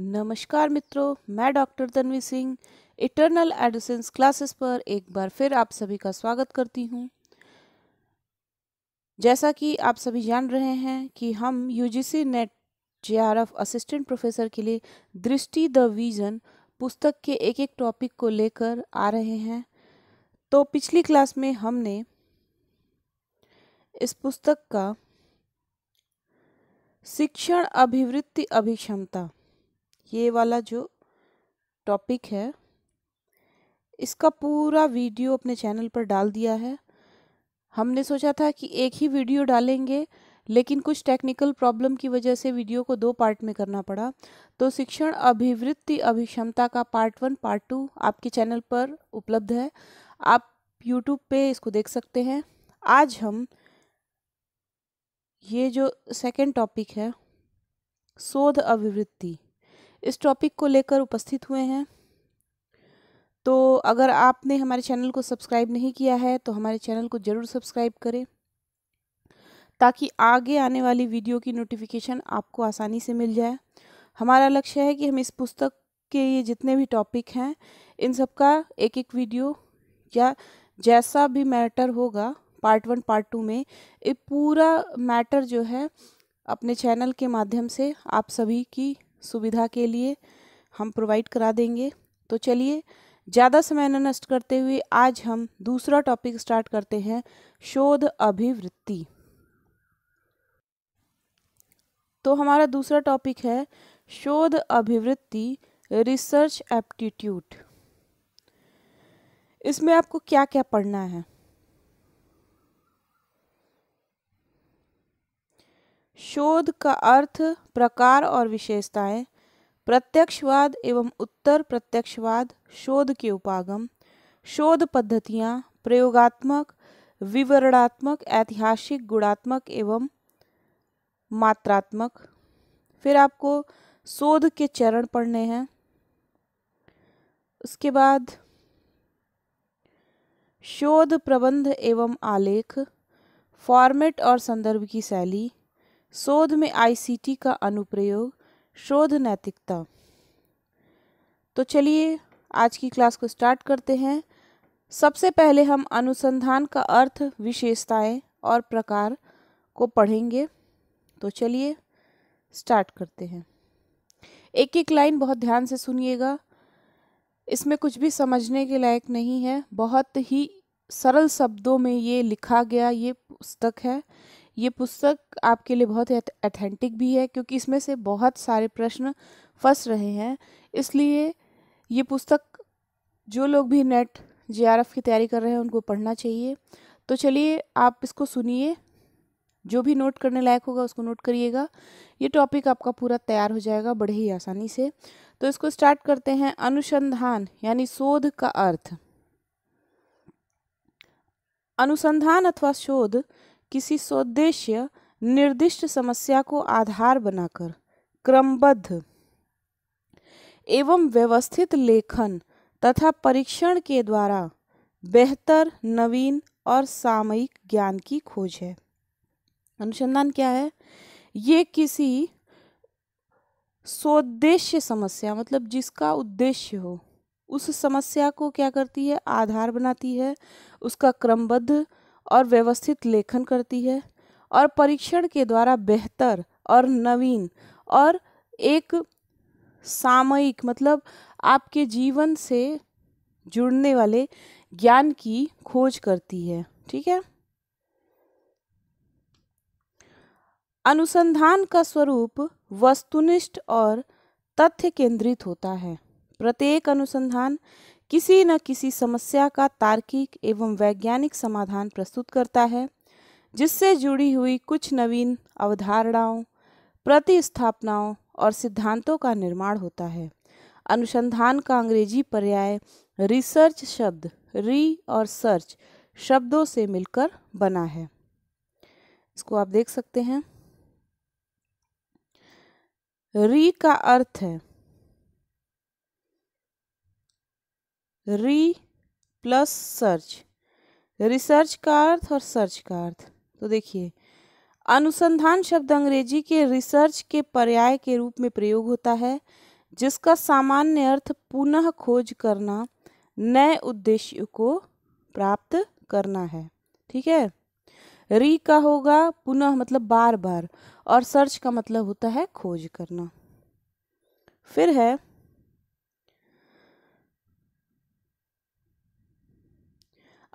नमस्कार मित्रों मैं डॉक्टर तनवी सिंह इटर्नल एडोसेंस क्लासेस पर एक बार फिर आप सभी का स्वागत करती हूं जैसा कि आप सभी जान रहे हैं कि हम UGC NET JRF assistant professor के लिए दृष्टि द विजन पुस्तक के एक एक टॉपिक को लेकर आ रहे हैं तो पिछली क्लास में हमने इस पुस्तक का शिक्षण अभिवृत्ति अभिक्षमता ये वाला जो टॉपिक है इसका पूरा वीडियो अपने चैनल पर डाल दिया है हमने सोचा था कि एक ही वीडियो डालेंगे लेकिन कुछ टेक्निकल प्रॉब्लम की वजह से वीडियो को दो पार्ट में करना पड़ा तो शिक्षण अभिवृत्ति अभिक्षमता का पार्ट वन पार्ट टू आपके चैनल पर उपलब्ध है आप यूट्यूब पे इसको देख सकते हैं आज हम ये जो सेकेंड टॉपिक है शोध अभिवृत्ति इस टॉपिक को लेकर उपस्थित हुए हैं तो अगर आपने हमारे चैनल को सब्सक्राइब नहीं किया है तो हमारे चैनल को ज़रूर सब्सक्राइब करें ताकि आगे आने वाली वीडियो की नोटिफिकेशन आपको आसानी से मिल जाए हमारा लक्ष्य है कि हम इस पुस्तक के ये जितने भी टॉपिक हैं इन सब का एक एक वीडियो या जैसा भी मैटर होगा पार्ट वन पार्ट टू में ये पूरा मैटर जो है अपने चैनल के माध्यम से आप सभी की सुविधा के लिए हम प्रोवाइड करा देंगे तो चलिए ज़्यादा समय न नष्ट करते हुए आज हम दूसरा टॉपिक स्टार्ट करते हैं शोध अभिवृत्ति तो हमारा दूसरा टॉपिक है शोध अभिवृत्ति रिसर्च एप्टीट्यूड इसमें आपको क्या क्या पढ़ना है शोध का अर्थ प्रकार और विशेषताएं प्रत्यक्षवाद एवं उत्तर प्रत्यक्षवाद शोध के उपागम शोध पद्धतियाँ प्रयोगात्मक विवरणात्मक ऐतिहासिक गुणात्मक एवं मात्रात्मक फिर आपको शोध के चरण पढ़ने हैं उसके बाद शोध प्रबंध एवं आलेख फॉर्मेट और संदर्भ की शैली शोध में आईसीटी का अनुप्रयोग शोध नैतिकता तो चलिए आज की क्लास को स्टार्ट करते हैं सबसे पहले हम अनुसंधान का अर्थ विशेषताएं और प्रकार को पढ़ेंगे तो चलिए स्टार्ट करते हैं एक एक लाइन बहुत ध्यान से सुनिएगा इसमें कुछ भी समझने के लायक नहीं है बहुत ही सरल शब्दों में ये लिखा गया ये पुस्तक है ये पुस्तक आपके लिए बहुत अथेंटिक भी है क्योंकि इसमें से बहुत सारे प्रश्न फंस रहे हैं इसलिए ये पुस्तक जो लोग भी नेट जे की तैयारी कर रहे हैं उनको पढ़ना चाहिए तो चलिए आप इसको सुनिए जो भी नोट करने लायक होगा उसको नोट करिएगा ये टॉपिक आपका पूरा तैयार हो जाएगा बड़े ही आसानी से तो इसको स्टार्ट करते हैं अनुसंधान यानी शोध का अर्थ अनुसंधान अथवा शोध किसी सोद्देश्य निर्दिष्ट समस्या को आधार बनाकर क्रमबद्ध एवं व्यवस्थित लेखन तथा परीक्षण के द्वारा बेहतर नवीन और सामयिक ज्ञान की खोज है अनुसंधान क्या है ये किसी सोद्देश्य समस्या मतलब जिसका उद्देश्य हो उस समस्या को क्या करती है आधार बनाती है उसका क्रमबद्ध और व्यवस्थित लेखन करती है और परीक्षण के द्वारा बेहतर और नवीन और एक सामयिक मतलब आपके जीवन से जुड़ने वाले ज्ञान की खोज करती है ठीक है अनुसंधान का स्वरूप वस्तुनिष्ठ और तथ्य केंद्रित होता है प्रत्येक अनुसंधान किसी न किसी समस्या का तार्किक एवं वैज्ञानिक समाधान प्रस्तुत करता है जिससे जुड़ी हुई कुछ नवीन अवधारणाओं प्रतिस्थापनाओं और सिद्धांतों का निर्माण होता है अनुसंधान का अंग्रेजी पर्याय रिसर्च शब्द री और सर्च शब्दों से मिलकर बना है इसको आप देख सकते हैं री का अर्थ है री प्लस सर्च रिसर्च का अर्थ और सर्च का अर्थ तो देखिए अनुसंधान शब्द अंग्रेजी के रिसर्च के पर्याय के रूप में प्रयोग होता है जिसका सामान्य अर्थ पुनः खोज करना नए उद्देश्य को प्राप्त करना है ठीक है री का होगा पुनः मतलब बार बार और सर्च का मतलब होता है खोज करना फिर है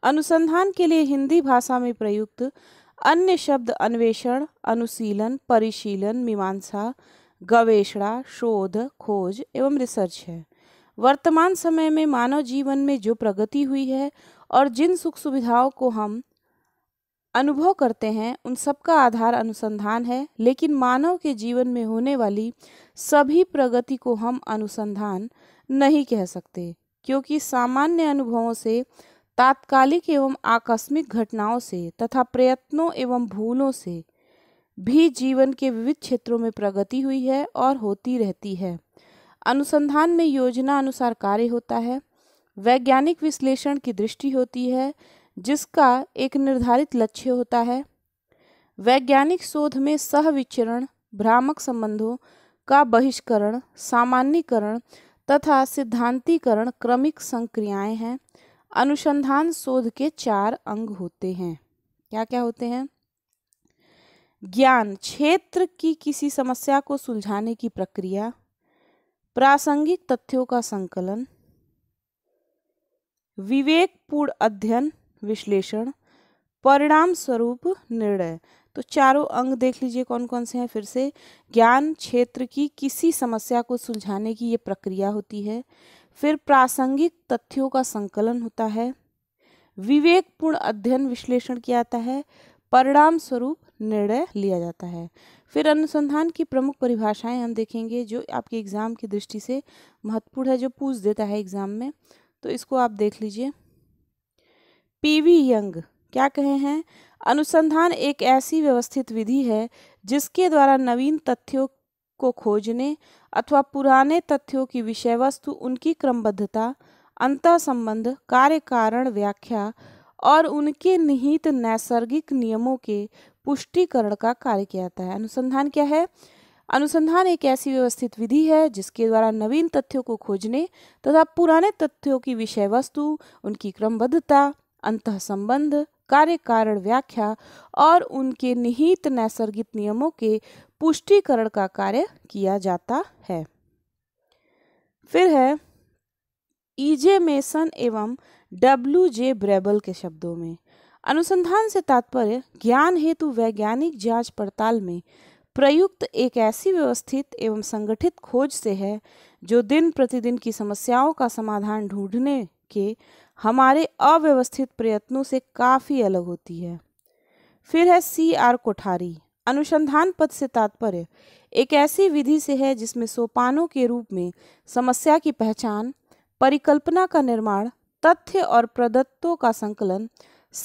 अनुसंधान के लिए हिंदी भाषा में प्रयुक्त अन्य शब्द अन्वेषण अनुशीलन परिशीलन मीमांसा गवेषणा शोध खोज एवं रिसर्च है वर्तमान समय में मानव जीवन में जो प्रगति हुई है और जिन सुख सुविधाओं को हम अनुभव करते हैं उन सबका आधार अनुसंधान है लेकिन मानव के जीवन में होने वाली सभी प्रगति को हम अनुसंधान नहीं कह सकते क्योंकि सामान्य अनुभवों से तात्कालिक एवं आकस्मिक घटनाओं से तथा प्रयत्नों एवं भूलों से भी जीवन के विविध क्षेत्रों में प्रगति हुई है और होती रहती है अनुसंधान में योजना अनुसार कार्य होता है वैज्ञानिक विश्लेषण की दृष्टि होती है जिसका एक निर्धारित लक्ष्य होता है वैज्ञानिक शोध में सह विचरण भ्रामक संबंधों का बहिष्करण सामान्यकरण तथा सिद्धांतीकरण क्रमिक संक्रियाएं हैं अनुसंधान शोध के चार अंग होते हैं क्या क्या होते हैं ज्ञान क्षेत्र की किसी समस्या को सुलझाने की प्रक्रिया प्रासंगिक तथ्यों का संकलन विवेकपूर्ण अध्ययन विश्लेषण परिणाम स्वरूप निर्णय तो चारों अंग देख लीजिए कौन कौन से हैं फिर से ज्ञान क्षेत्र की किसी समस्या को सुलझाने की ये प्रक्रिया होती है फिर प्रासंगिक तथ्यों का संकलन होता है विवेकपूर्ण अध्ययन विश्लेषण किया जाता है परिणाम स्वरूप निर्णय लिया जाता है फिर अनुसंधान की प्रमुख परिभाषाएं हम देखेंगे जो आपके एग्ज़ाम की दृष्टि से महत्वपूर्ण है जो पूछ देता है एग्ज़ाम में तो इसको आप देख लीजिए पीवी यंग क्या कहे हैं अनुसंधान एक ऐसी व्यवस्थित विधि है जिसके द्वारा नवीन तथ्यों को खोजने अथवा पुराने तथ्यों की विषय वस्तु उनकी क्रमबद्धता अंत संबंध कार्य कारण व्याख्या और उनके निहित नैसर्गिक नियमों के पुष्टिकरण का कार्य किया जाता है अनुसंधान क्या है अनुसंधान एक ऐसी व्यवस्थित विधि है जिसके द्वारा नवीन तथ्यों को खोजने तथा पुराने तथ्यों की विषय वस्तु उनकी क्रमबद्धता अंत संबंध कार्य कारण व्याख्या और उनके निहित नैसर्गिक नियमों के पुष्टिकरण का कार्य किया जाता है फिर है ईजे e मेसन एवं डब्ल्यू जे ब्रेबल के शब्दों में अनुसंधान से तात्पर्य ज्ञान हेतु वैज्ञानिक जांच पड़ताल में प्रयुक्त एक ऐसी व्यवस्थित एवं संगठित खोज से है जो दिन प्रतिदिन की समस्याओं का समाधान ढूंढने के हमारे अव्यवस्थित प्रयत्नों से काफ़ी अलग होती है फिर है सी आर कोठारी अनुसंधान पद से तात्पर्य एक ऐसी विधि से है जिसमें सोपानों के रूप में समस्या की पहचान परिकल्पना का निर्माण तथ्य और प्रदत्तों का संकलन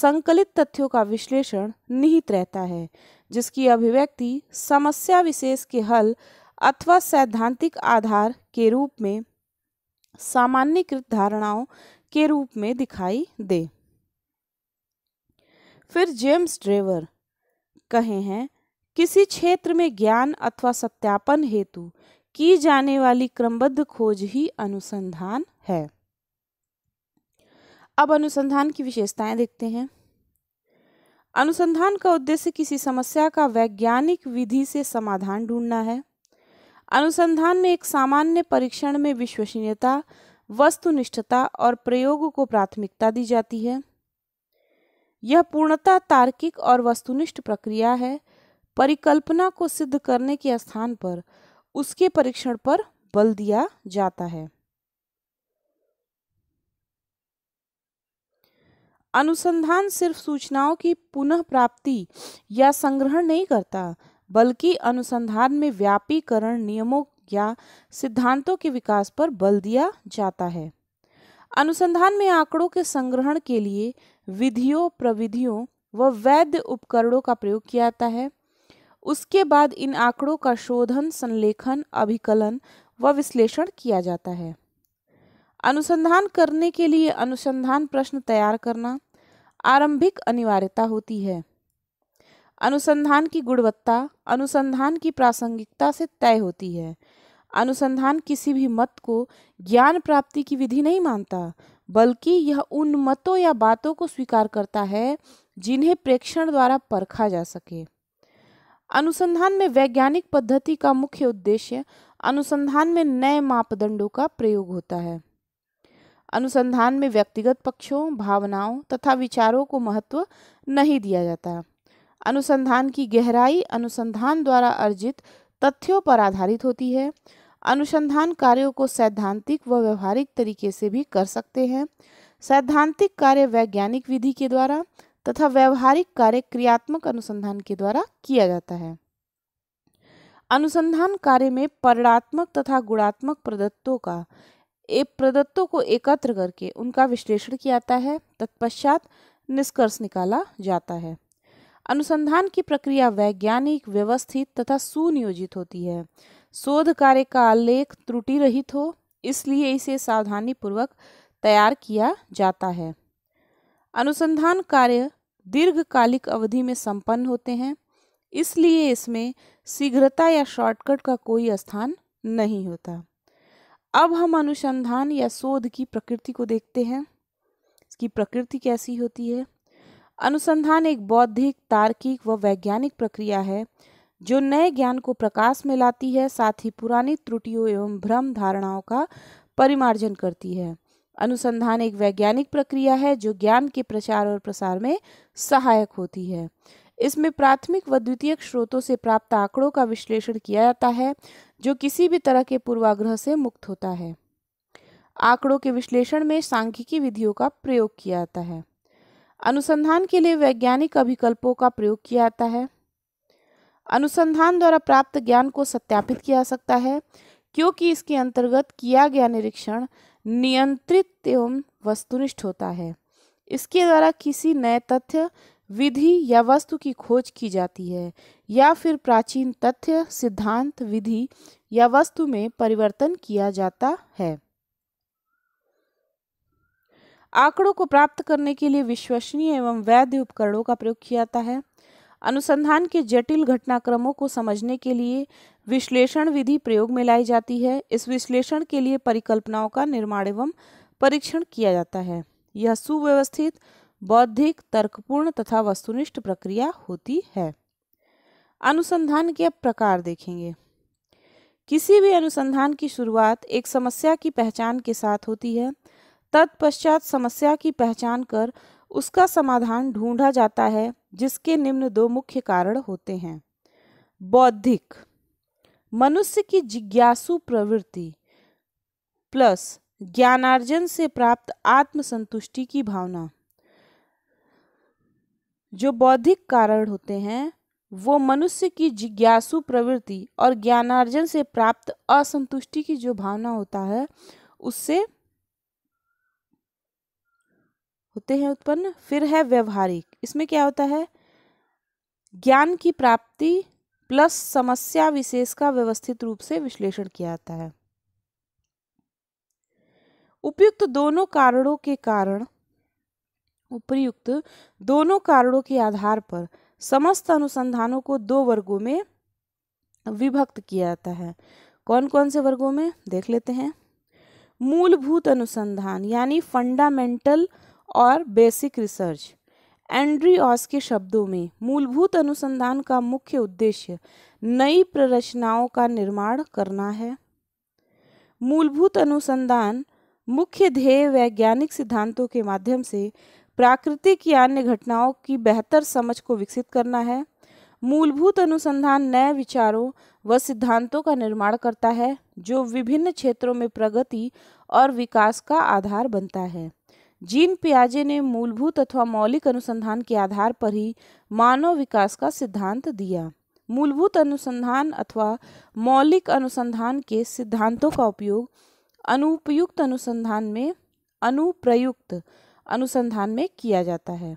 संकलित तथ्यों का विश्लेषण निहित रहता है जिसकी अभिव्यक्ति समस्या विशेष के हल अथवा सैद्धांतिक आधार के रूप में सामान्यकृत धारणाओं के रूप में दिखाई दे फिर जेम्स ड्रेवर कहे हैं किसी क्षेत्र में ज्ञान अथवा सत्यापन हेतु की जाने वाली क्रमबद्ध खोज ही अनुसंधान है अब अनुसंधान की विशेषताएं देखते हैं अनुसंधान का उद्देश्य किसी समस्या का वैज्ञानिक विधि से समाधान ढूंढना है अनुसंधान में एक सामान्य परीक्षण में विश्वसनीयता वस्तुनिष्ठता और प्रयोग को प्राथमिकता दी जाती है यह पूर्णता तार्किक और वस्तुनिष्ठ प्रक्रिया है परिकल्पना को सिद्ध करने के स्थान पर उसके परीक्षण पर बल दिया जाता है अनुसंधान सिर्फ सूचनाओं की पुनः प्राप्ति या संग्रहण नहीं करता बल्कि अनुसंधान में व्यापीकरण नियमों या सिद्धांतों के विकास पर बल दिया जाता है अनुसंधान में आंकड़ों के संग्रहण के लिए विधियों प्रविधियों व वैध उपकरणों का प्रयोग किया जाता है उसके बाद इन आंकड़ों का शोधन संलेखन अभिकलन व विश्लेषण किया जाता है अनुसंधान करने के लिए अनुसंधान प्रश्न तैयार करना आरंभिक अनिवार्यता होती है अनुसंधान की गुणवत्ता अनुसंधान की प्रासंगिकता से तय होती है अनुसंधान किसी भी मत को ज्ञान प्राप्ति की विधि नहीं मानता बल्कि यह उन मतों या बातों को स्वीकार करता है जिन्हें प्रेक्षण द्वारा परखा जा सके अनुसंधान में वैज्ञानिक पद्धति का मुख्य उद्देश्य अनुसंधान में नए मापदंडों का प्रयोग होता है अनुसंधान में व्यक्तिगत पक्षों भावनाओं तथा विचारों को महत्व नहीं दिया जाता अनुसंधान की गहराई अनुसंधान द्वारा अर्जित तथ्यों पर आधारित होती है अनुसंधान कार्यों को सैद्धांतिक व व्यवहारिक तरीके से भी कर सकते हैं सैद्धांतिक कार्य वैज्ञानिक विधि के द्वारा तथा व्यवहारिक कार्य क्रियात्मक अनुसंधान के द्वारा किया जाता है अनुसंधान कार्य में परिणात्मक तथा गुणात्मक प्रदत्तों का एक प्रदत्तों को एकत्र करके उनका विश्लेषण किया जाता है तत्पश्चात निष्कर्ष निकाला जाता है अनुसंधान की प्रक्रिया वैज्ञानिक व्यवस्थित तथा सुनियोजित होती है शोध कार्य का आलेख त्रुटि रहित हो इसलिए इसे सावधानीपूर्वक तैयार किया जाता है अनुसंधान कार्य दीर्घकालिक अवधि में संपन्न होते हैं इसलिए इसमें शीघ्रता या शॉर्टकट का कोई स्थान नहीं होता अब हम अनुसंधान या शोध की प्रकृति को देखते हैं इसकी प्रकृति कैसी होती है अनुसंधान एक बौद्धिक तार्किक व वैज्ञानिक प्रक्रिया है जो नए ज्ञान को प्रकाश में लाती है साथ ही पुरानी त्रुटियों एवं भ्रम धारणाओं का परिमार्जन करती है अनुसंधान एक वैज्ञानिक प्रक्रिया है जो ज्ञान के प्रचार और प्रसार में सहायक होती है इसमें प्राथमिक व द्वितीयक स्रोतों से प्राप्त आंकड़ों का विश्लेषण किया जाता है जो किसी भी तरह के पूर्वाग्रह से मुक्त होता है आंकड़ों के विश्लेषण में सांख्यिकी विधियों का प्रयोग किया जाता है अनुसंधान के लिए वैज्ञानिक अभिकल्पों का प्रयोग किया जाता है अनुसंधान द्वारा प्राप्त ज्ञान को सत्यापित किया जा सकता है क्योंकि इसके अंतर्गत किया गया निरीक्षण नियंत्रित एवं वस्तुनिष्ठ होता है इसके द्वारा किसी नए तथ्य विधि या वस्तु की खोज की जाती है या फिर प्राचीन तथ्य सिद्धांत विधि या वस्तु में परिवर्तन किया जाता है आंकड़ों को प्राप्त करने के लिए विश्वसनीय एवं वैध उपकरणों का प्रयोग किया जाता है अनुसंधान के जटिल घटनाक्रमों को समझने के लिए विश्लेषण विधि प्रयोग में लाई जाती है इस विश्लेषण के लिए परिकल्पनाओं का निर्माण एवं परीक्षण किया जाता है यह सुव्यवस्थित बौद्धिक तर्कपूर्ण तथा वस्तुनिष्ठ प्रक्रिया होती है अनुसंधान के अब प्रकार देखेंगे किसी भी अनुसंधान की शुरुआत एक समस्या की पहचान के साथ होती है तत्पश्चात समस्या की पहचान कर उसका समाधान ढूंढा जाता है जिसके निम्न दो मुख्य कारण होते हैं बौद्धिक मनुष्य की जिज्ञासु प्रवृत्ति प्लस ज्ञानार्जन से प्राप्त आत्मसंतुष्टि की भावना जो बौद्धिक कारण होते हैं वो मनुष्य की जिज्ञासु प्रवृत्ति और ज्ञानार्जन से प्राप्त असंतुष्टि की जो भावना होता है उससे होते हैं उत्पन्न फिर है व्यवहारिक इसमें क्या होता है ज्ञान की प्राप्ति प्लस समस्या विशेष का व्यवस्थित रूप से विश्लेषण किया जाता है उपयुक्त दोनों कारणों के कारण उपयुक्त दोनों कारणों के आधार पर समस्त अनुसंधानों को दो वर्गों में विभक्त किया जाता है कौन कौन से वर्गों में देख लेते हैं मूलभूत अनुसंधान यानी फंडामेंटल और बेसिक रिसर्च एंड्रीऑस के शब्दों में मूलभूत अनुसंधान का मुख्य उद्देश्य नई प्ररचनाओं का निर्माण करना है मूलभूत अनुसंधान मुख्य ध्येय वैज्ञानिक सिद्धांतों के माध्यम से प्राकृतिक या अन्य घटनाओं की बेहतर समझ को विकसित करना है मूलभूत अनुसंधान नए विचारों व सिद्धांतों का निर्माण करता है जो विभिन्न क्षेत्रों में प्रगति और विकास का आधार बनता है जीन पियाजे ने मूलभूत अथवा मौलिक अनुसंधान के आधार पर ही मानव विकास का सिद्धांत दिया मूलभूत अनुसंधान अथवा मौलिक अनुसंधान के सिद्धांतों का उपयोग अनुपयुक्त अनुसंधान में अनुप्रयुक्त अनुसंधान में किया जाता है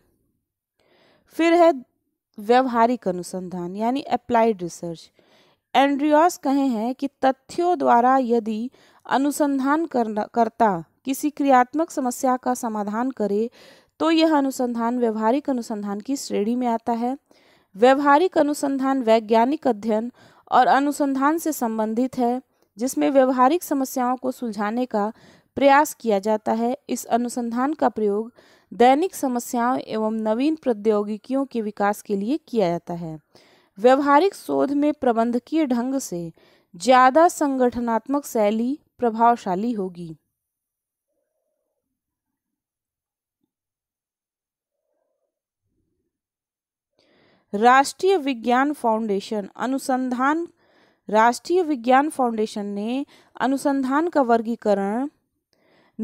फिर है व्यवहारिक अनुसंधान यानी अप्लाइड रिसर्च एंड्रियास कहे हैं कि तथ्यों द्वारा यदि अनुसंधान करना करता किसी क्रियात्मक समस्या का समाधान करे तो यह अनुसंधान व्यवहारिक अनुसंधान की श्रेणी में आता है व्यवहारिक अनुसंधान वैज्ञानिक अध्ययन और अनुसंधान से संबंधित है जिसमें व्यवहारिक समस्याओं को सुलझाने का प्रयास किया जाता है इस अनुसंधान का प्रयोग दैनिक समस्याओं एवं नवीन प्रौद्योगिकियों के विकास के लिए किया जाता है व्यवहारिक शोध में प्रबंधकीय ढंग से ज़्यादा संगठनात्मक शैली प्रभावशाली होगी राष्ट्रीय विज्ञान फाउंडेशन अनुसंधान राष्ट्रीय विज्ञान फाउंडेशन ने अनुसंधान का वर्गीकरण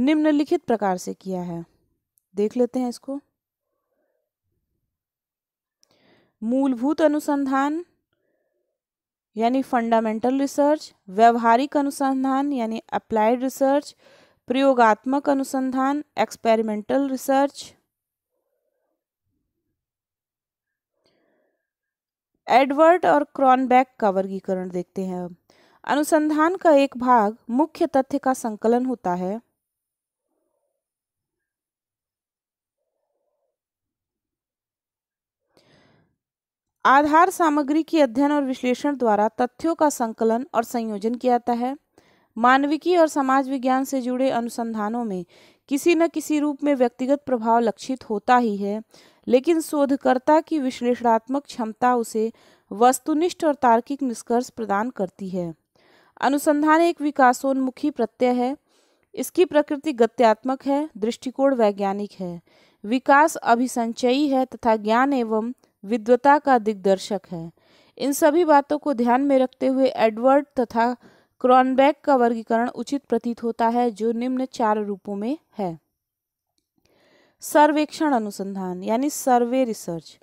निम्नलिखित प्रकार से किया है देख लेते हैं इसको मूलभूत अनुसंधान यानी फंडामेंटल रिसर्च व्यवहारिक अनुसंधान यानी अप्लाइड रिसर्च प्रयोगात्मक अनुसंधान एक्सपेरिमेंटल रिसर्च एडवर्ड और क्रॉनबैक का वर्गीकरण देखते हैं अब अनुसंधान का एक भाग मुख्य तथ्य का संकलन होता है आधार सामग्री की अध्ययन और विश्लेषण द्वारा तथ्यों का संकलन और संयोजन किया जाता है मानविकी और समाज विज्ञान से जुड़े अनुसंधानों में किसी न किसी रूप में व्यक्तिगत प्रभाव लक्षित होता ही है लेकिन शोधकर्ता की विश्लेषणात्मक क्षमता उसे वस्तुनिष्ठ और तार्किक निष्कर्ष प्रदान करती है अनुसंधान एक विकासोन्मुखी प्रत्यय है इसकी प्रकृति गत्यात्मक है दृष्टिकोण वैज्ञानिक है विकास अभिसंचयी है तथा ज्ञान एवं विद्वता का दिग्दर्शक है इन सभी बातों को ध्यान में रखते हुए एडवर्ड तथा क्रॉनबैक का वर्गीकरण उचित प्रतीत होता है जो निम्न चार रूपों में है सर्वेक्षण अनुसंधान यानी सर्वे रिसर्च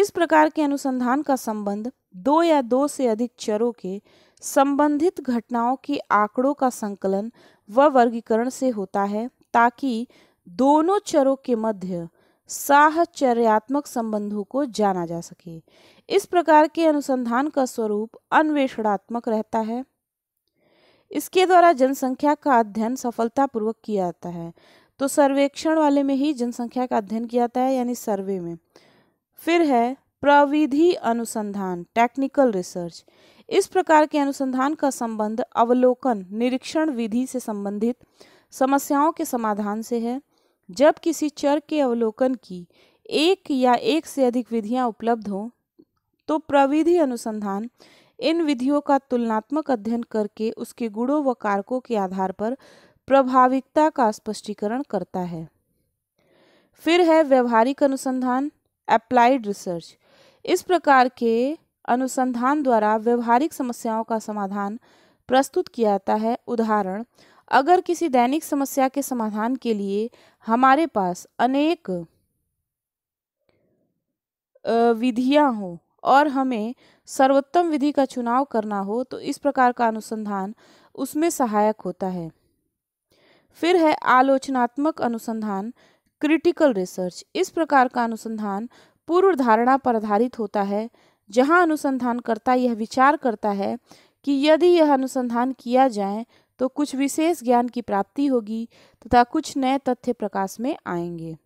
इस प्रकार के अनुसंधान का संबंध दो या दो से अधिक चरों के संबंधित घटनाओं के आंकड़ों का संकलन व वर्गीकरण से होता है ताकि दोनों चरों के मध्य साहचर्यात्मक संबंधों को जाना जा सके इस प्रकार के अनुसंधान का स्वरूप अन्वेषणात्मक रहता है इसके द्वारा जनसंख्या का अध्ययन सफलतापूर्वक किया जाता है तो सर्वेक्षण वाले में ही जनसंख्या का अध्ययन किया जाता है यानी सर्वे में फिर है प्रविधि अनुसंधान टेक्निकल रिसर्च इस प्रकार के अनुसंधान का संबंध अवलोकन निरीक्षण विधि से संबंधित समस्याओं के समाधान से है जब किसी चर के अवलोकन की एक या एक से अधिक विधियां उपलब्ध हों तो प्रविधि अनुसंधान इन विधियों का तुलनात्मक अध्ययन करके उसके गुणों व कारकों के आधार पर प्रभाविकता का स्पष्टीकरण करता है फिर है व्यवहारिक अनुसंधान अप्लाइड रिसर्च इस प्रकार के अनुसंधान द्वारा व्यवहारिक समस्याओं का समाधान प्रस्तुत किया जाता है उदाहरण अगर किसी दैनिक समस्या के समाधान के लिए हमारे पास अनेक विधियां हों और हमें सर्वोत्तम विधि का चुनाव करना हो तो इस प्रकार का अनुसंधान उसमें सहायक होता है फिर है आलोचनात्मक अनुसंधान क्रिटिकल रिसर्च इस प्रकार का अनुसंधान पूर्व धारणा पर आधारित होता है जहां अनुसंधानकर्ता यह विचार करता है कि यदि यह अनुसंधान किया जाए तो कुछ विशेष ज्ञान की प्राप्ति होगी तथा कुछ नए तथ्य प्रकाश में आएंगे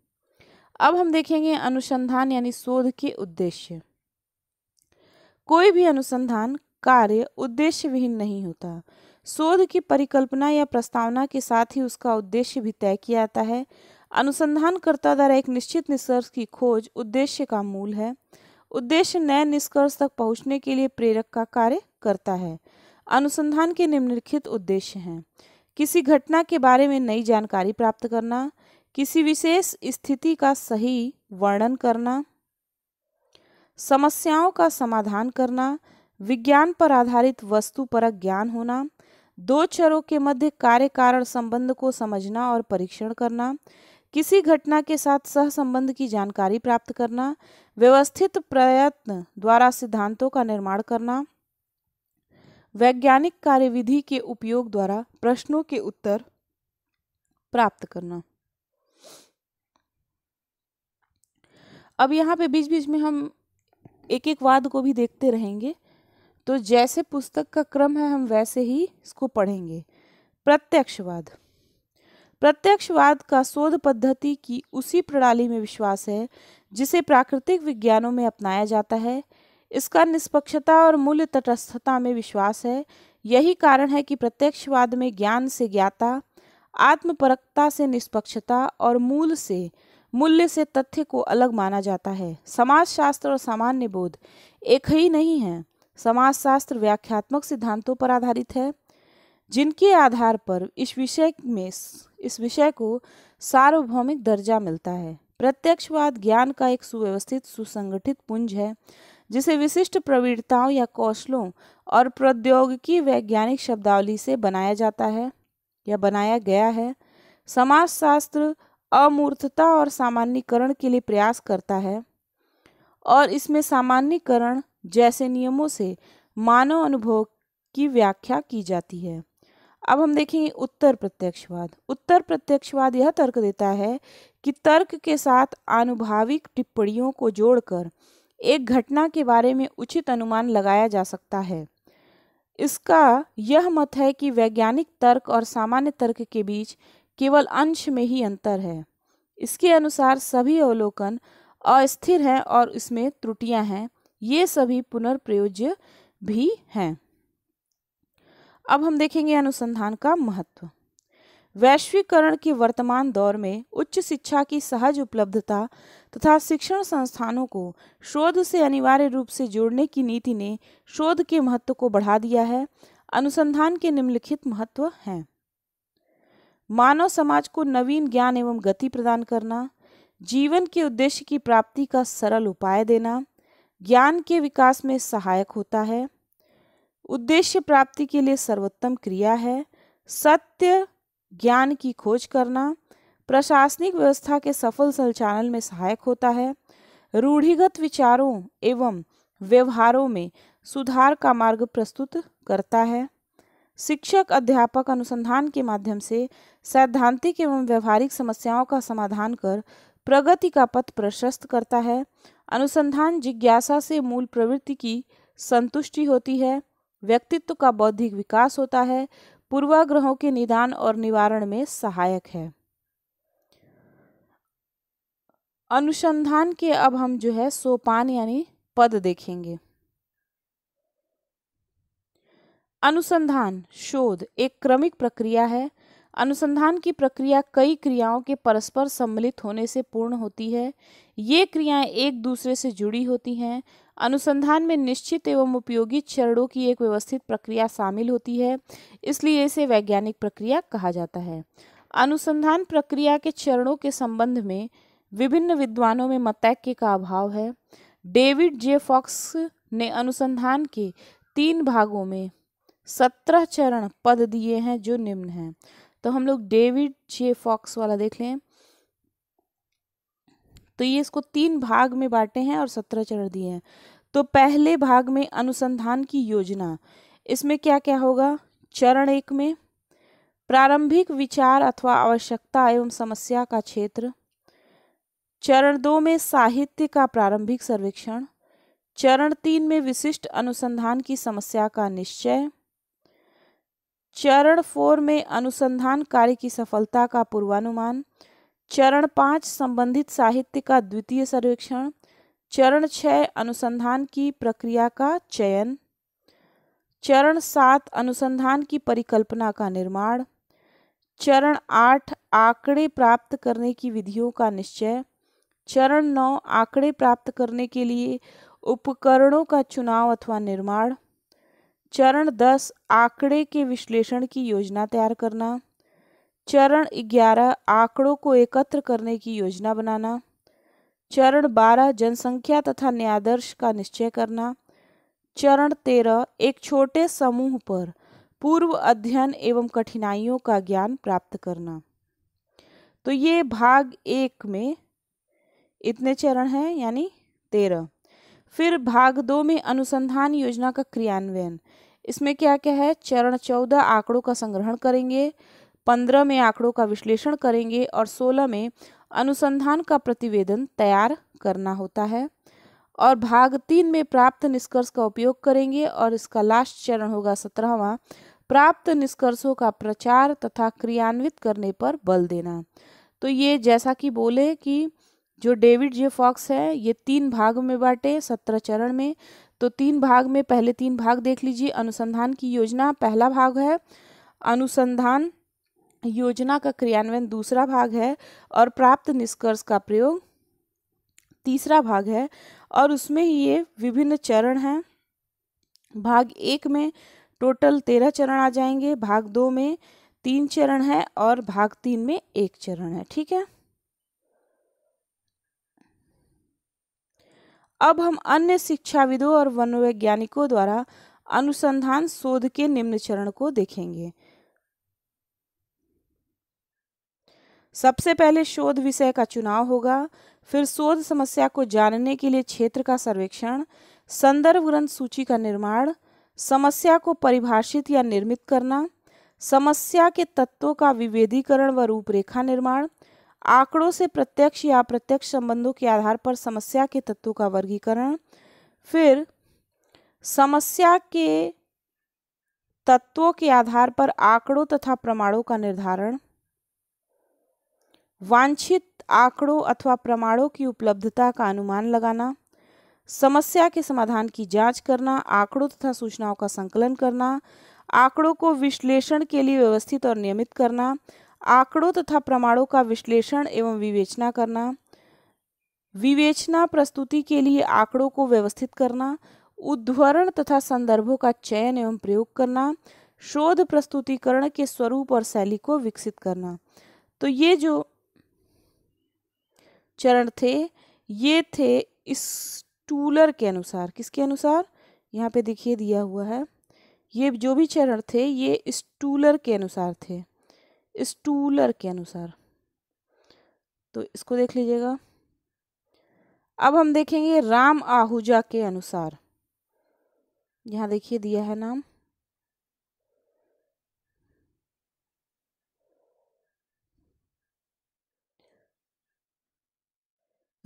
अब हम देखेंगे अनुसंधान यानी शोध के उद्देश्य कोई भी अनुसंधान कार्य उद्देश्य विहीन नहीं होता शोध की परिकल्पना या प्रस्तावना के साथ ही उसका उद्देश्य भी तय किया जाता है अनुसंधानकर्ता द्वारा एक निश्चित निष्कर्ष की खोज उद्देश्य का मूल है उद्देश्य नए निष्कर्ष तक पहुंचने के लिए प्रेरक का कार्य करता है अनुसंधान के निम्नलिखित उद्देश्य हैं किसी घटना के बारे में नई जानकारी प्राप्त करना किसी विशेष स्थिति का सही वर्णन करना समस्याओं का समाधान करना विज्ञान पर आधारित वस्तु परक ज्ञान होना दो चरों के मध्य कार्य कारण संबंध को समझना और परीक्षण करना किसी घटना के साथ सहसंबंध की जानकारी प्राप्त करना व्यवस्थित प्रयत्न द्वारा सिद्धांतों का निर्माण करना वैज्ञानिक कार्यविधि के उपयोग द्वारा प्रश्नों के उत्तर प्राप्त करना अब यहाँ पे बीच बीच में हम एक एक वाद को भी देखते रहेंगे तो जैसे पुस्तक का क्रम है हम वैसे ही इसको पढ़ेंगे प्रत्यक्षवाद प्रत्यक्षवाद का शोध पद्धति की उसी प्रणाली में विश्वास है जिसे प्राकृतिक विज्ञानों में अपनाया जाता है इसका निष्पक्षता और मूल्य तटस्थता में विश्वास है यही कारण है कि प्रत्यक्षवाद में ज्ञान से ज्ञाता आत्मपरकता से निष्पक्षता और मूल से मूल्य से तथ्य को अलग माना जाता है समाजशास्त्र और सामान्य बोध एक ही नहीं है समाजशास्त्र व्याख्यात्मक सिद्धांतों पर आधारित है जिनके आधार पर इस विषय में इस विषय को सार्वभौमिक दर्जा मिलता है प्रत्यक्षवाद ज्ञान का एक सुव्यवस्थित सुसंगठित पुंज है जिसे विशिष्ट प्रवीणताओं या कौशलों और प्रौद्योगिकी वैज्ञानिक शब्दावली से बनाया जाता है या बनाया गया है समाजशास्त्र अमूर्तता और सामान्यकरण के लिए प्रयास करता है और इसमें सामान्यकरण जैसे नियमों से मानव अनुभव की व्याख्या की जाती है अब हम देखेंगे उत्तर प्रत्यक्षवाद उत्तर प्रत्यक्षवाद यह तर्क देता है कि तर्क के साथ आनुभाविक टिप्पणियों को जोड़कर एक घटना के बारे में उचित अनुमान लगाया जा सकता है इसका यह मत है कि वैज्ञानिक तर्क और सामान्य तर्क के बीच केवल अंश में ही अंतर है इसके अनुसार सभी अवलोकन अस्थिर हैं और इसमें त्रुटियां हैं ये सभी पुनर्प्रयोज्य भी हैं अब हम देखेंगे अनुसंधान का महत्व वैश्वीकरण के वर्तमान दौर में उच्च शिक्षा की सहज उपलब्धता तथा शिक्षण संस्थानों को शोध से अनिवार्य रूप से जोड़ने की नीति ने शोध के महत्व को बढ़ा दिया है अनुसंधान के निम्नलिखित महत्व हैं मानव समाज को नवीन ज्ञान एवं गति प्रदान करना जीवन के उद्देश्य की प्राप्ति का सरल उपाय देना ज्ञान के विकास में सहायक होता है उद्देश्य प्राप्ति के लिए सर्वोत्तम क्रिया है सत्य ज्ञान की खोज करना प्रशासनिक व्यवस्था के सफल संचालन में सहायक होता है रूढ़िगत विचारों एवं व्यवहारों में सुधार का मार्ग प्रस्तुत करता है शिक्षक अध्यापक अनुसंधान के माध्यम से सैद्धांतिक एवं व्यवहारिक समस्याओं का समाधान कर प्रगति का पथ प्रशस्त करता है अनुसंधान जिज्ञासा से मूल प्रवृत्ति की संतुष्टि होती है व्यक्तित्व का बौद्धिक विकास होता है पूर्वाग्रहों के निदान और निवारण में सहायक है अनुसंधान के अब हम जो है सोपान यानी पद देखेंगे अनुसंधान शोध एक क्रमिक प्रक्रिया है अनुसंधान की प्रक्रिया कई क्रियाओं के परस्पर सम्मिलित होने से पूर्ण होती है ये क्रियाएं एक दूसरे से जुड़ी होती हैं अनुसंधान में निश्चित एवं उपयोगी चरणों की एक व्यवस्थित प्रक्रिया शामिल होती है इसलिए इसे वैज्ञानिक प्रक्रिया कहा जाता है अनुसंधान प्रक्रिया के चरणों के संबंध में विभिन्न विद्वानों में मतैक्य का अभाव है डेविड जे फॉक्स ने अनुसंधान के तीन भागों में सत्रह चरण पद दिए हैं जो निम्न हैं तो हम लोग डेविड जे फॉक्स वाला देख लें तो ये इसको तीन भाग में बांटे हैं और सत्रह चरण दिए हैं तो पहले भाग में अनुसंधान की योजना इसमें क्या क्या होगा चरण एक में प्रारंभिक विचार अथवा आवश्यकता एवं समस्या का क्षेत्र चरण दो में साहित्य का प्रारंभिक सर्वेक्षण चरण तीन में विशिष्ट अनुसंधान की समस्या का निश्चय चरण फोर में अनुसंधान कार्य की सफलता का पूर्वानुमान चरण पाँच संबंधित साहित्य का द्वितीय सर्वेक्षण चरण छः अनुसंधान की प्रक्रिया का चयन चरण सात अनुसंधान की परिकल्पना का निर्माण चरण आठ आंकड़े प्राप्त करने की विधियों का निश्चय चरण नौ आंकड़े प्राप्त करने के लिए उपकरणों का चुनाव अथवा निर्माण चरण दस आंकड़े के विश्लेषण की योजना तैयार करना चरण ग्यारह आंकड़ों को एकत्र करने की योजना बनाना चरण बारह जनसंख्या तथा न्यायदर्श का निश्चय करना चरण तेरह एक छोटे समूह पर पूर्व अध्ययन एवं कठिनाइयों का ज्ञान प्राप्त करना तो ये भाग एक में इतने चरण हैं यानी तेरह फिर भाग दो में अनुसंधान योजना का क्रियान्वयन इसमें क्या क्या है चरण चौदह आंकड़ों का संग्रहण करेंगे पंद्रह में आंकड़ों का विश्लेषण करेंगे और सोलह में अनुसंधान का प्रतिवेदन तैयार करना होता है और भाग तीन में प्राप्त निष्कर्ष का उपयोग करेंगे और इसका लास्ट चरण होगा सत्रहवा प्राप्त निष्कर्षों का प्रचार तथा क्रियान्वित करने पर बल देना तो ये जैसा कि बोले कि जो डेविड जे फॉक्स है ये तीन भाग में बांटे सत्रह चरण में तो तीन भाग में पहले तीन भाग देख लीजिए अनुसंधान की योजना पहला भाग है अनुसंधान योजना का क्रियान्वयन दूसरा भाग है और प्राप्त निष्कर्ष का प्रयोग तीसरा भाग है और उसमें ये विभिन्न चरण हैं भाग एक में टोटल तेरह चरण आ जाएंगे भाग दो में तीन चरण है और भाग तीन में एक चरण है ठीक है अब हम अन्य शिक्षाविदों और वनवैज्ञानिकों द्वारा अनुसंधान शोध के निम्न चरण को देखेंगे सबसे पहले शोध विषय का चुनाव होगा फिर शोध समस्या को जानने के लिए क्षेत्र का सर्वेक्षण संदर्भ ग्रंथ सूची का निर्माण समस्या को परिभाषित या निर्मित करना समस्या के तत्वों का विभेदीकरण व रूपरेखा निर्माण आंकड़ों से प्रत्यक्ष या अप्रत्यक्ष संबंधों के आधार पर समस्या के तत्वों का वर्गीकरण फिर समस्या के तत्वों के आधार पर आंकड़ों तथा प्रमाणों का निर्धारण वांछित आंकड़ों अथवा प्रमाणों की उपलब्धता का अनुमान लगाना समस्या के समाधान की जांच करना आंकड़ों तथा सूचनाओं का संकलन करना आंकड़ों को विश्लेषण के लिए व्यवस्थित और नियमित करना आंकड़ों तथा प्रमाणों का विश्लेषण एवं विवेचना करना विवेचना प्रस्तुति के लिए आंकड़ों को व्यवस्थित करना उद्धरण तथा संदर्भों का चयन एवं प्रयोग करना शोध प्रस्तुतिकरण के स्वरूप और शैली को विकसित करना तो ये जो चरण थे ये थे इस टूलर के अनुसार किसके अनुसार यहाँ पे देखिए दिया हुआ है ये जो भी चरण थे ये इस टूलर के अनुसार थे स्टूलर के अनुसार तो इसको देख लीजिएगा अब हम देखेंगे राम आहूजा के अनुसार यहाँ देखिए दिया है नाम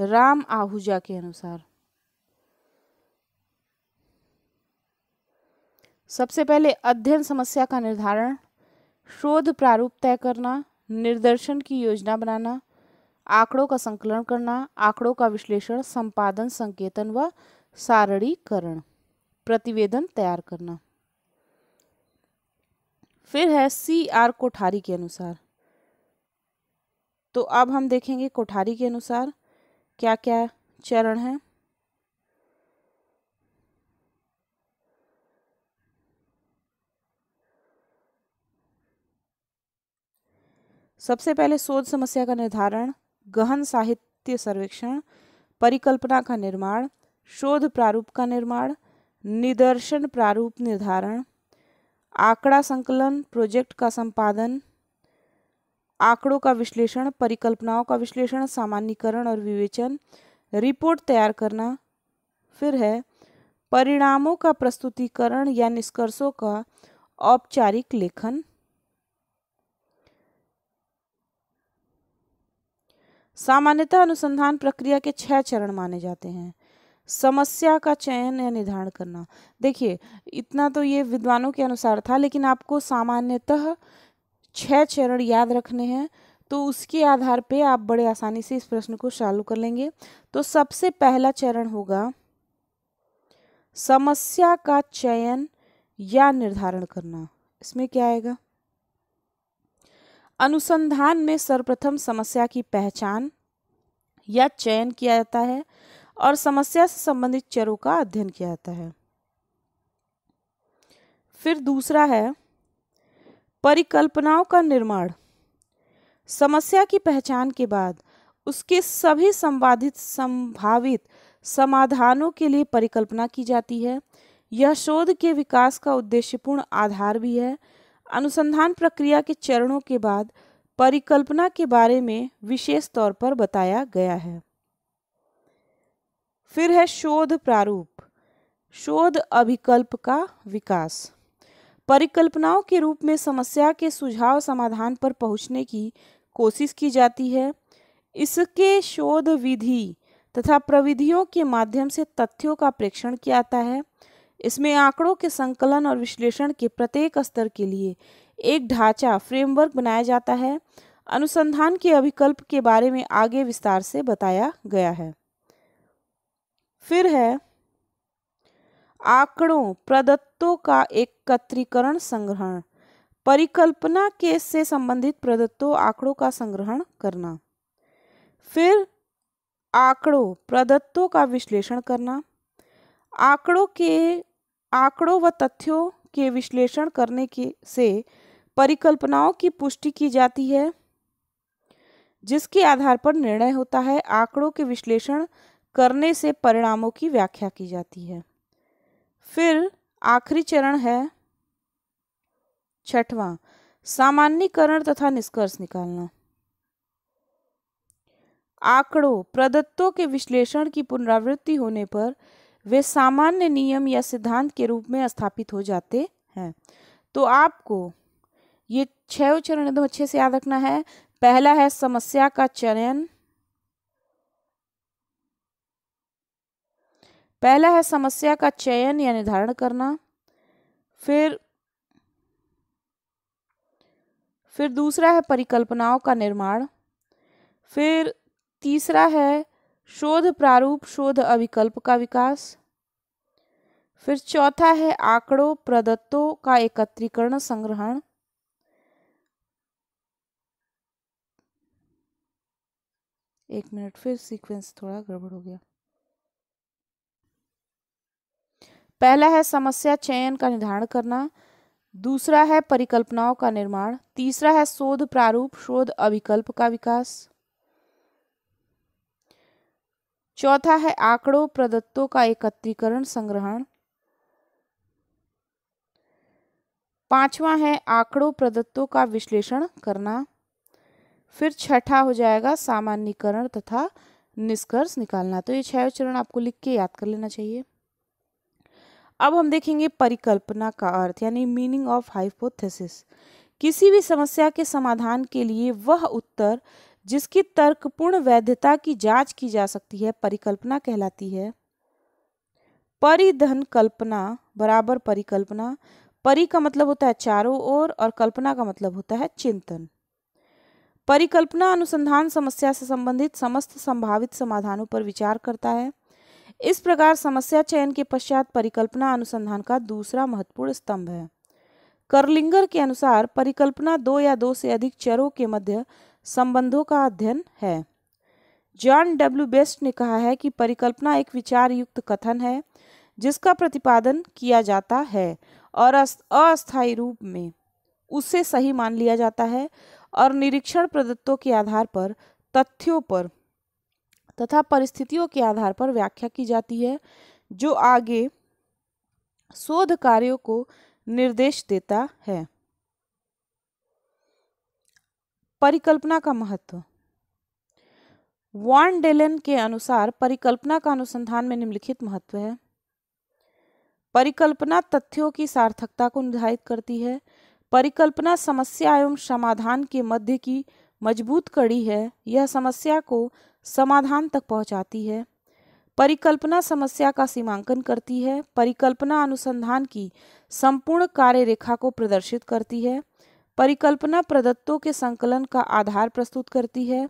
राम आहूजा के अनुसार सबसे पहले अध्ययन समस्या का निर्धारण शोध प्रारूप तय करना निर्दर्शन की योजना बनाना आंकड़ों का संकलन करना आंकड़ों का विश्लेषण संपादन संकेतन व सारणीकरण प्रतिवेदन तैयार करना फिर है सी आर कोठारी के अनुसार तो अब हम देखेंगे कोठारी के अनुसार क्या क्या चरण है सबसे पहले शोध समस्या का निर्धारण गहन साहित्य सर्वेक्षण परिकल्पना का निर्माण शोध प्रारूप का निर्माण निदर्शन प्रारूप निर्धारण आंकड़ा संकलन प्रोजेक्ट का संपादन आंकड़ों का विश्लेषण परिकल्पनाओं का विश्लेषण सामान्यकरण और विवेचन रिपोर्ट तैयार करना फिर है परिणामों का प्रस्तुतिकरण या निष्कर्षों का औपचारिक लेखन सामान्यतः अनुसंधान प्रक्रिया के छह चरण माने जाते हैं समस्या का चयन या निर्धारण करना देखिए इतना तो ये विद्वानों के अनुसार था लेकिन आपको सामान्यतः छह चरण याद रखने हैं तो उसके आधार पे आप बड़े आसानी से इस प्रश्न को चालू कर लेंगे तो सबसे पहला चरण होगा समस्या का चयन या निर्धारण करना इसमें क्या आएगा अनुसंधान में सर्वप्रथम समस्या की पहचान या चयन किया जाता है और समस्या से संबंधित चरों का अध्ययन किया जाता है फिर दूसरा है परिकल्पनाओं का निर्माण समस्या की पहचान के बाद उसके सभी संवादित संभावित समाधानों के लिए परिकल्पना की जाती है यह शोध के विकास का उद्देश्यपूर्ण आधार भी है अनुसंधान प्रक्रिया के चरणों के बाद परिकल्पना के बारे में विशेष तौर पर बताया गया है फिर है शोध प्रारूप शोध अभिकल्प का विकास परिकल्पनाओं के रूप में समस्या के सुझाव समाधान पर पहुंचने की कोशिश की जाती है इसके शोध विधि तथा प्रविधियों के माध्यम से तथ्यों का प्रेक्षण किया जाता है इसमें आंकड़ों के संकलन और विश्लेषण के प्रत्येक स्तर के लिए एक ढांचा फ्रेमवर्क बनाया जाता है अनुसंधान के अभिकल्प के बारे में आगे विस्तार से बताया गया है फिर है आंकड़ों प्रदत्तों का एकत्रीकरण संग्रहण परिकल्पना के से संबंधित प्रदत्तों आंकड़ों का संग्रहण करना फिर आंकड़ों प्रदत्तों का विश्लेषण करना आंकड़ों के आंकड़ों व तथ्यों के विश्लेषण करने के से परिकल्पनाओं की पुष्टि की जाती है जिसके आधार पर निर्णय होता है आंकड़ों के विश्लेषण करने से परिणामों की व्याख्या की जाती है फिर आखिरी चरण है छठवां सामान्यकरण तथा निष्कर्ष निकालना आंकड़ों प्रदत्तों के विश्लेषण की पुनरावृत्ति होने पर वे सामान्य नियम या सिद्धांत के रूप में स्थापित हो जाते हैं तो आपको ये छह चरण एकदम अच्छे से याद रखना है पहला है समस्या का चयन पहला है समस्या का चयन या निर्धारण करना फिर फिर दूसरा है परिकल्पनाओं का निर्माण फिर तीसरा है शोध प्रारूप शोध अभिकल्प का विकास फिर चौथा है आंकड़ों प्रदत्तों का एकत्रीकरण संग्रहण एक मिनट फिर सीक्वेंस थोड़ा गड़बड़ हो गया पहला है समस्या चयन का निर्धारण करना दूसरा है परिकल्पनाओं का निर्माण तीसरा है शोध प्रारूप शोध अभिकल्प का विकास चौथा है आंकड़ों प्रदत्तों का एकत्रीकरण संग्रहण पांचवा है आंकड़ों प्रदत्तों का विश्लेषण करना फिर छठा हो जाएगा सामान्यकरण तथा निष्कर्ष निकालना तो ये छह चरण आपको लिख के याद कर लेना चाहिए अब हम देखेंगे परिकल्पना का अर्थ यानी मीनिंग ऑफ हाइपोथेसिस किसी भी समस्या के समाधान के लिए वह उत्तर जिसकी तर्कपूर्ण वैधता की जांच की जा सकती है परिकल्पना कहलाती है परिधन कल्पना बराबर परिकल्पना परि का मतलब होता है चारों ओर और, कल्पना का मतलब होता है चिंतन परिकल्पना अनुसंधान समस्या से संबंधित समस्त संभावित समाधानों पर विचार करता है इस प्रकार समस्या चयन के पश्चात परिकल्पना अनुसंधान का दूसरा महत्वपूर्ण स्तंभ है करलिंगर के अनुसार परिकल्पना दो या दो से अधिक चरों के मध्य संबंधों का अध्ययन है जॉन डब्ल्यू बेस्ट ने कहा है कि परिकल्पना एक विचार युक्त कथन है जिसका प्रतिपादन किया जाता है और अस्थायी रूप में उसे सही मान लिया जाता है और निरीक्षण प्रदत्तों के आधार पर तथ्यों पर तथा परिस्थितियों के आधार पर व्याख्या की जाती है जो आगे शोध कार्यों को निर्देश देता है परिकल्पना का महत्व वॉन डेलन के अनुसार परिकल्पना का अनुसंधान में निम्नलिखित महत्व है परिकल्पना तथ्यों की सार्थकता को निर्धारित करती है परिकल्पना समस्या एवं समाधान के मध्य की मजबूत कड़ी है यह समस्या को समाधान तक पहुंचाती है परिकल्पना समस्या का सीमांकन करती है परिकल्पना अनुसंधान की संपूर्ण कार्य रेखा को प्रदर्शित करती है परिकल्पना प्रदत्तों के संकलन का आधार प्रस्तुत करती है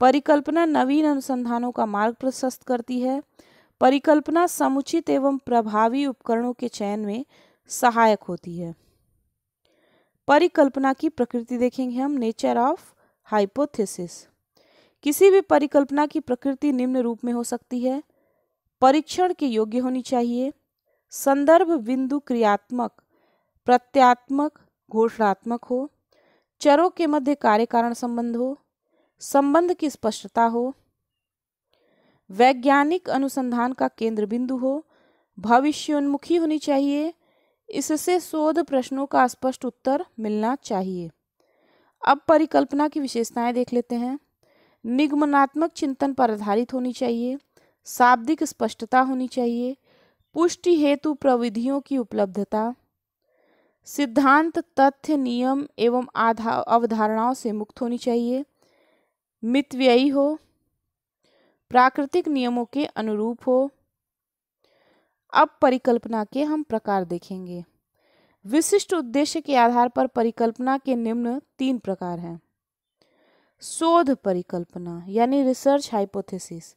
परिकल्पना नवीन अनुसंधानों का मार्ग प्रशस्त करती है परिकल्पना समुचित एवं प्रभावी उपकरणों के चयन में सहायक होती है परिकल्पना की प्रकृति देखेंगे हम नेचर ऑफ हाइपोथेसिस किसी भी परिकल्पना की प्रकृति निम्न रूप में हो सकती है परीक्षण के योग्य होनी चाहिए संदर्भ बिंदु क्रियात्मक प्रत्यात्मक घोषणात्मक हो चरों के मध्य कार्य कारण संबंध हो संबंध की स्पष्टता हो वैज्ञानिक अनुसंधान का केंद्र बिंदु हो भविष्योन्मुखी होनी चाहिए इससे शोध प्रश्नों का स्पष्ट उत्तर मिलना चाहिए अब परिकल्पना की विशेषताएं देख लेते हैं निगमनात्मक चिंतन पर आधारित होनी चाहिए शाब्दिक स्पष्टता होनी चाहिए पुष्टि हेतु प्रविधियों की उपलब्धता सिद्धांत तथ्य नियम एवं आधा अवधारणाओं से मुक्त होनी चाहिए मितव्ययी हो प्राकृतिक नियमों के अनुरूप हो अब परिकल्पना के हम प्रकार देखेंगे विशिष्ट उद्देश्य के आधार पर परिकल्पना के निम्न तीन प्रकार हैं शोध परिकल्पना यानी रिसर्च हाइपोथेसिस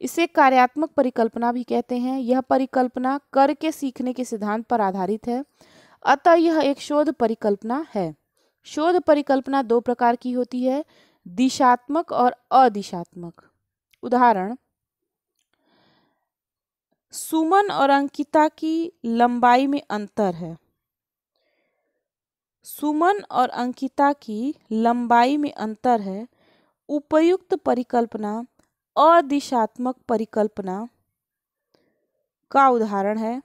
इसे कार्यात्मक परिकल्पना भी कहते हैं यह परिकल्पना कर के सीखने के सिद्धांत पर आधारित है अतः यह एक शोध परिकल्पना है शोध परिकल्पना दो प्रकार की होती है दिशात्मक और अदिशात्मक उदाहरण सुमन और अंकिता की लंबाई में अंतर है सुमन और अंकिता की लंबाई में अंतर है उपयुक्त परिकल्पना अदिशात्मक परिकल्पना का उदाहरण है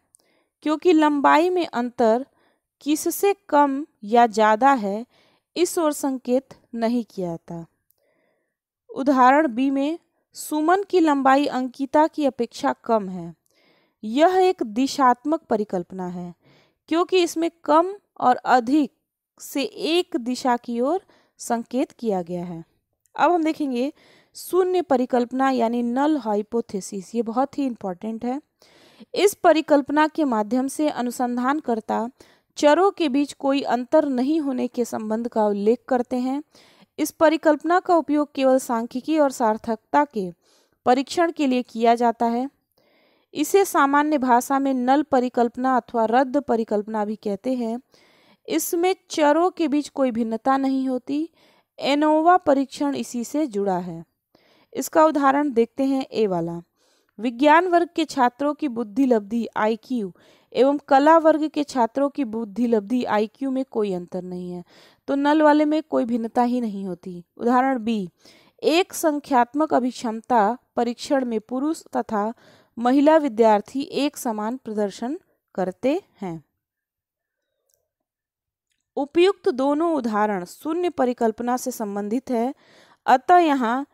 क्योंकि लंबाई में अंतर किससे कम या ज़्यादा है इस ओर संकेत नहीं किया जाता उदाहरण बी में सुमन की लंबाई अंकिता की अपेक्षा कम है यह एक दिशात्मक परिकल्पना है क्योंकि इसमें कम और अधिक से एक दिशा की ओर संकेत किया गया है अब हम देखेंगे शून्य परिकल्पना यानी नल हाइपोथेसिस ये बहुत ही इम्पोर्टेंट है इस परिकल्पना के माध्यम से अनुसंधानकर्ता चरों के बीच कोई अंतर नहीं होने के संबंध का उल्लेख करते हैं इस परिकल्पना का उपयोग केवल सांख्यिकी और सार्थकता के परीक्षण के लिए किया जाता है इसे सामान्य भाषा में नल परिकल्पना अथवा रद्द परिकल्पना भी कहते हैं इसमें चरों के बीच कोई भिन्नता नहीं होती एनोवा परीक्षण इसी से जुड़ा है इसका उदाहरण देखते हैं ए वाला विज्ञान वर्ग के छात्रों की बुद्धि लब्धि आईक्यू एवं कला वर्ग के छात्रों की बुद्धि लब्धि आईक्यू में कोई अंतर नहीं है तो नल वाले में कोई भिन्नता ही नहीं होती उदाहरण बी एक संख्यात्मक अभिक्षमता परीक्षण में पुरुष तथा महिला विद्यार्थी एक समान प्रदर्शन करते हैं उपयुक्त दोनों उदाहरण शून्य परिकल्पना से संबंधित है अतः यहाँ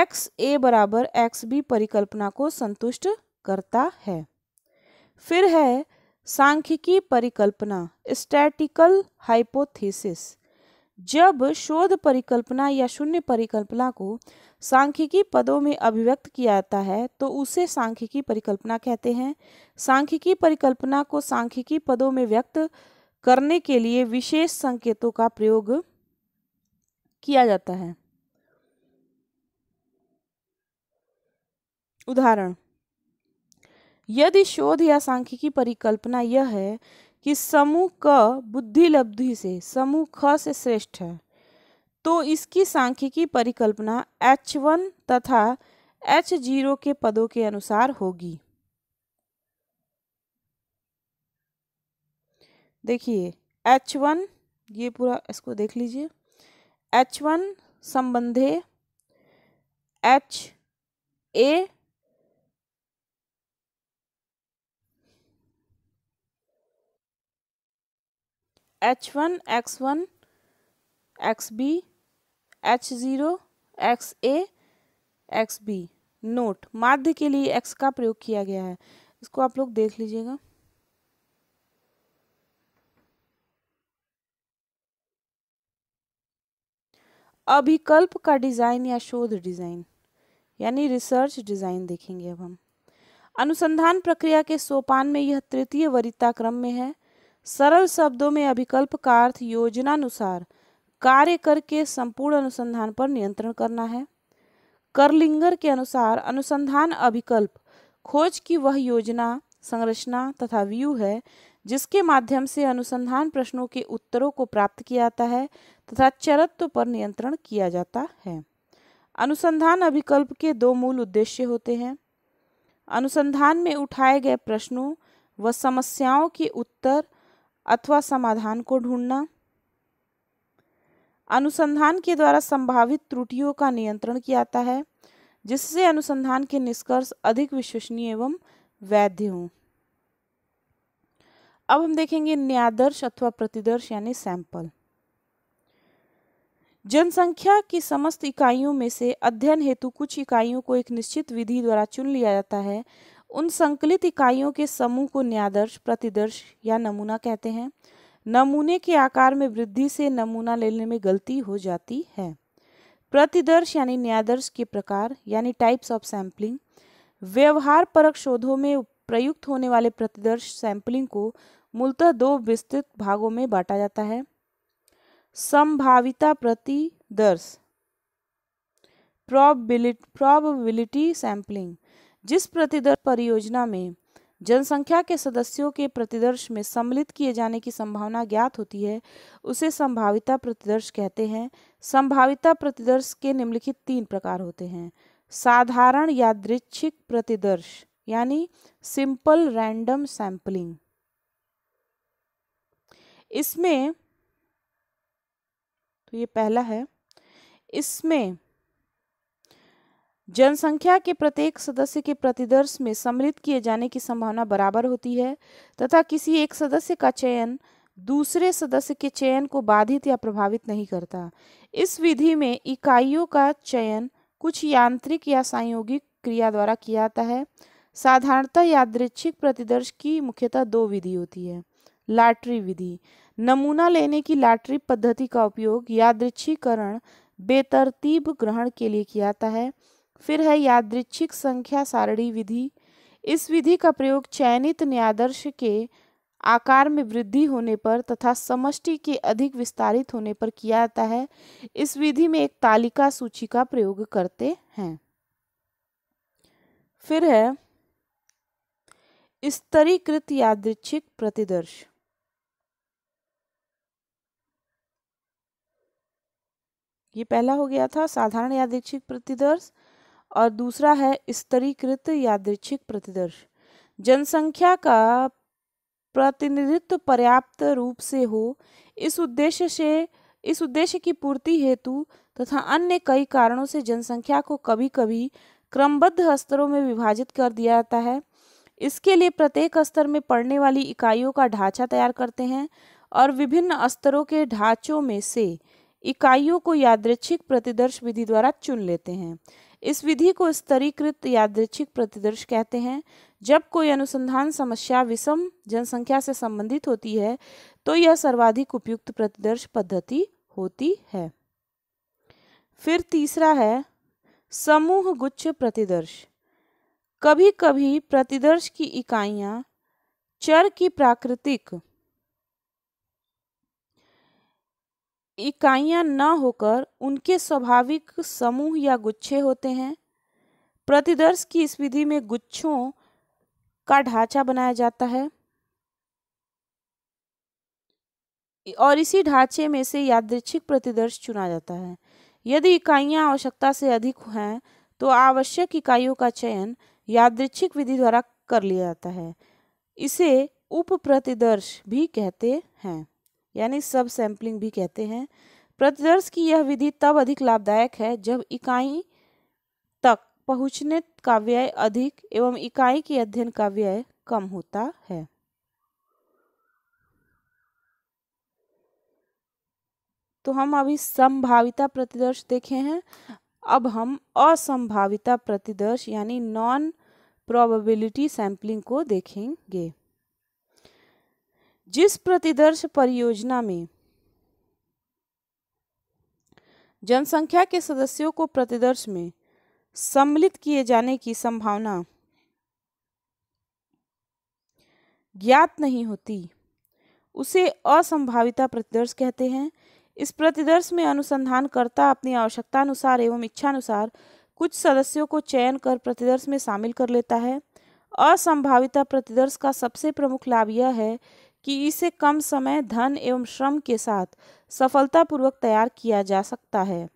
एक्स ए बराबर एक्स बी परिकल्पना को संतुष्ट करता है फिर है सांख्यिकी परिकल्पना स्टैटिकल हाइपोथेसिस जब शोध परिकल्पना या शून्य परिकल्पना को सांख्यिकी पदों में अभिव्यक्त किया जाता है तो उसे सांख्यिकी परिकल्पना कहते हैं सांख्यिकी परिकल्पना को सांख्यिकी पदों में व्यक्त करने के लिए विशेष संकेतों का प्रयोग किया जाता है उदाहरण यदि शोध या सांख्यिकी परिकल्पना यह है कि समूह क बुद्धि लब्धि से समूह ख से श्रेष्ठ है तो इसकी सांख्यिकी परिकल्पना एच वन तथा एच जीरो के पदों के अनुसार होगी देखिए एच वन ये पूरा इसको देख लीजिए एच वन संबंधे H A H one X one X B H zero X A X B note माध्य के लिए एक्स का प्रयोग किया गया है इसको आप लोग देख लीजिएगा अभिकल्प का डिज़ाइन या शोध डिज़ाइन यानी रिसर्च डिज़ाइन देखेंगे अब हम अनुसंधान प्रक्रिया के सोपान में यह तृतीय वरिता क्रम में है सरल शब्दों में अभिकल्प का अर्थ योजनानुसार कार्य करके संपूर्ण अनुसंधान पर नियंत्रण करना है करलिंगर के अनुसार अनुसंधान अभिकल्प खोज की वह योजना संरचना तथा व्यू है जिसके माध्यम से अनुसंधान प्रश्नों के उत्तरों को प्राप्त किया जाता है तथा चरत्व पर नियंत्रण किया जाता है अनुसंधान अभिकल्प के दो मूल उद्देश्य होते हैं अनुसंधान में उठाए गए प्रश्नों व समस्याओं के उत्तर अथवा समाधान को ढूंढना अनुसंधान के द्वारा संभावित त्रुटियों का नियंत्रण किया जाता है जिससे अनुसंधान के निष्कर्ष अधिक विश्वसनीय एवं वैध हों अब हम देखेंगे न्यादर्श अथवा प्रतिदर्श यानी सैंपल जनसंख्या की समस्त इकाइयों में से अध्ययन हेतु कुछ इकाइयों को एक निश्चित विधि द्वारा चुन लिया जाता है उन संकलित इकाइयों के समूह को न्यादर्श प्रतिदर्श या नमूना कहते हैं नमूने के आकार में वृद्धि से नमूना लेने में गलती हो जाती है प्रतिदर्श यानी न्यादर्श के प्रकार यानी टाइप्स ऑफ सैम्पलिंग व्यवहार परक शोधों में प्रयुक्त होने वाले प्रतिदर्श सैम्पलिंग को मूलतः दो विस्तृत भागों में बांटा जाता है संभाविता प्रतिदर्श प्रॉबिलिटी सैम्पलिंग जिस प्रतिदर्श परियोजना में जनसंख्या के सदस्यों के प्रतिदर्श में सम्मिलित किए जाने की संभावना ज्ञात होती है उसे संभाविता प्रतिदर्श कहते हैं संभाविता प्रतिदर्श के निम्नलिखित तीन प्रकार होते हैं साधारण यादृच्छिक प्रतिदर्श यानी सिंपल रैंडम सैंपलिंग इसमें तो ये पहला है इसमें जनसंख्या के प्रत्येक सदस्य के प्रतिदर्श में सम्मिलित किए जाने की संभावना बराबर होती है तथा किसी एक सदस्य का चयन दूसरे सदस्य के चयन को बाधित या प्रभावित नहीं करता इस विधि में इकाइयों का चयन कुछ यांत्रिक या संयोगिक क्रिया द्वारा किया जाता है साधारणतः यादृच्छिक प्रतिदर्श की मुख्यतः दो विधि होती है लाटरी विधि नमूना लेने की लाटरी पद्धति का उपयोग यादृच्छीकरण बेतरतीब ग्रहण के लिए किया जाता है फिर है यादृच्छिक संख्या सारणी विधि इस विधि का प्रयोग चयनित न्यादर्श के आकार में वृद्धि होने पर तथा समष्टि के अधिक विस्तारित होने पर किया जाता है इस विधि में एक तालिका सूची का प्रयोग करते हैं फिर है स्तरीकृत यादृच्छिक प्रतिदर्श ये पहला हो गया था साधारण यादृच्छिक प्रतिदर्श और दूसरा है स्तरीकृत यादृच्छिक प्रतिदर्श जनसंख्या का प्रतिनिधित्व पर्याप्त रूप से हो इस उद्देश्य से इस उद्देश्य की पूर्ति हेतु तथा अन्य कई कारणों से जनसंख्या को कभी कभी क्रमबद्ध स्तरों में विभाजित कर दिया जाता है इसके लिए प्रत्येक स्तर में पड़ने वाली इकाइयों का ढांचा तैयार करते हैं और विभिन्न स्तरों के ढांचों में से इकाइयों को यादृच्छिक प्रतिदर्श विधि द्वारा चुन लेते हैं इस विधि को स्तरीकृत यादृच्छिक प्रतिदर्श कहते हैं जब कोई अनुसंधान समस्या विषम जनसंख्या से संबंधित होती है तो यह सर्वाधिक उपयुक्त प्रतिदर्श पद्धति होती है फिर तीसरा है समूह गुच्छ प्रतिदर्श कभी कभी प्रतिदर्श की इकाइयां चर की प्राकृतिक इकाइयां न होकर उनके स्वाभाविक समूह या गुच्छे होते हैं प्रतिदर्श की इस विधि में गुच्छों का ढांचा बनाया जाता है और इसी ढांचे में से यादृच्छिक प्रतिदर्श चुना जाता है यदि इकाइयां आवश्यकता से अधिक हैं तो आवश्यक इकाइयों का चयन यादृच्छिक विधि द्वारा कर लिया जाता है इसे उप प्रतिदर्श भी कहते हैं यानी सब सैम्पलिंग भी कहते हैं प्रतिदर्श की यह विधि तब अधिक लाभदायक है जब इकाई तक पहुँचने का व्यय अधिक एवं इकाई के अध्ययन का व्यय कम होता है तो हम अभी संभाविता प्रतिदर्श देखे हैं अब हम असंभाविता प्रतिदर्श यानी नॉन प्रोबेबिलिटी सैम्पलिंग को देखेंगे जिस प्रतिदर्श परियोजना में जनसंख्या के सदस्यों को प्रतिदर्श में सम्मिलित किए जाने की संभावना ज्ञात नहीं होती उसे असंभाविता प्रतिदर्श कहते हैं इस प्रतिदर्श में अनुसंधानकर्ता अपनी आवश्यकता अनुसार एवं इच्छानुसार कुछ सदस्यों को चयन कर प्रतिदर्श में शामिल कर लेता है असंभाविता प्रतिदर्श का सबसे प्रमुख लाभ यह है कि इसे कम समय धन एवं श्रम के साथ सफलतापूर्वक तैयार किया जा सकता है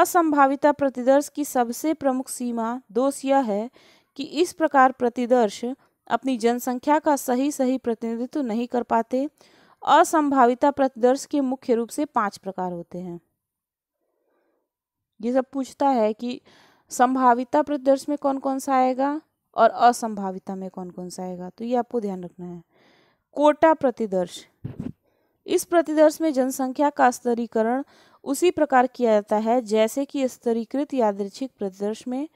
असंभाविता प्रतिदर्श की सबसे प्रमुख सीमा दोष यह है कि इस प्रकार प्रतिदर्श अपनी जनसंख्या का सही सही प्रतिनिधित्व नहीं कर पाते असंभाविता प्रतिदर्श के मुख्य रूप से पांच प्रकार होते हैं ये सब पूछता है कि संभाविता प्रतिदर्श में कौन कौन सा आएगा और असंभाविता में कौन कौन सा आएगा तो ये आपको ध्यान रखना है कोटा प्रतिदर्श इस प्रतिदर्श में जनसंख्या का स्तरीकरण उसी प्रकार किया जाता है जैसे कि स्तरीकृत यादृच्छिक प्रतिदर्श में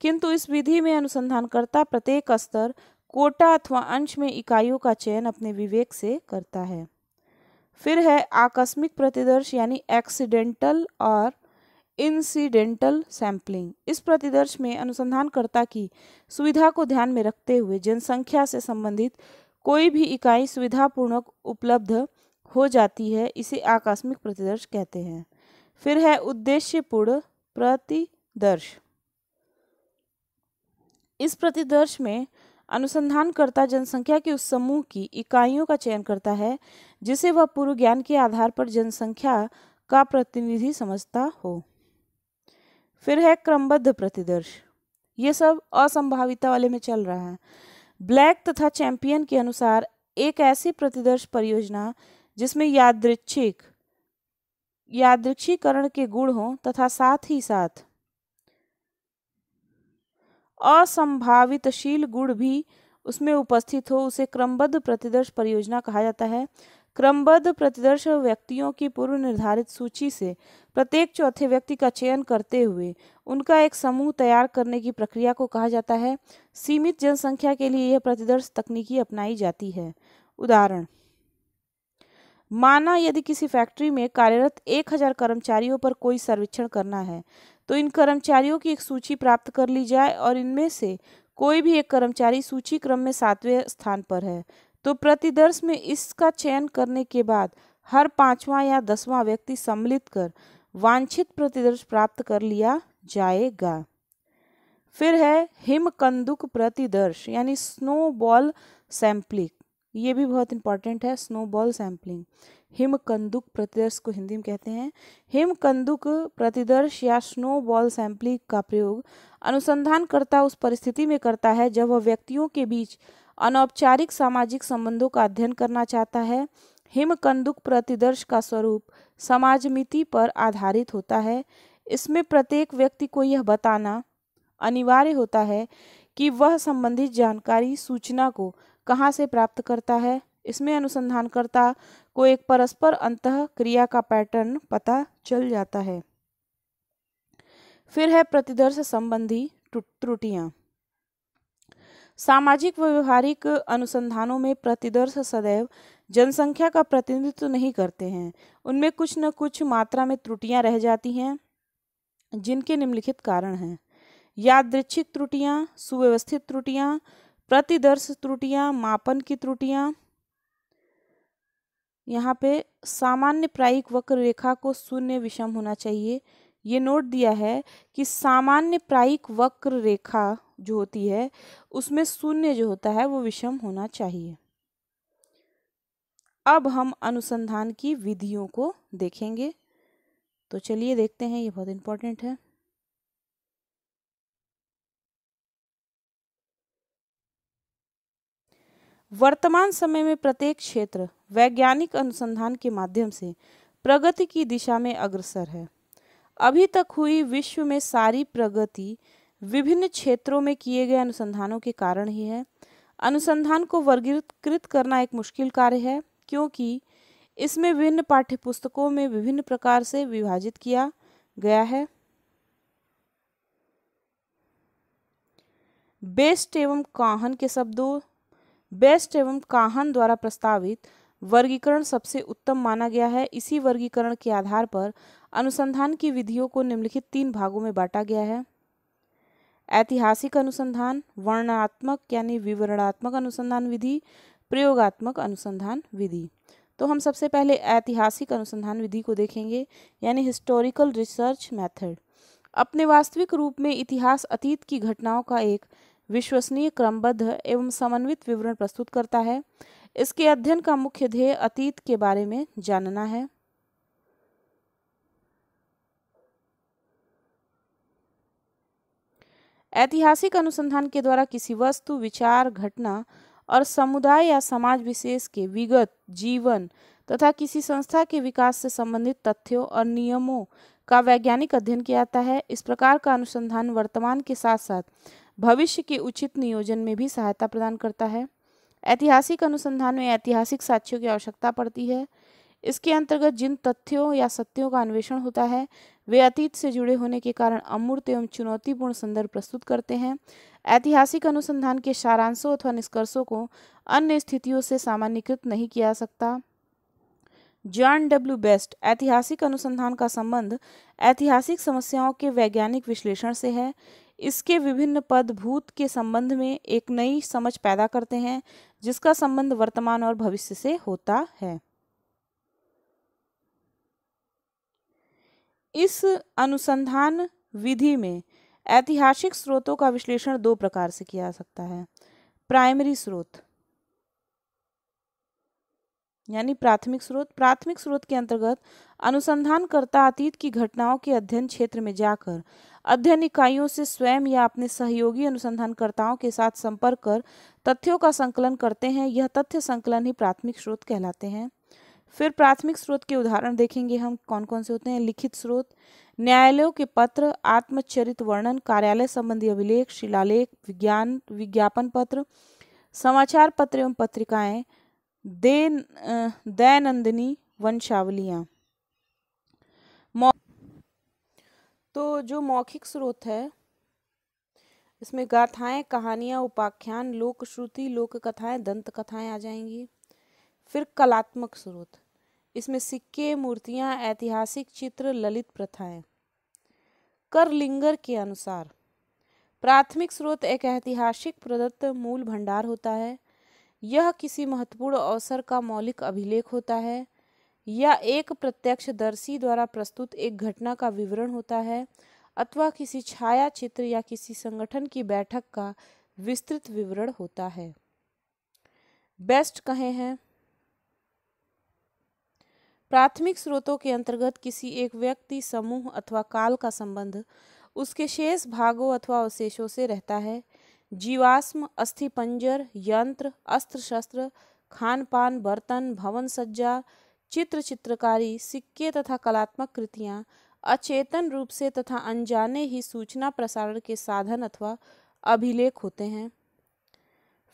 किंतु इस विधि में अनुसंधानकर्ता प्रत्येक स्तर कोटा अथवा अंश में इकाइयों का चयन अपने विवेक से करता है फिर है आकस्मिक प्रतिदर्श यानी एक्सीडेंटल और इंसिडेंटल सैंपलिंग इस प्रतिदर्श में अनुसंधानकर्ता की सुविधा को ध्यान में रखते हुए जनसंख्या से संबंधित कोई भी इकाई सुविधापूर्वक उपलब्ध हो जाती है इसे आकस्मिक प्रतिदर्श कहते हैं फिर है उद्देश्यपूर्ण प्रतिदर्श इस प्रतिदर्श में अनुसंधानकर्ता जनसंख्या के उस समूह की इकाइयों का चयन करता है जिसे वह पूर्व ज्ञान के आधार पर जनसंख्या का प्रतिनिधि समझता हो फिर है क्रमबद्ध प्रतिदर्श ये सब असंभाविता वाले में चल रहा है ब्लैक तथा चैंपियन के अनुसार एक ऐसी प्रतिदर्श परियोजना जिसमें यादृच्छिक यादृक्षीकरण के गुण हों तथा साथ ही साथ असंभावितशील गुण भी उसमें उपस्थित हो उसे क्रमबद्ध प्रतिदर्श परियोजना कहा जाता है क्रमबद्ध प्रतिदर्श व्यक्तियों की पूर्व निर्धारित सूची से प्रत्येक चौथे व्यक्ति का चयन करते हुए उनका एक समूह तैयार करने की प्रक्रिया को कहा जाता है सीमित जनसंख्या के लिए यह प्रतिदर्श तकनीकी अपनाई जाती है उदाहरण माना यदि किसी फैक्ट्री में कार्यरत 1000 कर्मचारियों पर कोई सर्वेक्षण करना है तो इन कर्मचारियों की एक सूची प्राप्त कर ली जाए और इनमें से कोई भी एक कर्मचारी सूची क्रम में सातवें स्थान पर है तो प्रतिदर्श में इसका चयन करने के बाद हर पांचवा या दसवां व्यक्ति सम्मिलित कर वांछित प्रतिदर्श प्राप्त कर लिया जाएगा फिर है हिमकंदुक प्रतिदर्श यानी स्नोबॉल सैम्पलिंग ये भी बहुत इंपॉर्टेंट है स्नोबॉल सैम्पलिंग हिमकंदुक प्रतिदर्श को हिंदी में कहते हैं हिमकंदुक प्रतिदर्श या स्नोबॉल सैम्पलिंग का प्रयोग अनुसंधानकर्ता उस परिस्थिति में करता है जब वह व्यक्तियों के बीच अनौपचारिक सामाजिक संबंधों का अध्ययन करना चाहता है हिमकंदुक प्रतिदर्श का स्वरूप समाजमिति पर आधारित होता है इसमें प्रत्येक व्यक्ति को यह बताना अनिवार्य होता है कि वह संबंधित जानकारी सूचना को कहाँ से प्राप्त करता है इसमें अनुसंधानकर्ता को एक परस्पर अंत क्रिया का पैटर्न पता चल जाता है फिर है प्रतिदर्श संबंधी त्रुटियां सामाजिक व्यवहारिक अनुसंधानों में प्रतिदर्श सदैव जनसंख्या का प्रतिनिधित्व नहीं करते हैं उनमें कुछ न कुछ मात्रा में त्रुटियां रह जाती हैं जिनके निम्नलिखित कारण हैं यादृच्छिक त्रुटियां सुव्यवस्थित त्रुटियां प्रतिदर्श त्रुटियां मापन की त्रुटियां यहाँ पे सामान्य प्रायिक वक्र रेखा को शून्य विषम होना चाहिए ये नोट दिया है कि सामान्य प्रायिक वक्र रेखा जो होती है उसमें शून्य जो होता है वो विषम होना चाहिए अब हम अनुसंधान की विधियों को देखेंगे तो चलिए देखते हैं ये बहुत इम्पोर्टेंट है वर्तमान समय में प्रत्येक क्षेत्र वैज्ञानिक अनुसंधान के माध्यम से प्रगति की दिशा में अग्रसर है अभी तक हुई विश्व में सारी प्रगति विभिन्न क्षेत्रों में किए गए अनुसंधानों के कारण ही है अनुसंधान को वर्गीकृत करना एक मुश्किल कार्य है क्योंकि इसमें विभिन्न पाठ्यपुस्तकों में विभिन्न प्रकार से विभाजित किया गया है बेस्ट एवं काहन के शब्दों बेस्ट एवं काहन द्वारा प्रस्तावित वर्गीकरण सबसे उत्तम माना गया है इसी वर्गीकरण के आधार पर अनुसंधान की विधियों को निम्नलिखित तीन भागों में बांटा गया है ऐतिहासिक अनुसंधान वर्णात्मक यानी विवरणात्मक अनुसंधान विधि प्रयोगात्मक अनुसंधान विधि तो हम सबसे पहले ऐतिहासिक अनुसंधान विधि को देखेंगे यानी हिस्टोरिकल रिसर्च मेथड अपने वास्तविक रूप में इतिहास अतीत की घटनाओं का एक विश्वसनीय क्रमबद्ध एवं समन्वित विवरण प्रस्तुत करता है इसके अध्ययन का मुख्य ध्येय अतीत के बारे में जानना है ऐतिहासिक अनुसंधान के द्वारा किसी वस्तु विचार घटना और समुदाय या समाज विशेष के विगत जीवन तथा किसी संस्था के विकास से संबंधित तथ्यों और नियमों का वैज्ञानिक अध्ययन किया जाता है इस प्रकार का अनुसंधान वर्तमान के साथ साथ भविष्य के उचित नियोजन में भी सहायता प्रदान करता है ऐतिहासिक अनुसंधान में ऐतिहासिक साक्ष्यों की आवश्यकता पड़ती है इसके अंतर्गत जिन तथ्यों या सत्यों का अन्वेषण होता है वे अतीत से जुड़े होने के कारण अमूर्त एवं चुनौतीपूर्ण संदर्भ प्रस्तुत करते हैं ऐतिहासिक अनुसंधान के सारांशों अथवा निष्कर्षों को अन्य स्थितियों से सामान्यकृत नहीं किया सकता जॉन डब्ल्यू बेस्ट ऐतिहासिक अनुसंधान का संबंध ऐतिहासिक समस्याओं के वैज्ञानिक विश्लेषण से है इसके विभिन्न पद भूत के संबंध में एक नई समझ पैदा करते हैं जिसका संबंध वर्तमान और भविष्य से होता है इस अनुसंधान विधि में ऐतिहासिक स्रोतों का विश्लेषण दो प्रकार से किया जा सकता है प्राइमरी स्रोत यानी प्राथमिक स्रोत प्राथमिक स्रोत के अंतर्गत अनुसंधानकर्ता अतीत की घटनाओं के अध्ययन क्षेत्र में जाकर अध्ययन इकाइयों से स्वयं या अपने सहयोगी अनुसंधानकर्ताओं के साथ संपर्क कर तथ्यों का संकलन करते हैं यह तथ्य संकलन ही प्राथमिक स्रोत कहलाते हैं फिर प्राथमिक स्रोत के उदाहरण देखेंगे हम कौन कौन से होते हैं लिखित स्रोत न्यायालयों के पत्र आत्मचरित वर्णन कार्यालय संबंधी अभिलेख शिलालेख विज्ञान विज्ञापन पत्र समाचार पत्र एवं पत्रिकाएं दे दयानंदिनी वंशावलियां तो जो मौखिक स्रोत है इसमें गाथाएं कहानियां उपाख्यान लोक श्रुति लोक कथाएं दंत कथाएं आ जाएंगी फिर कलात्मक स्रोत इसमें सिक्के मूर्तियां ऐतिहासिक चित्र ललित प्रथाएं करलिंगर के अनुसार प्राथमिक स्रोत एक ऐतिहासिक प्रदत्त मूल भंडार होता है यह किसी महत्वपूर्ण अवसर का मौलिक अभिलेख होता है या एक प्रत्यक्ष दर्शी द्वारा प्रस्तुत एक घटना का विवरण होता है अथवा किसी छाया चित्र या किसी संगठन की बैठक का विस्तृत विवरण होता है बेस्ट कहे हैं प्राथमिक स्रोतों के अंतर्गत किसी एक व्यक्ति समूह अथवा काल का संबंध उसके शेष भागों अथवा अवशेषों से रहता है जीवाश्म अस्थिपंजर यंत्र अस्त्र शस्त्र खान पान बर्तन भवन सज्जा चित्र चित्रकारी सिक्के तथा कलात्मक कृतियाँ अचेतन रूप से तथा अनजाने ही सूचना प्रसारण के साधन अथवा अभिलेख होते हैं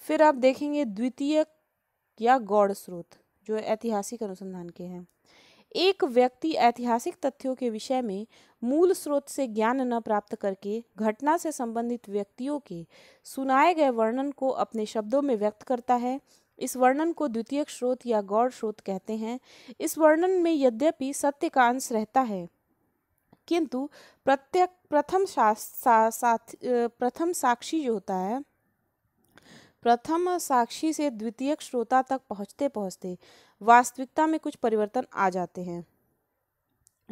फिर आप देखेंगे द्वितीय या गौड़ स्रोत जो ऐतिहासिक अनुसंधान के हैं एक व्यक्ति ऐतिहासिक तथ्यों के विषय में मूल स्रोत से ज्ञान न प्राप्त करके घटना से संबंधित व्यक्तियों के सुनाए गए वर्णन को अपने शब्दों में व्यक्त करता है इस वर्णन को द्वितीयक स्रोत या गौर स्रोत कहते हैं इस वर्णन में यद्यपि सत्य का अंश रहता है किंतु प्रत्येक प्रथम सा, सा, प्रथम साक्षी जो होता है प्रथम साक्षी से द्वितीयक श्रोता तक पहुँचते पहुँचते वास्तविकता में कुछ परिवर्तन आ जाते हैं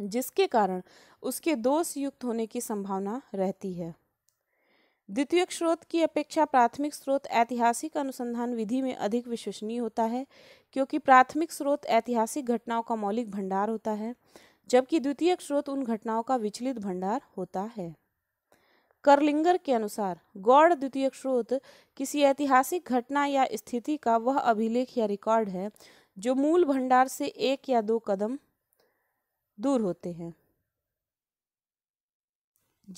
जिसके कारण उसके दोष युक्त होने की संभावना रहती है द्वितीय स्रोत की अपेक्षा प्राथमिक स्रोत ऐतिहासिक अनुसंधान विधि में अधिक विश्वसनीय होता है क्योंकि प्राथमिक स्रोत ऐतिहासिक घटनाओं का मौलिक भंडार होता है जबकि द्वितीय स्रोत उन घटनाओं का विचलित भंडार होता है करलिंगर के अनुसार गौड़ द्वितीय स्रोत किसी ऐतिहासिक घटना या स्थिति का वह अभिलेख या रिकॉर्ड है जो मूल भंडार से एक या दो कदम दूर होते हैं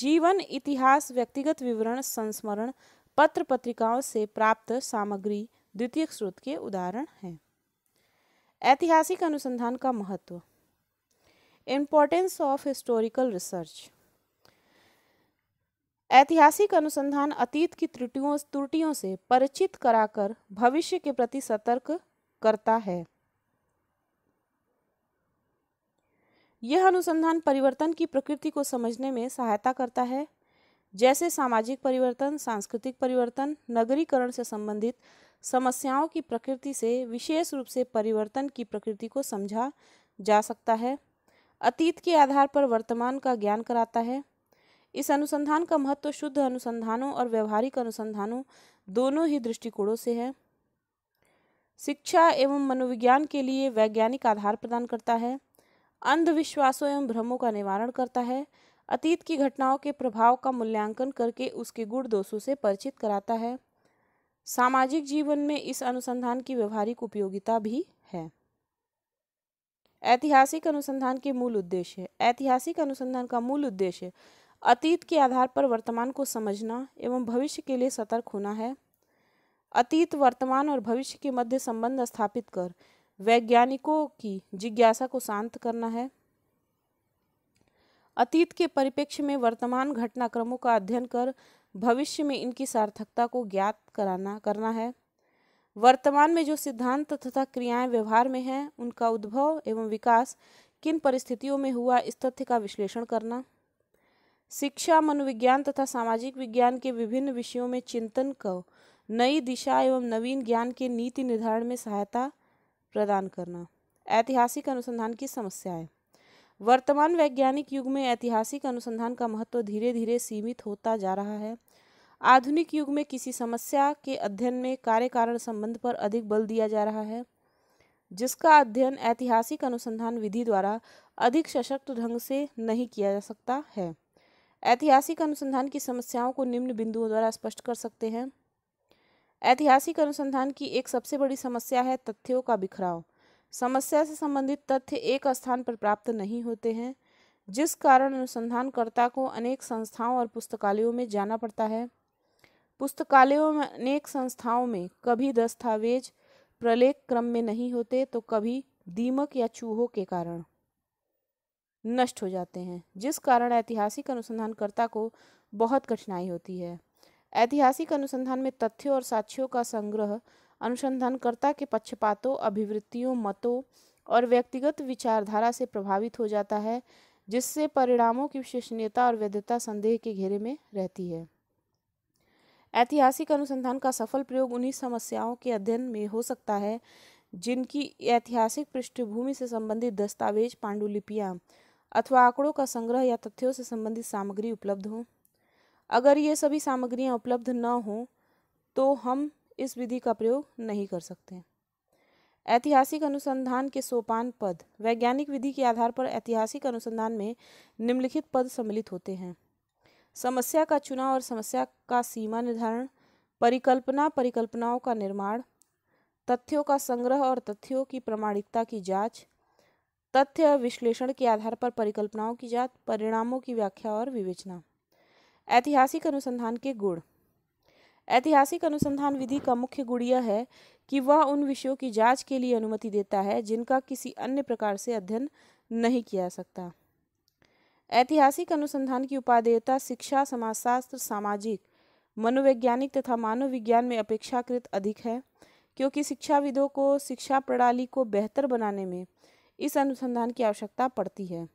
जीवन इतिहास व्यक्तिगत विवरण संस्मरण पत्र पत्रिकाओं से प्राप्त सामग्री द्वितीय स्रोत के उदाहरण हैं ऐतिहासिक अनुसंधान का महत्व इम्पोर्टेंस ऑफ हिस्टोरिकल रिसर्च ऐतिहासिक अनुसंधान अतीत की त्रुटियों त्रुटियों से परिचित कराकर भविष्य के प्रति सतर्क करता है यह अनुसंधान परिवर्तन की प्रकृति को समझने में सहायता करता है जैसे सामाजिक परिवर्तन सांस्कृतिक परिवर्तन नगरीकरण से संबंधित समस्याओं की प्रकृति से विशेष रूप से परिवर्तन की प्रकृति को समझा जा सकता है अतीत के आधार पर वर्तमान का ज्ञान कराता है इस अनुसंधान का महत्व शुद्ध अनुसंधानों और व्यवहारिक अनुसंधानों दोनों ही दृष्टिकोणों से है शिक्षा एवं मनोविज्ञान के लिए वैज्ञानिक आधार प्रदान करता है अंधविश्वासों एवं भ्रमों का निवारण करता है अतीत की घटनाओं के प्रभाव का मूल्यांकन करके उसके गुण दोषों से परिचित कराता है सामाजिक जीवन में इस अनुसंधान की व्यवहारिक उपयोगिता भी है ऐतिहासिक अनुसंधान के मूल उद्देश्य ऐतिहासिक अनुसंधान का मूल उद्देश्य अतीत के आधार पर वर्तमान को समझना एवं भविष्य के लिए सतर्क होना है अतीत वर्तमान और भविष्य के मध्य संबंध स्थापित कर वैज्ञानिकों की जिज्ञासा को शांत करना है अतीत के परिप्रेक्ष्य में वर्तमान घटनाक्रमों का अध्ययन कर भविष्य में इनकी सार्थकता को ज्ञात कराना करना है वर्तमान में जो सिद्धांत तथा क्रियाएं व्यवहार में हैं उनका उद्भव एवं विकास किन परिस्थितियों में हुआ इस तथ्य का विश्लेषण करना शिक्षा मनोविज्ञान तथा सामाजिक विज्ञान के विभिन्न विषयों में चिंतन को नई दिशा एवं नवीन ज्ञान के नीति निर्धारण में सहायता प्रदान करना ऐतिहासिक अनुसंधान की समस्याएं वर्तमान वैज्ञानिक युग में ऐतिहासिक अनुसंधान का महत्व धीरे धीरे सीमित होता जा रहा है आधुनिक युग में किसी समस्या के अध्ययन में कार्य कारण संबंध पर अधिक बल दिया जा रहा है जिसका अध्ययन ऐतिहासिक अनुसंधान विधि द्वारा अधिक सशक्त ढंग से नहीं किया जा सकता है ऐतिहासिक अनुसंधान की समस्याओं को निम्न बिंदुओं द्वारा स्पष्ट कर सकते हैं ऐतिहासिक अनुसंधान की एक सबसे बड़ी समस्या है तथ्यों का बिखराव समस्या से संबंधित तथ्य एक स्थान पर प्राप्त नहीं होते हैं जिस कारण अनुसंधानकर्ता को अनेक संस्थाओं और पुस्तकालयों में जाना पड़ता है पुस्तकालयों में अनेक संस्थाओं में कभी दस्तावेज प्रलेख क्रम में नहीं होते तो कभी दीमक या चूहों के कारण नष्ट हो जाते हैं जिस कारण ऐतिहासिक अनुसंधानकर्ता को बहुत कठिनाई होती है ऐतिहासिक अनुसंधान में तथ्यों और साक्ष्यों का संग्रह अनुसंधानकर्ता के पक्षपातों अभिवृत्तियों मतों और व्यक्तिगत विचारधारा से प्रभावित हो जाता है जिससे परिणामों की विश्वसनीयता और वैधता संदेह के घेरे में रहती है ऐतिहासिक अनुसंधान का सफल प्रयोग उन्हीं समस्याओं के अध्ययन में हो सकता है जिनकी ऐतिहासिक पृष्ठभूमि से संबंधित दस्तावेज पांडुलिपियाँ अथवा आंकड़ों का संग्रह या तथ्यों से संबंधित सामग्री उपलब्ध हो अगर ये सभी सामग्रियाँ उपलब्ध न हों तो हम इस विधि का प्रयोग नहीं कर सकते ऐतिहासिक अनुसंधान के सोपान पद वैज्ञानिक विधि के आधार पर ऐतिहासिक अनुसंधान में निम्नलिखित पद सम्मिलित होते हैं समस्या का चुनाव और समस्या का सीमा निर्धारण परिकल्पना परिकल्पनाओं का निर्माण तथ्यों का संग्रह और तथ्यों की प्रमाणिकता की जांच तथ्य विश्लेषण के आधार पर परिकल्पनाओं की जांच परिणामों की व्याख्या और विवेचना ऐतिहासिक अनुसंधान के गुण ऐतिहासिक अनुसंधान विधि का मुख्य गुण यह है कि वह उन विषयों की जांच के लिए अनुमति देता है जिनका किसी अन्य प्रकार से अध्ययन नहीं किया सकता ऐतिहासिक अनुसंधान की उपादेयता शिक्षा समाजशास्त्र सामाजिक मनोवैज्ञानिक तथा मानव विज्ञान में अपेक्षाकृत अधिक है क्योंकि शिक्षाविदों को शिक्षा प्रणाली को बेहतर बनाने में इस अनुसंधान की आवश्यकता पड़ती है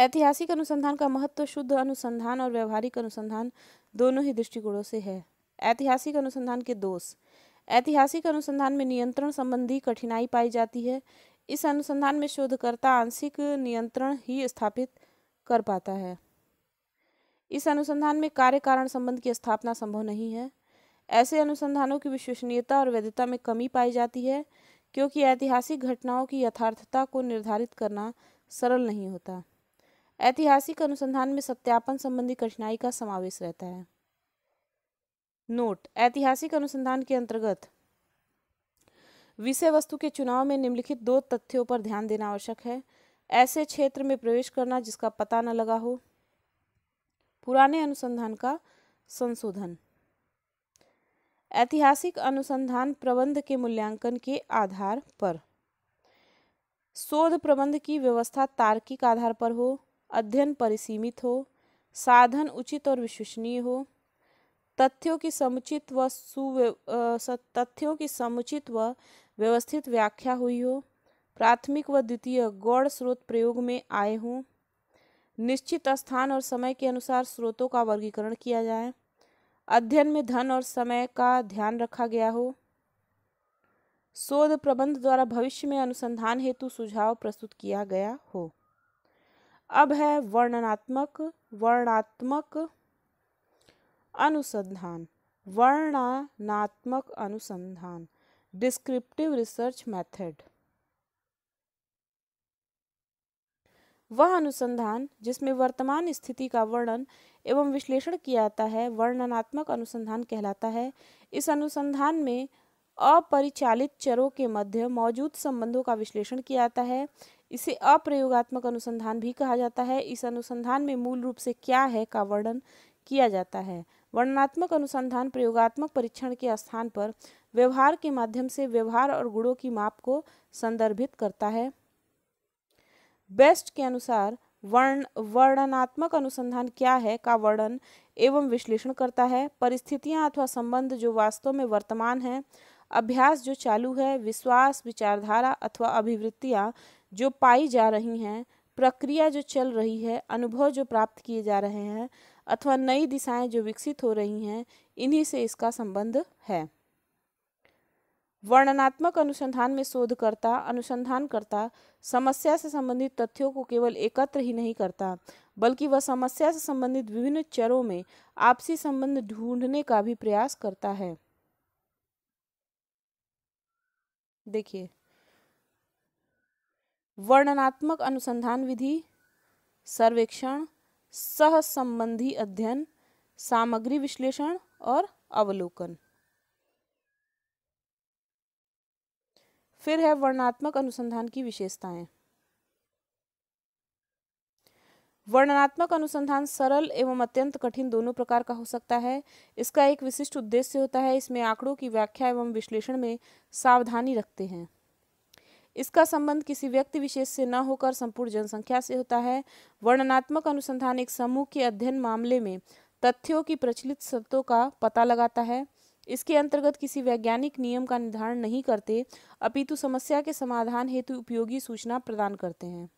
ऐतिहासिक अनुसंधान का महत्व शुद्ध अनुसंधान और व्यवहारिक अनुसंधान दोनों ही दृष्टिकोणों से है ऐतिहासिक अनुसंधान के दोष ऐतिहासिक अनुसंधान में नियंत्रण संबंधी कठिनाई पाई जाती है इस अनुसंधान में शोधकर्ता आंशिक नियंत्रण ही स्थापित कर पाता है इस अनुसंधान में कार्य कारण संबंध की स्थापना संभव नहीं है ऐसे अनुसंधानों की विश्वसनीयता और वैधता में कमी पाई जाती है क्योंकि ऐतिहासिक घटनाओं की यथार्थता को निर्धारित करना सरल नहीं होता ऐतिहासिक अनुसंधान में सत्यापन संबंधी कठिनाई का समावेश रहता है नोट ऐतिहासिक अनुसंधान के अंतर्गत विषय वस्तु के चुनाव में निम्नलिखित दो तथ्यों पर ध्यान देना आवश्यक है ऐसे क्षेत्र में प्रवेश करना जिसका पता न लगा हो पुराने अनुसंधान का संशोधन ऐतिहासिक अनुसंधान प्रबंध के मूल्यांकन के आधार पर शोध प्रबंध की व्यवस्था तार्किक आधार पर हो अध्ययन परिसीमित हो साधन उचित और विश्वसनीय हो तथ्यों की समुचित व सुव्य तथ्यों की समुचित व व्यवस्थित व्याख्या हुई हो प्राथमिक व द्वितीय गौण स्रोत प्रयोग में आए हों निश्चित स्थान और समय के अनुसार स्रोतों का वर्गीकरण किया जाए अध्ययन में धन और समय का ध्यान रखा गया हो शोध प्रबंध द्वारा भविष्य में अनुसंधान हेतु सुझाव प्रस्तुत किया गया हो अब है वर्णनात्मक वर्णात्मक अनुसंधान वर्णनात्मक अनुसंधान डिस्क्रिप्टिव रिसर्च मेथड वह अनुसंधान जिसमें वर्तमान स्थिति का वर्णन एवं विश्लेषण किया जाता है वर्णनात्मक अनुसंधान कहलाता है इस अनुसंधान में अपरिचालित चरों के मध्य मौजूद संबंधों का विश्लेषण किया जाता है इसे अप्रयोगात्मक अनुसंधान भी कहा जाता है इस अनुसंधान में मूल रूप से क्या है का वर्णन किया जाता है वर्णनात्मक अनुसंधान प्रयोगात्मक परीक्षण के स्थान पर व्यवहार के माध्यम से व्यवहार और गुणों की माप को संदर्भित करता है बेस्ट के अनुसार वर्ण वर्णनात्मक अनुसंधान क्या है का वर्णन एवं विश्लेषण करता है परिस्थितियां अथवा संबंध जो वास्तव में वर्तमान है अभ्यास जो चालू है विश्वास विचारधारा अथवा अभिवृत्तियां जो पाई जा रही हैं प्रक्रिया जो चल रही है अनुभव जो प्राप्त किए जा रहे हैं अथवा नई दिशाएं जो विकसित हो रही हैं इन्हीं से इसका संबंध है वर्णनात्मक अनुसंधान में शोधकर्ता अनुसंधानकर्ता समस्या से संबंधित तथ्यों को केवल एकत्र ही नहीं करता बल्कि वह समस्या से संबंधित विभिन्न चरों में आपसी संबंध ढूंढने का भी प्रयास करता है देखिए वर्णनात्मक अनुसंधान विधि सर्वेक्षण सहसंबंधी अध्ययन सामग्री विश्लेषण और अवलोकन फिर है वर्णनात्मक अनुसंधान की विशेषताएं वर्णनात्मक अनुसंधान सरल एवं अत्यंत कठिन दोनों प्रकार का हो सकता है इसका एक विशिष्ट उद्देश्य होता है इसमें आंकड़ों की व्याख्या एवं विश्लेषण में सावधानी रखते हैं इसका संबंध किसी व्यक्ति विशेष से न होकर संपूर्ण जनसंख्या से होता है वर्णनात्मक अनुसंधान एक समूह के अध्ययन मामले में तथ्यों की प्रचलित शर्तों का पता लगाता है इसके अंतर्गत किसी वैज्ञानिक नियम का निर्धारण नहीं करते अपितु समस्या के समाधान हेतु उपयोगी सूचना प्रदान करते हैं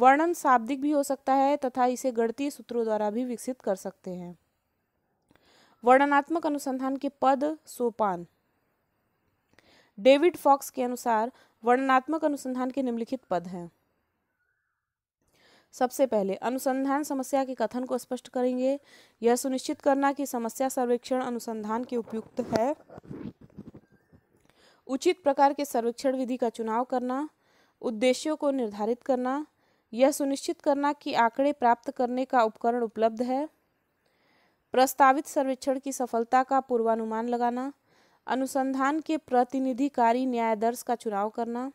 वर्णन शाब्दिक भी हो सकता है तथा इसे गणतीय सूत्रों द्वारा भी विकसित कर सकते हैं वर्णनात्मक अनुसंधान के पद सोपान डेविड फॉक्स के अनुसार वर्णनात्मक अनुसंधान के निम्नलिखित पद हैं सबसे पहले अनुसंधान समस्या के कथन को स्पष्ट करेंगे यह सुनिश्चित करना कि समस्या सर्वेक्षण अनुसंधान के उपयुक्त है उचित प्रकार के सर्वेक्षण विधि का चुनाव करना उद्देश्यों को निर्धारित करना यह सुनिश्चित करना कि आंकड़े प्राप्त करने का उपकरण उपलब्ध है प्रस्तावित सर्वेक्षण की सफलता का पूर्वानुमान लगाना अनुसंधान के प्रतिनिधिकारी न्यायाधर्श का चुनाव करना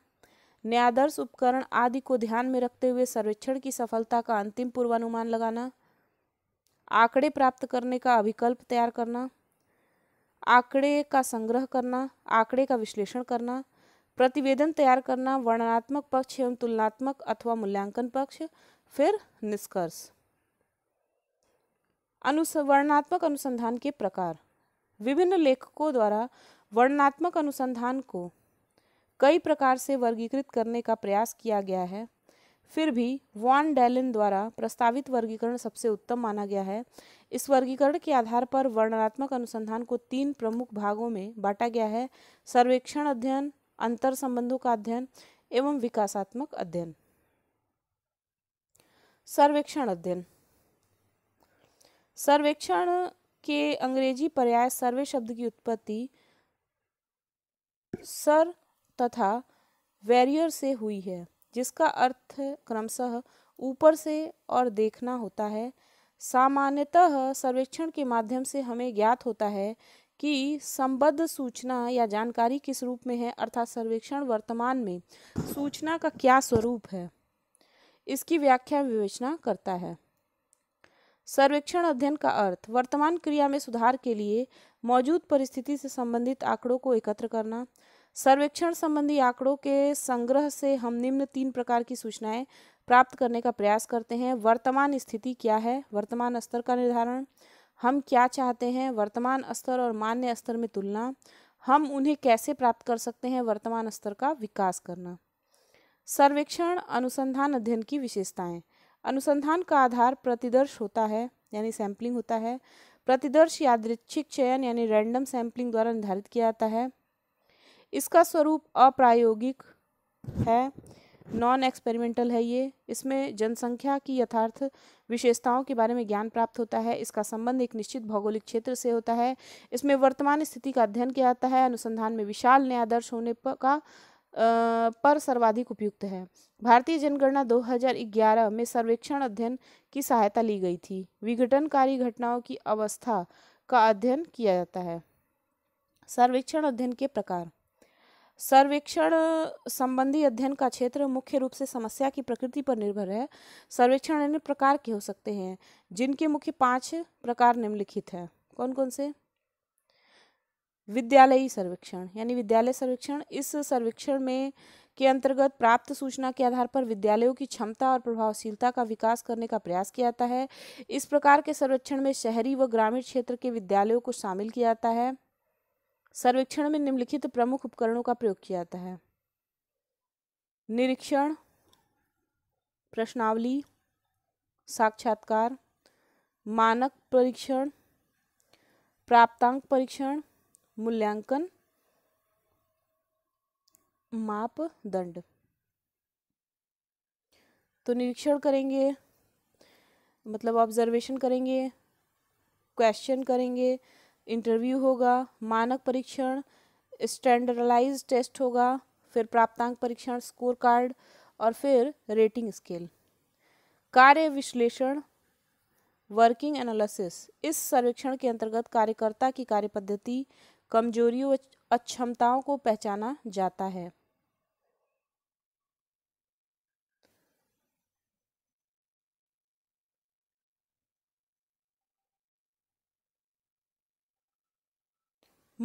न्यायाधर्श उपकरण आदि को ध्यान में रखते हुए सर्वेक्षण की सफलता का अंतिम पूर्वानुमान लगाना आंकड़े प्राप्त करने का अभिकल्प तैयार करना आंकड़े का संग्रह करना आंकड़े का विश्लेषण करना प्रतिवेदन तैयार करना वर्णनात्मक पक्ष एवं तुलनात्मक अथवा मूल्यांकन पक्ष फिर निष्कर्ष वर्णात्मक अनुसंधान के प्रकार विभिन्न लेखकों द्वारा वर्णनात्मक अनुसंधान को कई प्रकार से वर्गीकृत करने का प्रयास किया गया है फिर भी वॉन डेलिन द्वारा प्रस्तावित वर्गीकरण सबसे उत्तम माना गया है इस वर्गीकरण के आधार पर वर्णनात्मक अनुसंधान को तीन प्रमुख भागों में बांटा गया है सर्वेक्षण अध्ययन अंतर संबंधों का अध्ययन एवं विकासात्मक अध्ययन सर्वेक्षण अध्ययन सर्वेक्षण के अंग्रेजी पर्याय सर्वे शब्द की उत्पत्ति सर तथा वैरियर से हुई है जिसका अर्थ क्रमशः ऊपर से और देखना होता है सामान्यतः सर्वेक्षण के माध्यम से हमें ज्ञात होता है कि संबद्ध सूचना या जानकारी किस रूप में है अर्थात सर्वेक्षण वर्तमान में सूचना का क्या स्वरूप है इसकी व्याख्या विवेचना करता है सर्वेक्षण अध्ययन का अर्थ वर्तमान क्रिया में सुधार के लिए मौजूद परिस्थिति से संबंधित आंकड़ों को एकत्र करना सर्वेक्षण संबंधी आंकड़ों के संग्रह से हम निम्न तीन प्रकार की सूचनाएं प्राप्त करने का प्रयास करते हैं वर्तमान स्थिति क्या है वर्तमान स्तर का निर्धारण हम क्या चाहते हैं वर्तमान स्तर और मान्य स्तर में तुलना हम उन्हें कैसे प्राप्त कर सकते हैं वर्तमान स्तर का विकास करना सर्वेक्षण अनुसंधान अध्ययन की विशेषताएं अनुसंधान का आधार प्रतिदर्श होता है यानी सैम्पलिंग होता है प्रतिदर्श यादृच्छिक चयन यानी रैंडम सैम्पलिंग द्वारा निर्धारित किया जाता है इसका स्वरूप अप्रायोगिक है नॉन एक्सपेरिमेंटल है ये इसमें जनसंख्या की यथार्थ विशेषताओं के बारे में ज्ञान प्राप्त होता है इसका संबंध एक निश्चित भौगोलिक क्षेत्र से होता है इसमें वर्तमान स्थिति का अध्ययन किया जाता है अनुसंधान में विशाल नए आदर्श होने का पर सर्वाधिक उपयुक्त है भारतीय जनगणना 2011 में सर्वेक्षण अध्ययन की सहायता ली गई थी विघटनकारी घटनाओं की अवस्था का अध्ययन किया जाता है सर्वेक्षण अध्ययन के प्रकार सर्वेक्षण संबंधी अध्ययन का क्षेत्र मुख्य रूप से समस्या की प्रकृति पर निर्भर है सर्वेक्षण अन्य प्रकार के हो सकते हैं जिनके मुख्य पांच प्रकार निम्नलिखित हैं कौन कौन से विद्यालयी सर्वेक्षण यानी विद्यालय सर्वेक्षण इस सर्वेक्षण में के अंतर्गत प्राप्त सूचना के आधार पर विद्यालयों की क्षमता और प्रभावशीलता का विकास करने का प्रयास किया जाता है इस प्रकार के सर्वेक्षण में शहरी व ग्रामीण क्षेत्र के विद्यालयों को शामिल किया जाता है सर्वेक्षण में निम्नलिखित प्रमुख उपकरणों का प्रयोग किया जाता है निरीक्षण प्रश्नावली साक्षात्कार मानक परीक्षण प्राप्तांक परीक्षण मूल्यांकन मापदंड तो निरीक्षण करेंगे मतलब ऑब्जर्वेशन करेंगे क्वेश्चन करेंगे इंटरव्यू होगा मानक परीक्षण स्टैंडर्डलाइज टेस्ट होगा फिर प्राप्तांक परीक्षण स्कोर कार्ड और फिर रेटिंग स्केल कार्य विश्लेषण वर्किंग एनालिसिस इस सर्वेक्षण के अंतर्गत कार्यकर्ता की कार्य पद्धति कमजोरियों अक्षमताओं को पहचाना जाता है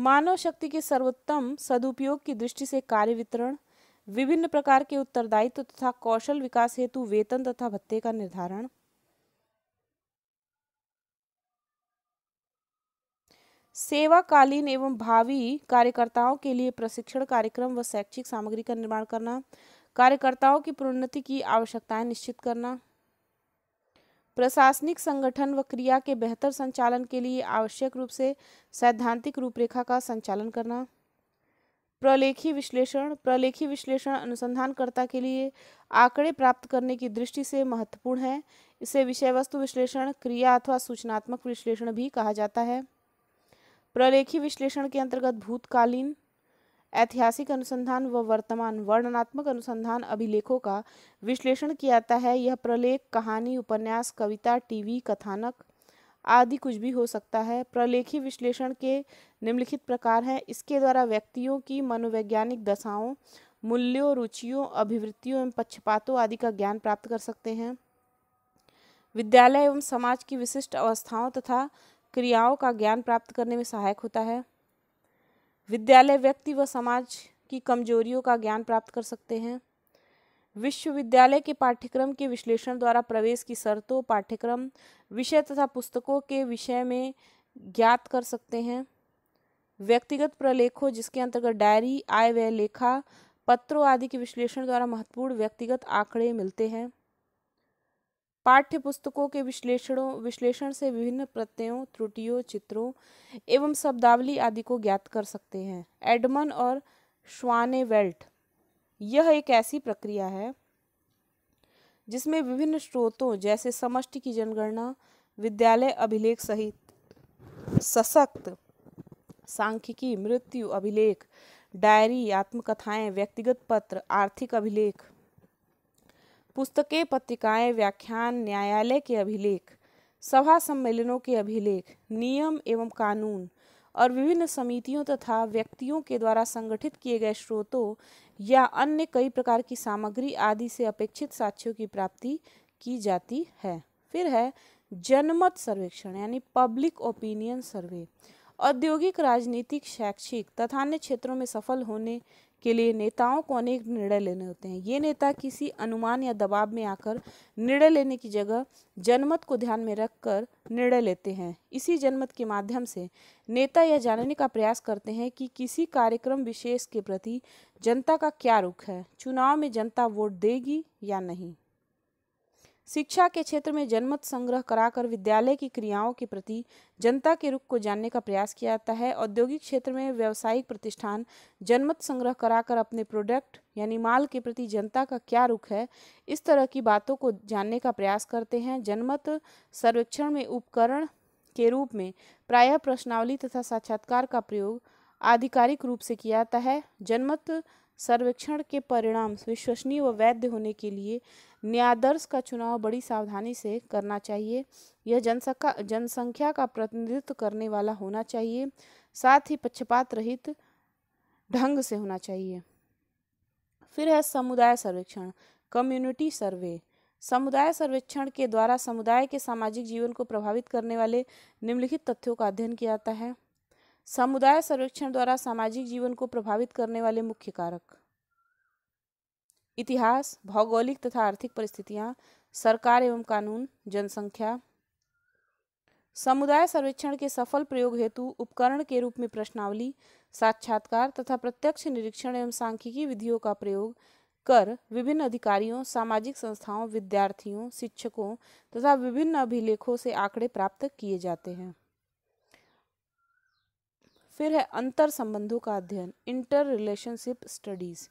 मानव शक्ति के सर्वोत्तम सदुपयोग की दृष्टि से कार्य वितरण विभिन्न प्रकार के उत्तरदायित्व तथा कौशल विकास हेतु वेतन तथा भत्ते का निर्धारण सेवाकालीन एवं भावी कार्यकर्ताओं के लिए प्रशिक्षण कार्यक्रम व शैक्षिक सामग्री का निर्माण करना कार्यकर्ताओं की प्रोन्नति की आवश्यकताएं निश्चित करना प्रशासनिक संगठन व क्रिया के बेहतर संचालन के लिए आवश्यक रूप से सैद्धांतिक रूपरेखा का संचालन करना प्रलेखी विश्लेषण प्रलेखी विश्लेषण अनुसंधानकर्ता के लिए आंकड़े प्राप्त करने की दृष्टि से महत्वपूर्ण है इसे विषय वस्तु विश्लेषण क्रिया अथवा सूचनात्मक विश्लेषण भी कहा जाता है प्रलेखी विश्लेषण के अंतर्गत भूतकालीन ऐतिहासिक अनुसंधान व वर्तमान वर्णनात्मक अनुसंधान अभिलेखों का विश्लेषण किया जाता है यह प्रलेख कहानी उपन्यास कविता टीवी कथानक आदि कुछ भी हो सकता है प्रलेखी विश्लेषण के निम्नलिखित प्रकार हैं इसके द्वारा व्यक्तियों की मनोवैज्ञानिक दशाओं मूल्यों रुचियों अभिवृत्तियों एवं पक्षपातों आदि का ज्ञान प्राप्त कर सकते हैं विद्यालय एवं समाज की विशिष्ट अवस्थाओं तथा तो क्रियाओं का ज्ञान प्राप्त करने में सहायक होता है विद्यालय व्यक्ति व समाज की कमजोरियों का ज्ञान प्राप्त कर सकते हैं विश्वविद्यालय के पाठ्यक्रम के विश्लेषण द्वारा प्रवेश की शर्तों पाठ्यक्रम विषय तथा पुस्तकों के विषय में ज्ञात कर सकते हैं व्यक्तिगत प्रलेखों जिसके अंतर्गत डायरी आय व्यय लेखा पत्रों आदि के विश्लेषण द्वारा महत्वपूर्ण व्यक्तिगत आंकड़े मिलते हैं पाठ्य पुस्तकों के विश्लेषणों विश्लेषण से विभिन्न प्रत्ययों त्रुटियों चित्रों एवं शब्दावली आदि को ज्ञात कर सकते हैं एडमन और श्वानेवेल्ट यह एक ऐसी प्रक्रिया है जिसमें विभिन्न स्रोतों जैसे समष्टि की जनगणना विद्यालय अभिलेख सहित सशक्त सांख्यिकी मृत्यु अभिलेख डायरी आत्मकथाएं व्यक्तिगत पत्र आर्थिक अभिलेख पुस्तकें पत्रिकाएं व्याख्यान न्यायालय के अभिलेख सभा सम्मेलनों के अभिलेख नियम एवं कानून और विभिन्न समितियों तथा व्यक्तियों के द्वारा संगठित किए गए स्रोतों या अन्य कई प्रकार की सामग्री आदि से अपेक्षित साक्ष्यों की प्राप्ति की जाती है फिर है जनमत सर्वेक्षण यानी पब्लिक ओपिनियन सर्वे औद्योगिक राजनीतिक शैक्षिक तथा अन्य क्षेत्रों में सफल होने के लिए नेताओं को अनेक निर्णय लेने होते हैं ये नेता किसी अनुमान या दबाव में आकर निर्णय लेने की जगह जनमत को ध्यान में रखकर निर्णय लेते हैं इसी जनमत के माध्यम से नेता यह जानने का प्रयास करते हैं कि किसी कार्यक्रम विशेष के प्रति जनता का क्या रुख है चुनाव में जनता वोट देगी या नहीं शिक्षा के क्षेत्र में जनमत संग्रह कराकर विद्यालय की क्रियाओं के प्रति जनता के रुख को जानने का प्रयास किया जाता है औद्योगिक क्षेत्र में व्यावसायिक प्रतिष्ठान जनमत संग्रह कराकर अपने प्रोडक्ट यानी माल के प्रति जनता का क्या रुख है इस तरह की बातों को जानने का प्रयास करते हैं जनमत सर्वेक्षण में उपकरण के रूप में प्रायः प्रश्नावली तथा साक्षात्कार का प्रयोग आधिकारिक रूप से किया जाता है जनमत सर्वेक्षण के परिणाम विश्वसनीय व वैध होने के लिए न्यायादर्श का चुनाव बड़ी सावधानी से करना चाहिए यह जनसंख्या जनसंख्या का प्रतिनिधित्व करने वाला होना चाहिए साथ ही पक्षपात रहित ढंग से होना चाहिए फिर है समुदाय सर्वेक्षण कम्युनिटी सर्वे समुदाय सर्वेक्षण के द्वारा समुदाय के सामाजिक जीवन को प्रभावित करने वाले निम्नलिखित तथ्यों का अध्ययन किया जाता है समुदाय सर्वेक्षण द्वारा सामाजिक जीवन को प्रभावित करने वाले मुख्य कारक इतिहास भौगोलिक तथा आर्थिक परिस्थितियां सरकार एवं कानून जनसंख्या समुदाय सर्वेक्षण के सफल प्रयोग हेतु उपकरण के रूप में प्रश्नावली साक्षात्कार तथा प्रत्यक्ष निरीक्षण एवं सांख्यिकी विधियों का प्रयोग कर विभिन्न अधिकारियों सामाजिक संस्थाओं विद्यार्थियों शिक्षकों तथा विभिन्न अभिलेखों से आंकड़े प्राप्त किए जाते हैं फिर है अंतर संबंधों का अध्ययन इंटर रिलेशनशिप स्टडीज़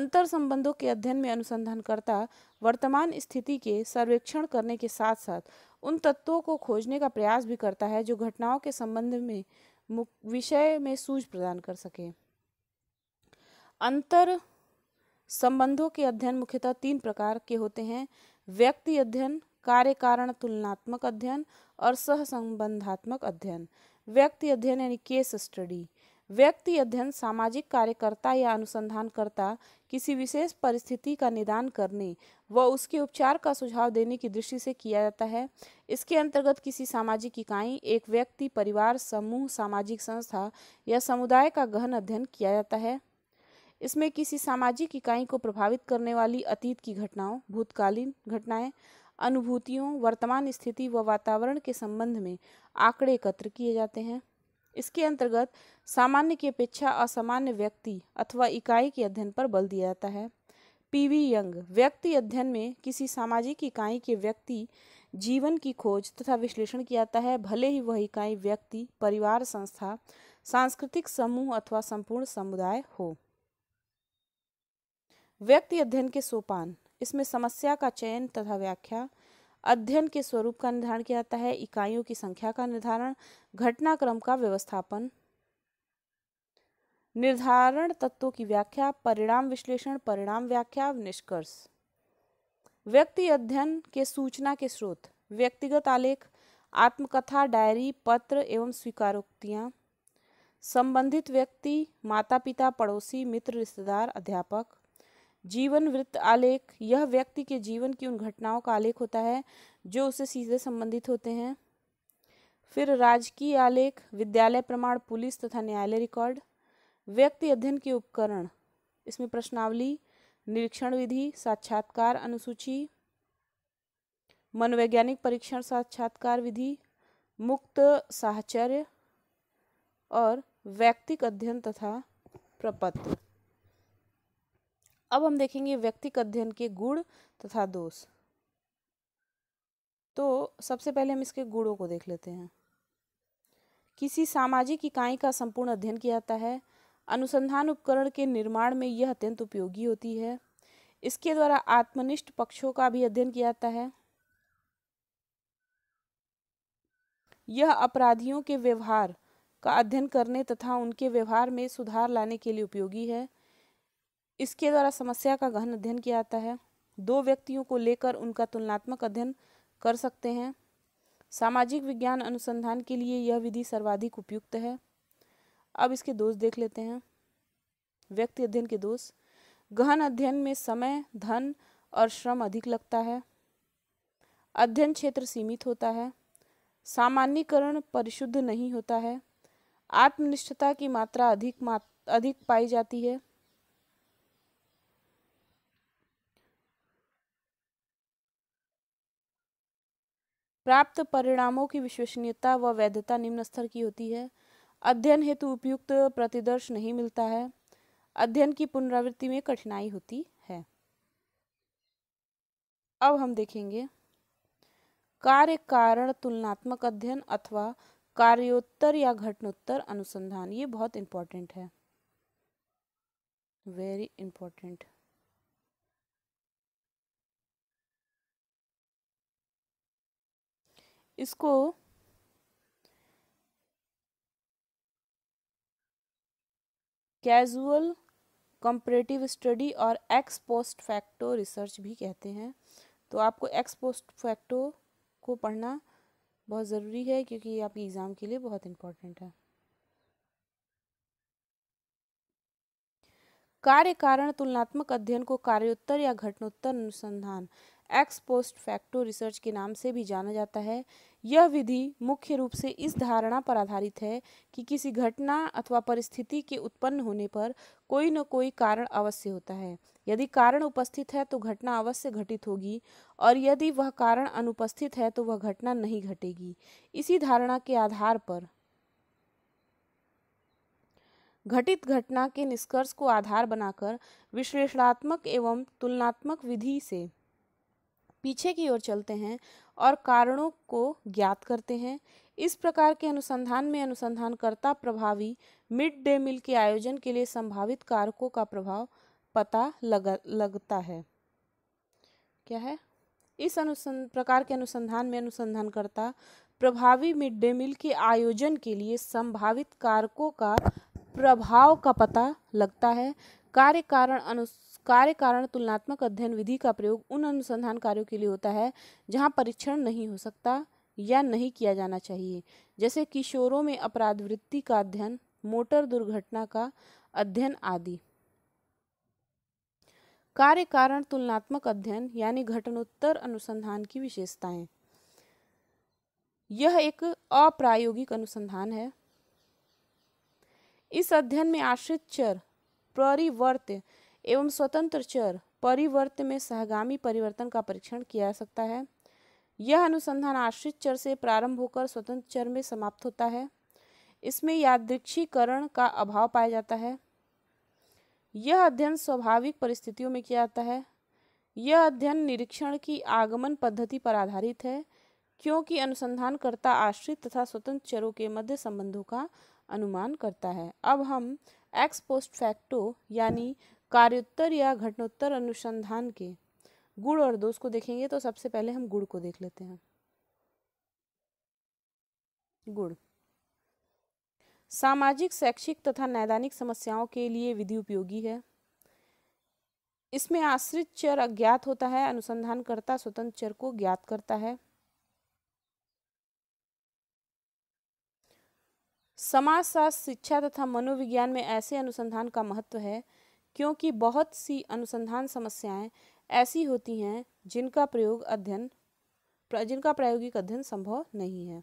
अंतर संबंधों के अध्ययन में अनुसंधानकर्ता वर्तमान स्थिति के सर्वेक्षण करने के साथ साथ उन तत्वों को खोजने का प्रयास भी करता है जो घटनाओं के संबंध में विषय में सूझ प्रदान कर सके अंतर संबंधों के अध्ययन मुख्यतः तीन प्रकार के होते हैं व्यक्ति अध्ययन कार्य कारण तुलनात्मक अध्ययन और सहसंबंधात्मक अध्ययन व्यक्ति अध्ययन यानी केस स्टडी व्यक्ति अध्ययन सामाजिक कार्यकर्ता या अनुसंधानकर्ता किसी विशेष परिस्थिति का निदान करने व उसके उपचार का सुझाव देने की दृष्टि से किया जाता है इसके अंतर्गत किसी सामाजिक इकाई एक व्यक्ति परिवार समूह सामाजिक संस्था या समुदाय का गहन अध्ययन किया जाता है इसमें किसी सामाजिक इकाई को प्रभावित करने वाली अतीत की घटनाओं भूतकालीन घटनाएं अनुभूतियों वर्तमान स्थिति व वातावरण के संबंध में आंकड़े एकत्र किए जाते हैं इसके अंतर्गत सामान्य की अपेक्षा असामान्य व्यक्ति अथवा इकाई के अध्ययन पर बल दिया जाता है पीवी यंग व्यक्ति अध्ययन में किसी सामाजिक इकाई के व्यक्ति जीवन की खोज तथा विश्लेषण किया जाता है भले ही वह इकाई व्यक्ति परिवार संस्था सांस्कृतिक समूह अथवा संपूर्ण समुदाय हो व्यक्ति अध्ययन के सोपान इसमें समस्या का चयन तथा व्याख्या अध्ययन के स्वरूप का निर्धारण किया जाता है इकाइयों की संख्या का निर्धारण घटनाक्रम का व्यवस्थापन निर्धारण तत्वों की व्याख्या परिणाम विश्लेषण परिणाम व्याख्या निष्कर्ष व्यक्ति अध्ययन के सूचना के स्रोत व्यक्तिगत आलेख आत्मकथा डायरी पत्र एवं स्वीकारोक्तियां संबंधित व्यक्ति माता पिता पड़ोसी मित्र रिश्तेदार अध्यापक जीवन वृत्त आलेख यह व्यक्ति के जीवन की उन घटनाओं का आलेख होता है जो उससे सीधे संबंधित होते हैं फिर राजकीय आलेख विद्यालय प्रमाण पुलिस तथा न्यायालय रिकॉर्ड व्यक्ति अध्ययन के उपकरण इसमें प्रश्नावली निरीक्षण विधि साक्षात्कार अनुसूची मनोवैज्ञानिक परीक्षण साक्षात्कार विधि मुक्त साहचर्य और व्यक्तिक अध्ययन तथा प्रपत्र अब हम देखेंगे व्यक्तिक अध्ययन के गुण तथा दोष तो सबसे पहले हम इसके गुणों को देख लेते हैं किसी सामाजिक इकाई का संपूर्ण अध्ययन किया जाता है अनुसंधान उपकरण के निर्माण में यह अत्यंत उपयोगी होती है इसके द्वारा आत्मनिष्ठ पक्षों का भी अध्ययन किया जाता है यह अपराधियों के व्यवहार का अध्ययन करने तथा उनके व्यवहार में सुधार लाने के लिए उपयोगी है इसके द्वारा समस्या का गहन अध्ययन किया जाता है दो व्यक्तियों को लेकर उनका तुलनात्मक अध्ययन कर सकते हैं सामाजिक विज्ञान अनुसंधान के लिए यह विधि सर्वाधिक उपयुक्त है अब इसके दोष देख लेते हैं व्यक्ति अध्ययन के दोष गहन अध्ययन में समय धन और श्रम अधिक लगता है अध्ययन क्षेत्र सीमित होता है सामान्यकरण परिशुद्ध नहीं होता है आत्मनिष्ठता की मात्रा अधिक मात, अधिक पाई जाती है प्राप्त परिणामों की विश्वसनीयता व वैधता निम्न स्तर की होती है अध्ययन हेतु उपयुक्त प्रतिदर्श नहीं मिलता है अध्ययन की पुनरावृत्ति में कठिनाई होती है अब हम देखेंगे कार्य कारण तुलनात्मक अध्ययन अथवा कार्योत्तर या घटनोत्तर अनुसंधान ये बहुत इंपॉर्टेंट है वेरी इंपॉर्टेंट इसको कैजुअल कंपरेटिव स्टडी और एक्स पोस्ट फैक्टो रिसर्च भी कहते हैं तो आपको एक्स पोस्ट फैक्टो को पढ़ना बहुत ज़रूरी है क्योंकि ये आपके एग्ज़ाम के लिए बहुत इम्पोर्टेंट है कार्य कारण तुलनात्मक अध्ययन को कार्योत्तर या घटनोत्तर अनुसंधान एक्स पोस्ट फैक्टो रिसर्च के नाम से भी जाना जाता है यह विधि मुख्य रूप से इस धारणा पर आधारित है कि किसी घटना अथवा परिस्थिति के उत्पन्न होने पर कोई न कोई कारण अवश्य होता है यदि कारण उपस्थित है तो घटना अवश्य घटित होगी और यदि वह कारण अनुपस्थित है तो वह घटना नहीं घटेगी इसी धारणा के आधार पर घटित घटना के निष्कर्ष को आधार बनाकर विश्लेषणात्मक एवं तुलनात्मक विधि से पीछे की ओर चलते हैं और कारणों को ज्ञात करते हैं इस प्रकार के अनुसंधान में अनुसंधानकर्ता प्रभावी मिड डे मील के आयोजन के लिए संभावित कारकों का प्रभाव पता लग लगता है क्या है इस अनुसं प्रकार के अनुसंधान में अनुसंधानकर्ता प्रभावी मिड डे मील के आयोजन के लिए संभावित कारकों का प्रभाव का पता लगता है कार्य कारण अनु कार्य कारण तुलनात्मक अध्ययन विधि का प्रयोग उन अनुसंधान कार्यों के लिए होता है जहां परीक्षण नहीं हो सकता या नहीं किया जाना चाहिए जैसे किशोरों में अपराध वृत्ति का अध्ययन मोटर दुर्घटना का अध्ययन आदि कार्य कारण तुलनात्मक अध्ययन यानी घटनोत्तर अनुसंधान की विशेषताएं यह एक अप्रायोगिक अनुसंधान है इस अध्ययन में आश्रित चर परिवर्त एवं स्वतंत्र चर परिवर्त में सहगामी परिवर्तन का परीक्षण किया जा सकता है यह अनुसंधान आश्रित चर से प्रारंभ होकर स्वतंत्र चर में समाप्त होता है इसमें यादृक्षीकरण का अभाव पाया जाता है यह अध्ययन स्वाभाविक परिस्थितियों में किया जाता है यह अध्ययन निरीक्षण की आगमन पद्धति पर आधारित है क्योंकि अनुसंधानकर्ता आश्रित तथा स्वतंत्र चरों के मध्य संबंधों का अनुमान करता है अब हम एक्स पोस्ट फैक्टो यानी कार्योत्तर या घटनोत्तर अनुसंधान के गुण और दोष को देखेंगे तो सबसे पहले हम गुण को देख लेते हैं गुण सामाजिक शैक्षिक तथा नैदानिक समस्याओं के लिए विधि उपयोगी है इसमें आश्रित चर अज्ञात होता है अनुसंधानकर्ता स्वतंत्र चर को ज्ञात करता है समाजशास्त्र शिक्षा तथा मनोविज्ञान में ऐसे अनुसंधान का महत्व है क्योंकि बहुत सी अनुसंधान समस्याएं ऐसी होती हैं जिनका प्रयोग अध्ययन जिनका प्रायोगिक अध्ययन संभव नहीं है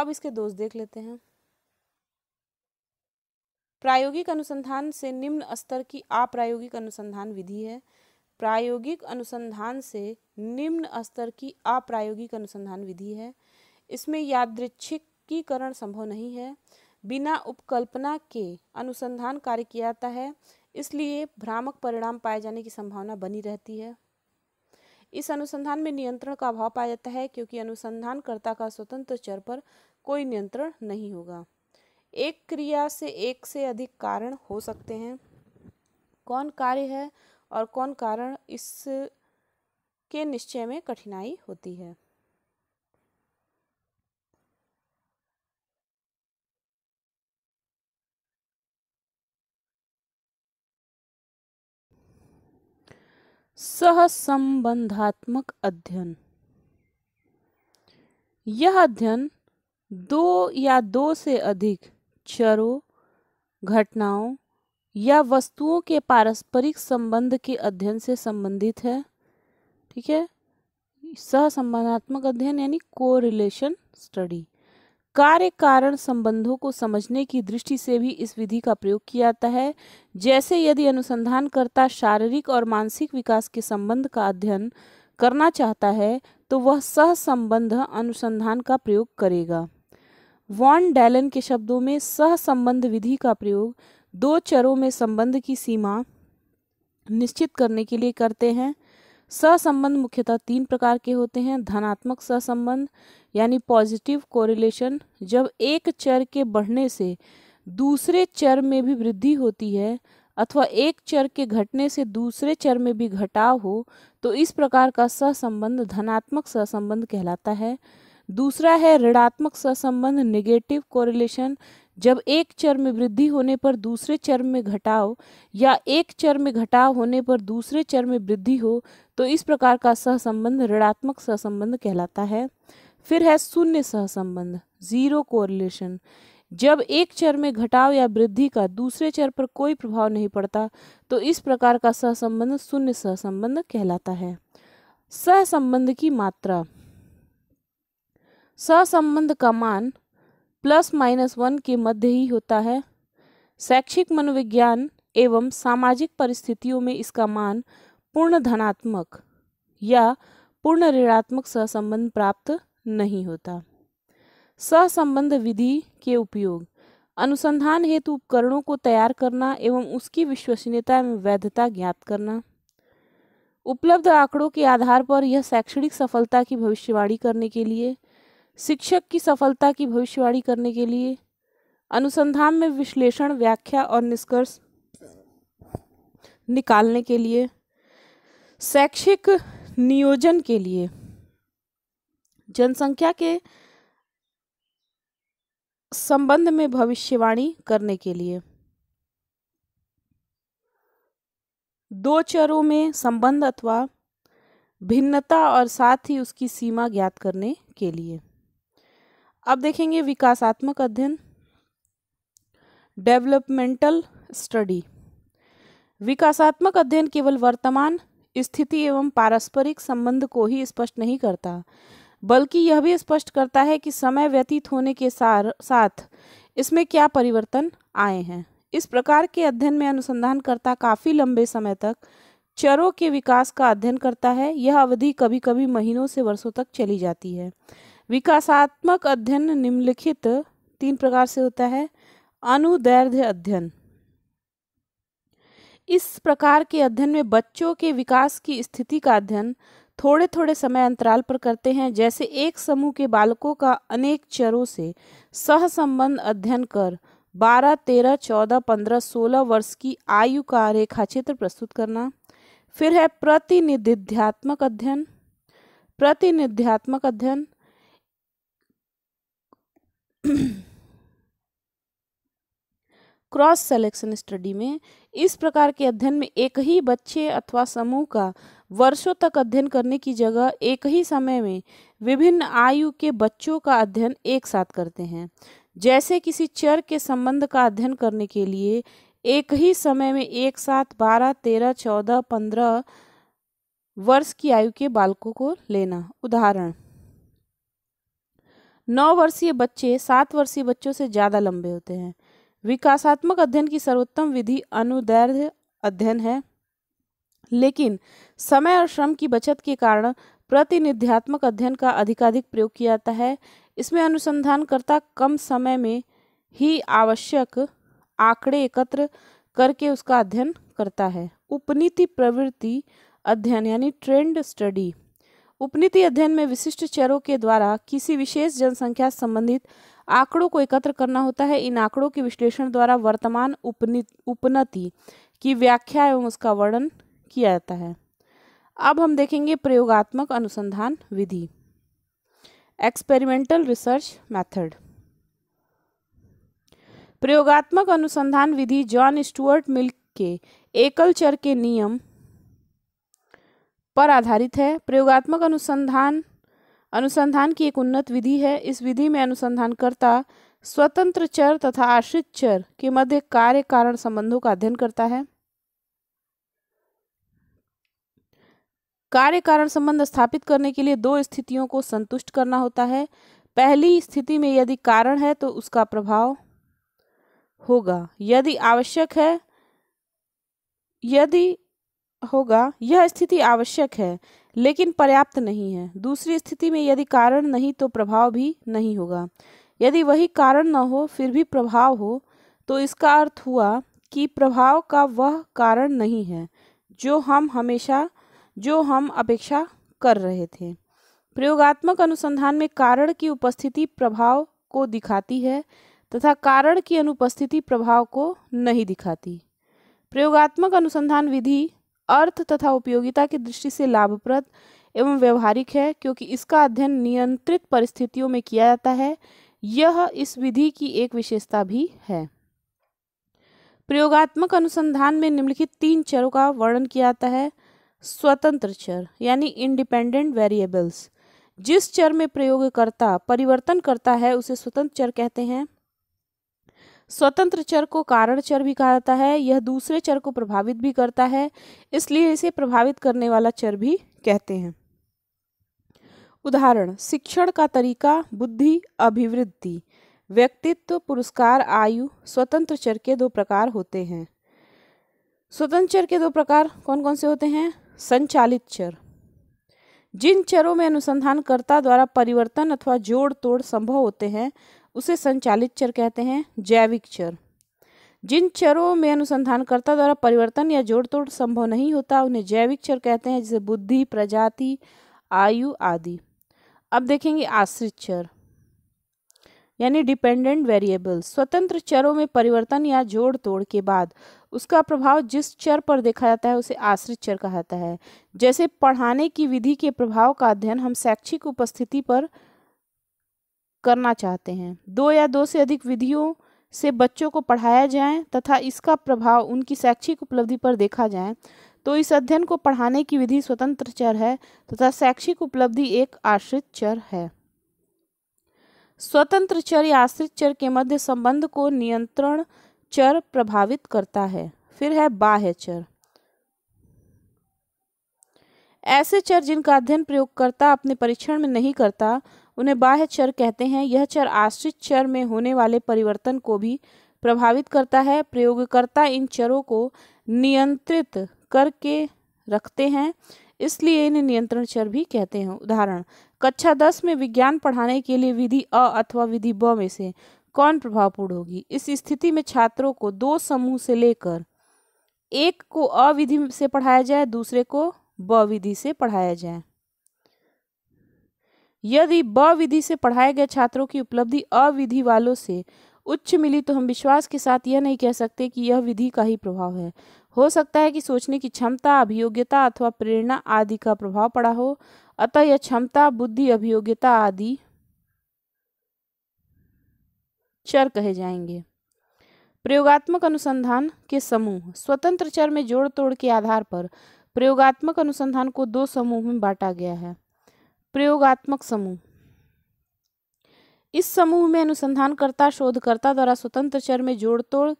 अब इसके दोष देख लेते हैं प्रायोगिक अनुसंधान से निम्न स्तर की अप्रायोगिक अनुसंधान विधि है प्रायोगिक अनुसंधान से निम्न स्तर की अप्रायोगिक अनुसंधान विधि है इसमें यादृच्छिक एकीकरण संभव नहीं है बिना उपकल्पना के अनुसंधान कार्य किया जाता है इसलिए भ्रामक परिणाम पाए जाने की संभावना बनी रहती है इस अनुसंधान में नियंत्रण का अभाव पाया जाता है क्योंकि अनुसंधानकर्ता का स्वतंत्र चर पर कोई नियंत्रण नहीं होगा एक क्रिया से एक से अधिक कारण हो सकते हैं कौन कार्य है और कौन कारण इस के निश्चय में कठिनाई होती है सहसंबंधात्मक अध्ययन यह अध्ययन दो या दो से अधिक चरों घटनाओं या वस्तुओं के पारस्परिक संबंध के अध्ययन से संबंधित है ठीक है सहसंबंधात्मक अध्ययन यानी को रिलेशन स्टडी कार्य कारण संबंधों को समझने की दृष्टि से भी इस विधि का प्रयोग किया जाता है जैसे यदि अनुसंधानकर्ता शारीरिक और मानसिक विकास के संबंध का अध्ययन करना चाहता है तो वह सह संबंध अनुसंधान का प्रयोग करेगा वॉन डैलन के शब्दों में सह संबंध विधि का प्रयोग दो चरों में संबंध की सीमा निश्चित करने के लिए करते हैं सहसंबंध मुख्यतः तीन प्रकार के होते हैं धनात्मक सहसंबंध यानी पॉजिटिव कोरिलेशन जब एक चर के बढ़ने से दूसरे चर में भी वृद्धि होती है अथवा एक चर के घटने से दूसरे चर में भी घटाव हो तो इस प्रकार का सहसंबंध धनात्मक सहसंबंध कहलाता है दूसरा है ऋणात्मक सहसंबंध निगेटिव कोरिलेशन जब एक चर में वृद्धि होने पर दूसरे चर में घटाव या एक चर में घटाव होने पर दूसरे चर में वृद्धि हो तो इस प्रकार का सहसंबंध ऋणात्मक सहसंबंध कहलाता है फिर है शून्य सहसंबंध जीरो कोरिलेशन जब एक चर में घटाव या वृद्धि का दूसरे चर पर कोई प्रभाव नहीं पड़ता तो इस प्रकार का सहसंबंध शून्य सहसंबंध कहलाता है सहसंबंध की मात्रा सहसंबंध का मान प्लस माइनस वन के मध्य ही होता है शैक्षिक मनोविज्ञान एवं सामाजिक परिस्थितियों में इसका मान पूर्ण धनात्मक या पूर्ण ऋणात्मक सहसंबंध प्राप्त नहीं होता सहसंबंध विधि के उपयोग अनुसंधान हेतु उपकरणों को तैयार करना एवं उसकी विश्वसनीयता में वैधता ज्ञात करना उपलब्ध आंकड़ों के आधार पर यह शैक्षणिक सफलता की भविष्यवाणी करने के लिए शिक्षक की सफलता की भविष्यवाणी करने के लिए अनुसंधान में विश्लेषण व्याख्या और निष्कर्ष निकालने के लिए शैक्षिक नियोजन के लिए जनसंख्या के संबंध में भविष्यवाणी करने के लिए दो चरों में संबंध अथवा भिन्नता और साथ ही उसकी सीमा ज्ञात करने के लिए अब देखेंगे विकासात्मक अध्ययन डेवलपमेंटल स्टडी विकासात्मक अध्ययन केवल वर्तमान स्थिति एवं पारस्परिक संबंध को ही स्पष्ट नहीं करता बल्कि यह भी स्पष्ट करता है कि समय व्यतीत होने के सार साथ इसमें क्या परिवर्तन आए हैं इस प्रकार के अध्ययन में अनुसंधानकर्ता काफ़ी लंबे समय तक चरों के विकास का अध्ययन करता है यह अवधि कभी कभी महीनों से वर्षों तक चली जाती है विकासात्मक अध्ययन निम्नलिखित तीन प्रकार से होता है अनुदैर्ध्य अध्ययन इस प्रकार के अध्ययन में बच्चों के विकास की स्थिति का अध्ययन थोड़े थोड़े समय अंतराल पर करते हैं जैसे एक समूह के बालकों का अनेक चरों से सहसंबंध अध्ययन कर 12, 13, 14, 15, 16 वर्ष की आयु का रेखा चित्र प्रस्तुत करना फिर है प्रतिनिधिध्यात्मक अध्ययन प्रतिनिध्यात्मक अध्ययन क्रॉस सेलेक्शन स्टडी में इस प्रकार के अध्ययन में एक ही बच्चे अथवा समूह का वर्षों तक अध्ययन करने की जगह एक ही समय में विभिन्न आयु के बच्चों का अध्ययन एक साथ करते हैं जैसे किसी चर के संबंध का अध्ययन करने के लिए एक ही समय में एक साथ बारह तेरह चौदह पंद्रह वर्ष की आयु के बालकों को लेना उदाहरण नौ वर्षीय बच्चे सात वर्षीय बच्चों से ज़्यादा लंबे होते हैं विकासात्मक अध्ययन की सर्वोत्तम विधि अनुदैर्ध्य अध्ययन है लेकिन समय और श्रम की बचत के कारण प्रतिनिध्यात्मक अध्ययन का अधिकाधिक प्रयोग किया जाता है इसमें अनुसंधानकर्ता कम समय में ही आवश्यक आंकड़े एकत्र करके उसका अध्ययन करता है उपनीति प्रवृत्ति अध्ययन यानी ट्रेंड स्टडी उपनीति अध्ययन में विशिष्ट चरों के द्वारा किसी विशेष जनसंख्या संबंधित आंकड़ों को एकत्र करना होता है इन आंकड़ों के विश्लेषण द्वारा वर्तमान उपनति की व्याख्या एवं उसका वर्णन किया जाता है अब हम देखेंगे प्रयोगात्मक अनुसंधान विधि एक्सपेरिमेंटल रिसर्च मेथड प्रयोगात्मक अनुसंधान विधि जॉन स्टुअर्ट मिल्क के एकल चर के नियम पर आधारित है प्रयोगात्मक अनुसंधान अनुसंधान की एक उन्नत विधि है इस विधि में अनुसंधानकर्ता स्वतंत्र चर तथा आश्रित चर के मध्य कार्य कारण संबंधों का अध्ययन करता है कार्य कारण संबंध स्थापित करने के लिए दो स्थितियों को संतुष्ट करना होता है पहली स्थिति में यदि कारण है तो उसका प्रभाव होगा यदि आवश्यक है यदि होगा यह स्थिति आवश्यक है लेकिन पर्याप्त नहीं है दूसरी स्थिति में यदि कारण नहीं तो प्रभाव भी नहीं होगा यदि वही कारण न हो फिर भी प्रभाव हो तो इसका अर्थ हुआ कि प्रभाव का वह कारण नहीं है जो हम हमेशा जो हम अपेक्षा कर रहे थे प्रयोगात्मक अनुसंधान में कारण की उपस्थिति प्रभाव को दिखाती है तथा कारण की अनुपस्थिति प्रभाव को नहीं दिखाती प्रयोगात्मक अनुसंधान विधि अर्थ तथा उपयोगिता की दृष्टि से लाभप्रद एवं व्यवहारिक है क्योंकि इसका अध्ययन नियंत्रित परिस्थितियों में किया जाता है यह इस विधि की एक विशेषता भी है प्रयोगात्मक अनुसंधान में निम्नलिखित तीन चरों का वर्णन किया जाता है स्वतंत्र चर यानी इंडिपेंडेंट वेरिएबल्स जिस चर में प्रयोगकर्ता परिवर्तन करता है उसे स्वतंत्र चर कहते हैं स्वतंत्र चर को कारण चर भी कहा जाता है यह दूसरे चर को प्रभावित भी करता है इसलिए इसे प्रभावित करने वाला चर भी कहते हैं उदाहरण शिक्षण का तरीका बुद्धि अभिवृद्धि व्यक्तित्व पुरस्कार आयु स्वतंत्र चर के दो प्रकार होते हैं स्वतंत्र चर के दो प्रकार कौन कौन से होते हैं संचालित चर जिन चरों में अनुसंधानकर्ता द्वारा परिवर्तन अथवा जोड़ तोड़ संभव होते हैं उसे संचालित चर कहते हैं जैविक चर जिन चरों में अनुसंधानकर्ता द्वारा परिवर्तन या जोड़ तोड़ संभव नहीं होता उन्हें जैविक चर कहते हैं जैसे बुद्धि प्रजाति आयु आदि अब देखेंगे आश्रित चर यानी डिपेंडेंट वेरिएबल स्वतंत्र चरों में परिवर्तन या जोड़ तोड़ के बाद उसका प्रभाव जिस चर पर देखा जाता है उसे आश्रित चर कहा जाता है जैसे पढ़ाने की विधि के प्रभाव का अध्ययन हम शैक्षिक उपस्थिति पर करना चाहते हैं दो या दो से अधिक विधियों से बच्चों को पढ़ाया जाए तथा इसका प्रभाव उनकी शैक्षिक उपलब्धि पर देखा जाए तो इस अध्ययन को पढ़ाने की विधि स्वतंत्र चर है तथा शैक्षिक उपलब्धि एक आश्रित चर है स्वतंत्र चर या आश्रित चर के मध्य संबंध को नियंत्रण चर प्रभावित करता है फिर है बाह्य चर ऐसे चर जिनका अध्ययन प्रयोगकर्ता अपने परीक्षण में नहीं करता उन्हें बाह्य चर कहते हैं यह चर आश्रित चर में होने वाले परिवर्तन को भी प्रभावित करता है प्रयोगकर्ता इन चरों को नियंत्रित करके रखते हैं इसलिए इन्हें नियंत्रण चर भी कहते हैं उदाहरण कक्षा दस में विज्ञान पढ़ाने के लिए विधि अ अथवा विधि ब में से कौन प्रभावपूर्ण होगी इस स्थिति में छात्रों को दो समूह से लेकर एक को अविधि से पढ़ाया जाए दूसरे को ब विधि से पढ़ाया जाए यदि ब विधि से पढ़ाए गए छात्रों की उपलब्धि अविधि वालों से उच्च मिली तो हम विश्वास के साथ यह नहीं कह सकते कि यह विधि का ही प्रभाव है हो सकता है कि सोचने की क्षमता अभियोग्यता अथवा प्रेरणा आदि का प्रभाव पड़ा हो अतः यह क्षमता बुद्धि अभियोग्यता आदि चर कहे जाएंगे प्रयोगात्मक अनुसंधान के समूह स्वतंत्र चर में जोड़ तोड़ के आधार पर प्रयोगात्मक अनुसंधान को दो समूह में बांटा गया है प्रयोगात्मक समूह इस समूह में अनुसंधानकर्ता शोधकर्ता द्वारा स्वतंत्र चर में जोड़ तोड़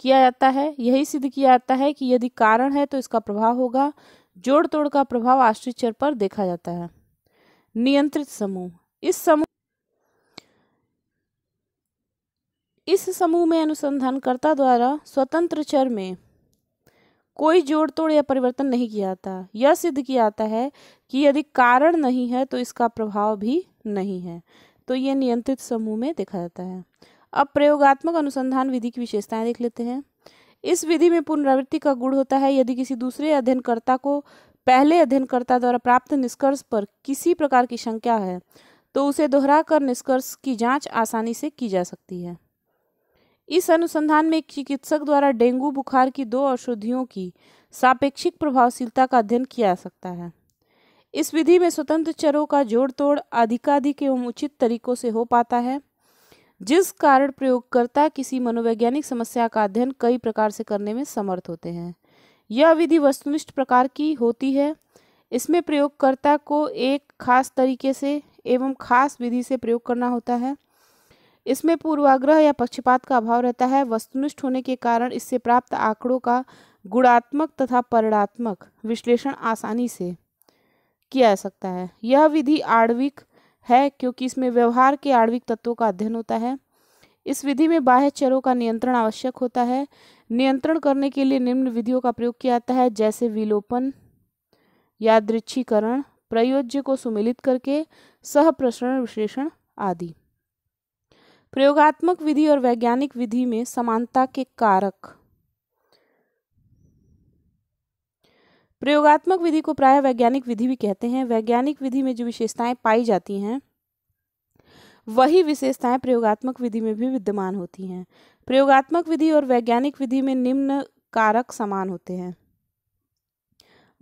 किया जाता है यही सिद्ध किया जाता है कि यदि कारण है तो इसका प्रभाव होगा जोड़ तोड़ का प्रभाव आश्रित चर पर देखा जाता है नियंत्रित समूह इस समूह इस समूह में अनुसंधानकर्ता द्वारा स्वतंत्र चर में कोई जोड़ तोड़ या परिवर्तन नहीं किया जाता यह सिद्ध किया जाता है कि यदि कारण नहीं है तो इसका प्रभाव भी नहीं है तो ये नियंत्रित समूह में देखा जाता है अब प्रयोगात्मक अनुसंधान विधि की विशेषताएं देख लेते हैं इस विधि में पुनरावृत्ति का गुण होता है यदि किसी दूसरे अध्ययनकर्ता को पहले अध्ययनकर्ता द्वारा प्राप्त निष्कर्ष पर किसी प्रकार की शंका है तो उसे दोहरा कर निष्कर्ष की जांच आसानी से की जा सकती है इस अनुसंधान में एक चिकित्सक द्वारा डेंगू बुखार की दो औषधियों की सापेक्षिक प्रभावशीलता का अध्ययन किया जा सकता है इस विधि में स्वतंत्र चरों का जोड़ तोड़ अधिकाधिक एवं उचित तरीकों से हो पाता है जिस कारण प्रयोगकर्ता किसी मनोवैज्ञानिक समस्या का अध्ययन कई प्रकार से करने में समर्थ होते हैं यह विधि वस्तुनिष्ठ प्रकार की होती है इसमें प्रयोगकर्ता को एक खास तरीके से एवं खास विधि से प्रयोग करना होता है इसमें पूर्वाग्रह या पक्षपात का अभाव रहता है वस्तुनिष्ठ होने के कारण इससे प्राप्त आंकड़ों का गुणात्मक तथा परिणात्मक विश्लेषण आसानी से किया जा सकता है यह विधि आणविक है क्योंकि इसमें व्यवहार के आणविक तत्वों का अध्ययन होता है इस विधि में बाह्य चरों का नियंत्रण आवश्यक होता है नियंत्रण करने के लिए निम्न विधियों का प्रयोग किया जाता है जैसे विलोपन दृक्षीकरण प्रयोज्य को सुमिलित करके सह प्रसरण विश्लेषण आदि प्रयोगात्मक विधि और वैज्ञानिक विधि में समानता के कारक प्रयोगात्मक विधि को प्राय वैज्ञानिक विधि भी कहते हैं वैज्ञानिक विधि में जो विशेषताएं पाई जाती हैं वही विशेषताएं प्रयोगात्मक विधि में भी विद्यमान होती हैं प्रयोगात्मक विधि और वैज्ञानिक विधि में निम्न कारक समान होते हैं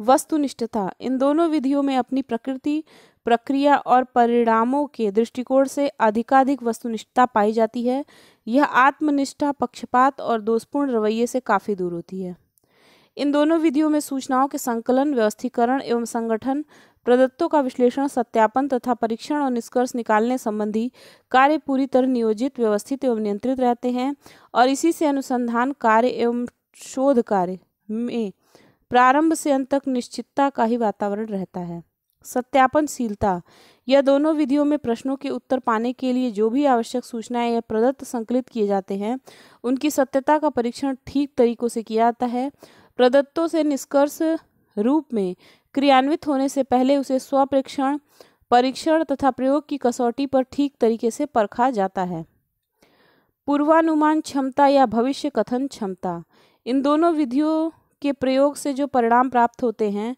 वस्तुनिष्ठता इन दोनों विधियों में अपनी प्रकृति प्रक्रिया और परिणामों के दृष्टिकोण से अधिकाधिक वस्तुनिष्ठता पाई जाती है यह आत्मनिष्ठा पक्षपात और दोषपूर्ण रवैये से काफ़ी दूर होती है इन दोनों विधियों में सूचनाओं के संकलन व्यवस्थीकरण एवं संगठन प्रदत्तों का विश्लेषण सत्यापन तथा परीक्षण और निष्कर्ष निकालने संबंधी कार्य पूरी तरह नियोजित व्यवस्थित एवं नियंत्रित रहते हैं और इसी से अनुसंधान कार्य एवं शोध कार्य में प्रारंभ से अंत तक निश्चितता का ही वातावरण रहता है सत्यापनशीलता यह दोनों विधियों में प्रश्नों के उत्तर पाने के लिए जो भी आवश्यक सूचनाएं या प्रदत्त संकलित किए जाते हैं उनकी सत्यता का परीक्षण ठीक तरीकों से किया जाता है प्रदत्तों से निष्कर्ष रूप में क्रियान्वित होने से पहले उसे स्वप्रेक्षण परीक्षण तथा प्रयोग की कसौटी पर ठीक तरीके से परखा जाता है पूर्वानुमान क्षमता या भविष्य कथन क्षमता इन दोनों विधियों के प्रयोग से जो परिणाम प्राप्त होते हैं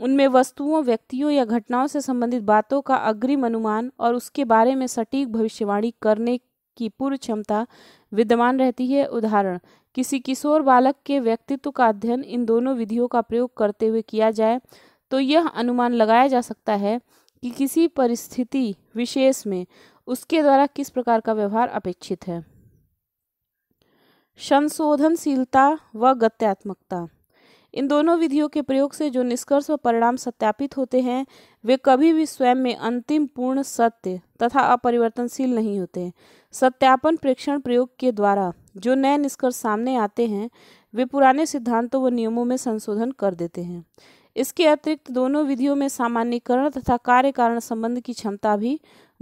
उनमें वस्तुओं व्यक्तियों या घटनाओं से संबंधित बातों का अग्रिम अनुमान और उसके बारे में सटीक भविष्यवाणी करने की पूर्व क्षमता विद्यमान रहती है उदाहरण किसी किशोर बालक के व्यक्तित्व का अध्ययन इन दोनों विधियों का प्रयोग करते हुए किया जाए तो यह अनुमान लगाया जा सकता है कि किसी परिस्थिति विशेष में उसके द्वारा किस प्रकार का व्यवहार अपेक्षित है संशोधनशीलता व गत्यात्मकता इन दोनों विधियों के प्रयोग से जो निष्कर्ष व परिणाम सत्यापित होते हैं वे कभी भी स्वयं में अंतिम पूर्ण सत्य तथा अपरिवर्तनशील नहीं होते सत्यापन प्रेक्षण प्रयोग के द्वारा जो नए निष्कर्ष सामने आते हैं वे पुराने सिद्धांतों व नियमों में संशोधन कर देते हैं इसके अतिरिक्त दोनों विधियों में सामान्यकरण तथा कार्य कारण संबंध की क्षमता भी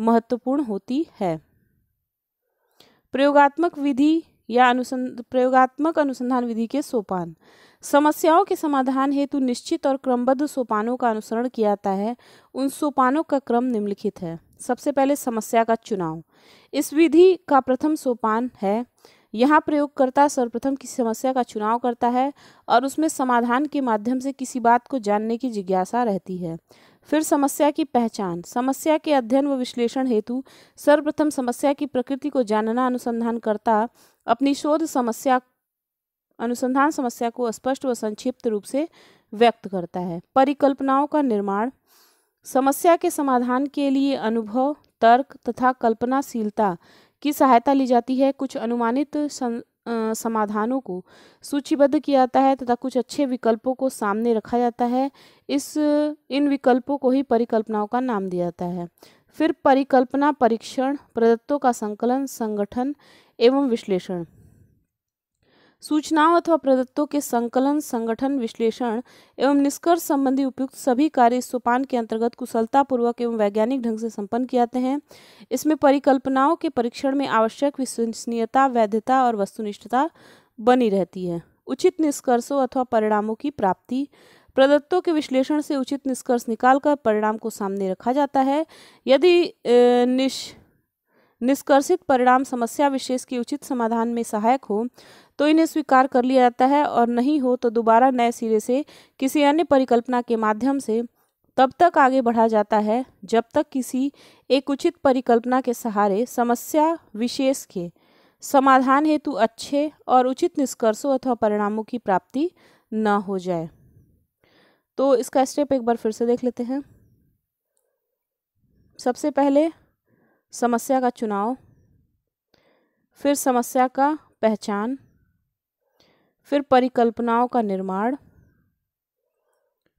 महत्वपूर्ण होती है प्रयोगात्मक विधि या अनुसंध प्रयोगात्मक अनुसंधान विधि के सोपान समस्याओं के समाधान हेतु निश्चित और क्रमबद्ध सोपानों का अनुसरण किया जाता है उन सोपानों का क्रम निम्नलिखित है सबसे पहले समस्या का चुनाव इस विधि का प्रथम सोपान है यहाँ प्रयोगकर्ता सर्वप्रथम किसी समस्या का चुनाव करता है और उसमें समाधान के माध्यम से किसी बात को जानने की जिज्ञासा रहती है फिर समस्या की पहचान समस्या के अध्ययन व विश्लेषण हेतु सर्वप्रथम समस्या की प्रकृति को जानना अनुसंधानकर्ता अपनी शोध समस्या अनुसंधान समस्या को स्पष्ट व संक्षिप्त रूप से व्यक्त करता है परिकल्पनाओं का निर्माण समस्या के समाधान के लिए अनुभव तर्क तथा कल्पनाशीलता की सहायता ली जाती है कुछ अनुमानित सं, आ, समाधानों को सूचीबद्ध किया जाता है तथा कुछ अच्छे विकल्पों को सामने रखा जाता है इस इन विकल्पों को ही परिकल्पनाओं का नाम दिया जाता है फिर परिकल्पना परीक्षण प्रदत्तों का संकलन संगठन एवं विश्लेषण सूचनाओं अथवा प्रदत्तों के संकलन संगठन विश्लेषण एवं निष्कर्ष संबंधी उपयुक्त सभी कार्य सोपान के अंतर्गत कुशलतापूर्वक एवं वैज्ञानिक ढंग से संपन्न किए जाते हैं इसमें परिकल्पनाओं के परीक्षण में आवश्यक विश्वसनीयता वैधता और वस्तुनिष्ठता बनी रहती है उचित निष्कर्षों अथवा परिणामों की प्राप्ति प्रदत्तों के विश्लेषण से उचित निष्कर्ष निकालकर परिणाम को सामने रखा जाता है यदि निष् निष्कर्षित परिणाम समस्या विशेष के उचित समाधान में सहायक हो तो इन्हें स्वीकार कर लिया जाता है और नहीं हो तो दोबारा नए सिरे से किसी अन्य परिकल्पना के माध्यम से तब तक आगे बढ़ा जाता है जब तक किसी एक उचित परिकल्पना के सहारे समस्या विशेष के समाधान हेतु अच्छे और उचित निष्कर्षों अथवा परिणामों की प्राप्ति न हो जाए तो इसका स्टेप एक बार फिर से देख लेते हैं सबसे पहले समस्या का चुनाव फिर समस्या का पहचान फिर परिकल्पनाओं का निर्माण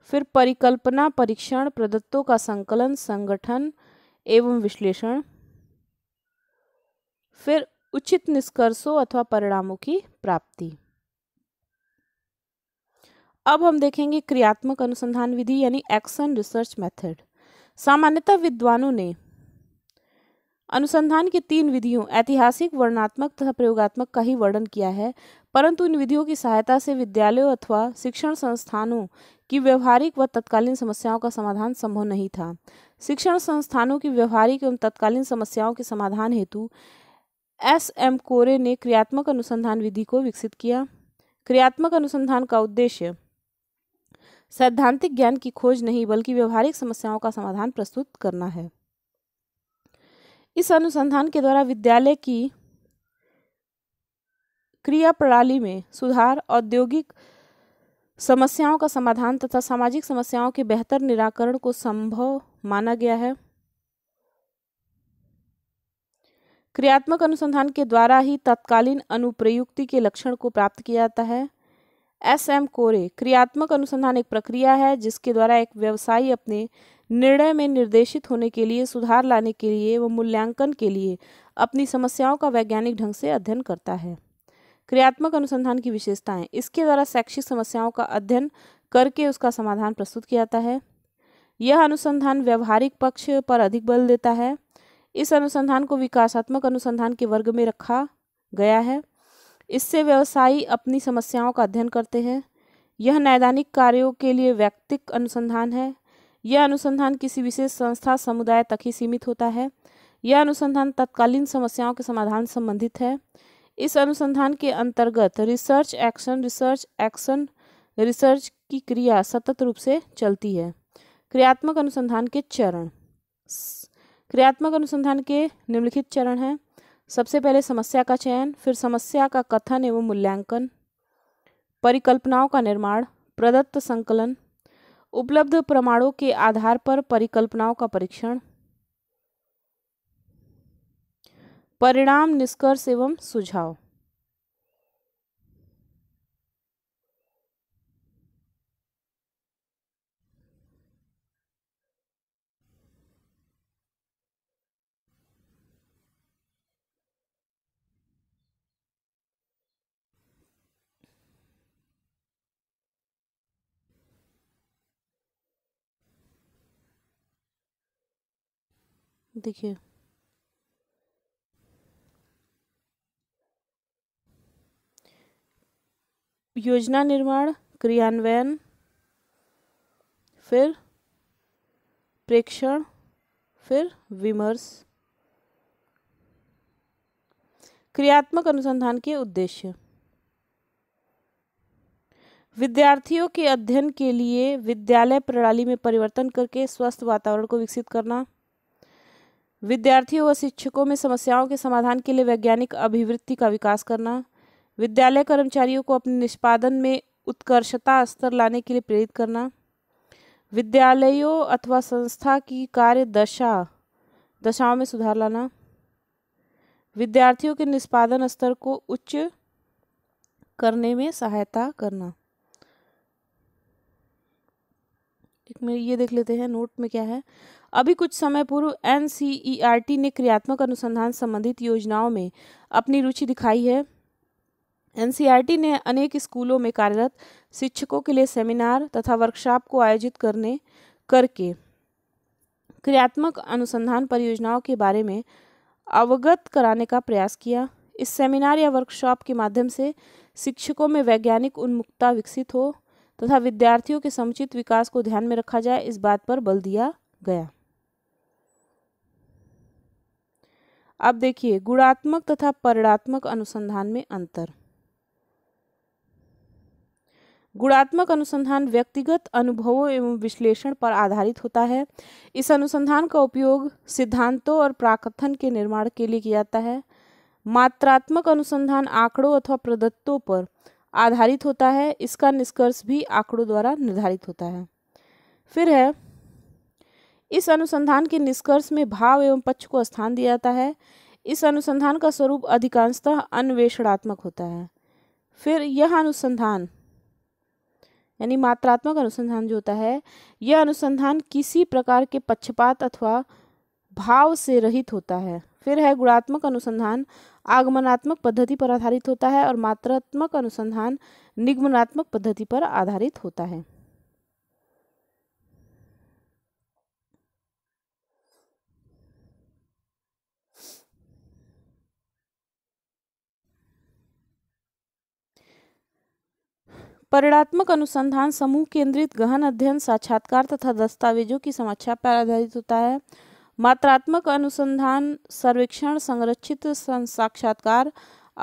फिर परिकल्पना परीक्षण प्रदत्तों का संकलन संगठन एवं विश्लेषण फिर उचित निष्कर्षों अथवा परिणामों की प्राप्ति अब हम देखेंगे क्रियात्मक अनुसंधान विधि यानी एक्शन रिसर्च मेथड सामान्यतः विद्वानों ने अनुसंधान की तीन विधियों ऐतिहासिक वर्णात्मक तथा प्रयोगात्मक का ही वर्णन किया है परंतु इन विधियों की सहायता से विद्यालयों अथवा शिक्षण संस्थानों की व्यवहारिक व तत्कालीन समस्याओं का समाधान संभव नहीं था शिक्षण संस्थानों की व्यवहारिक एवं तत्कालीन समस्याओं के समाधान हेतु एस एम कोरे ने क्रियात्मक अनुसंधान विधि को विकसित किया क्रियात्मक अनुसंधान का उद्देश्य सैद्धांतिक ज्ञान की खोज नहीं बल्कि व्यवहारिक समस्याओं का समाधान प्रस्तुत करना है इस अनुसंधान के द्वारा विद्यालय की क्रिया प्रणाली में सुधार औद्योगिक समस्याओं का समाधान तथा सामाजिक समस्याओं के बेहतर निराकरण को संभव माना गया है क्रियात्मक अनुसंधान के द्वारा ही तत्कालीन अनुप्रयुक्ति के लक्षण को प्राप्त किया जाता है एस एम कोरे क्रियात्मक अनुसंधान एक प्रक्रिया है जिसके द्वारा एक व्यवसायी अपने निर्णय में निर्देशित होने के लिए सुधार लाने के लिए व मूल्यांकन के लिए अपनी समस्याओं का वैज्ञानिक ढंग से अध्ययन करता है क्रियात्मक अनुसंधान की विशेषताएं इसके द्वारा शैक्षिक समस्याओं का अध्ययन करके उसका समाधान प्रस्तुत किया जाता है यह अनुसंधान व्यवहारिक पक्ष पर अधिक बल देता है इस अनुसंधान को विकासात्मक अनुसंधान के वर्ग में रखा गया है इससे व्यवसायी अपनी समस्याओं का अध्ययन करते हैं यह नैदानिक कार्यों के लिए व्यक्तिक अनुसंधान है यह अनुसंधान किसी विशेष संस्था समुदाय तक ही सीमित होता है यह अनुसंधान तत्कालीन समस्याओं के समाधान संबंधित है इस अनुसंधान के अंतर्गत research action research action research की क्रिया सतत रूप से चलती है क्रियात्मक अनुसंधान के चरण क्रियात्मक अनुसंधान के निम्नलिखित चरण हैं सबसे पहले समस्या का चयन फिर समस्या का कथन एवं मूल्यांकन परिकल्पनाओं का निर्माण प्रदत्त संकलन उपलब्ध प्रमाणों के आधार पर परिकल्पनाओं का परीक्षण परिणाम निष्कर्ष एवं सुझाव देखिए योजना निर्माण क्रियान्वयन फिर प्रेक्षण फिर विमर्श क्रियात्मक अनुसंधान के उद्देश्य विद्यार्थियों के अध्ययन के लिए विद्यालय प्रणाली में परिवर्तन करके स्वस्थ वातावरण को विकसित करना विद्यार्थियों व शिक्षकों में समस्याओं के समाधान के लिए वैज्ञानिक अभिवृत्ति का विकास करना विद्यालय कर्मचारियों को अपने निष्पादन में उत्कर्षता स्तर लाने के लिए प्रेरित करना विद्यालयों अथवा संस्था की कार्य दशा दशाओं में सुधार लाना विद्यार्थियों के निष्पादन स्तर को उच्च करने में सहायता करना एक में ये देख लेते हैं नोट में क्या है अभी कुछ समय पूर्व एन ने क्रियात्मक अनुसंधान संबंधित योजनाओं में अपनी रुचि दिखाई है एन ने अनेक स्कूलों में कार्यरत शिक्षकों के लिए सेमिनार तथा वर्कशॉप को आयोजित करने करके क्रियात्मक अनुसंधान परियोजनाओं के बारे में अवगत कराने का प्रयास किया इस सेमिनार या वर्कशॉप के माध्यम से शिक्षकों में वैज्ञानिक उन्मुखता विकसित हो तथा विद्यार्थियों के समुचित विकास को ध्यान में रखा जाए इस बात पर बल दिया गया अब देखिए गुणात्मक तथा परिणात्मक अनुसंधान में अंतर गुणात्मक अनुसंधान व्यक्तिगत अनुभवों एवं विश्लेषण पर आधारित होता है इस अनुसंधान का उपयोग सिद्धांतों और प्राकथन के निर्माण के लिए किया जाता है मात्रात्मक अनुसंधान आंकड़ों अथवा प्रदत्तों पर आधारित होता है इसका निष्कर्ष भी आंकड़ों द्वारा निर्धारित होता है फिर है इस अनुसंधान के निष्कर्ष में भाव एवं पक्ष को स्थान दिया जाता है इस अनुसंधान का स्वरूप अधिकांशतः अन्वेषणात्मक होता है फिर यह अनुसंधान यानी मात्रात्मक अनुसंधान जो होता है यह अनुसंधान किसी प्रकार के पक्षपात अथवा भाव से रहित होता है फिर है गुणात्मक अनुसंधान आगमनात्मक पद्धति पर आधारित होता है और मात्रात्मक अनुसंधान निगमनात्मक पद्धति पर आधारित होता है परिणात्मक अनुसंधान समूह केंद्रित गहन अध्ययन साक्षात्कार तथा दस्तावेजों की समीक्षा पर आधारित होता है मात्रात्मक अनुसंधान सर्वेक्षण संरक्षित साक्षात्कार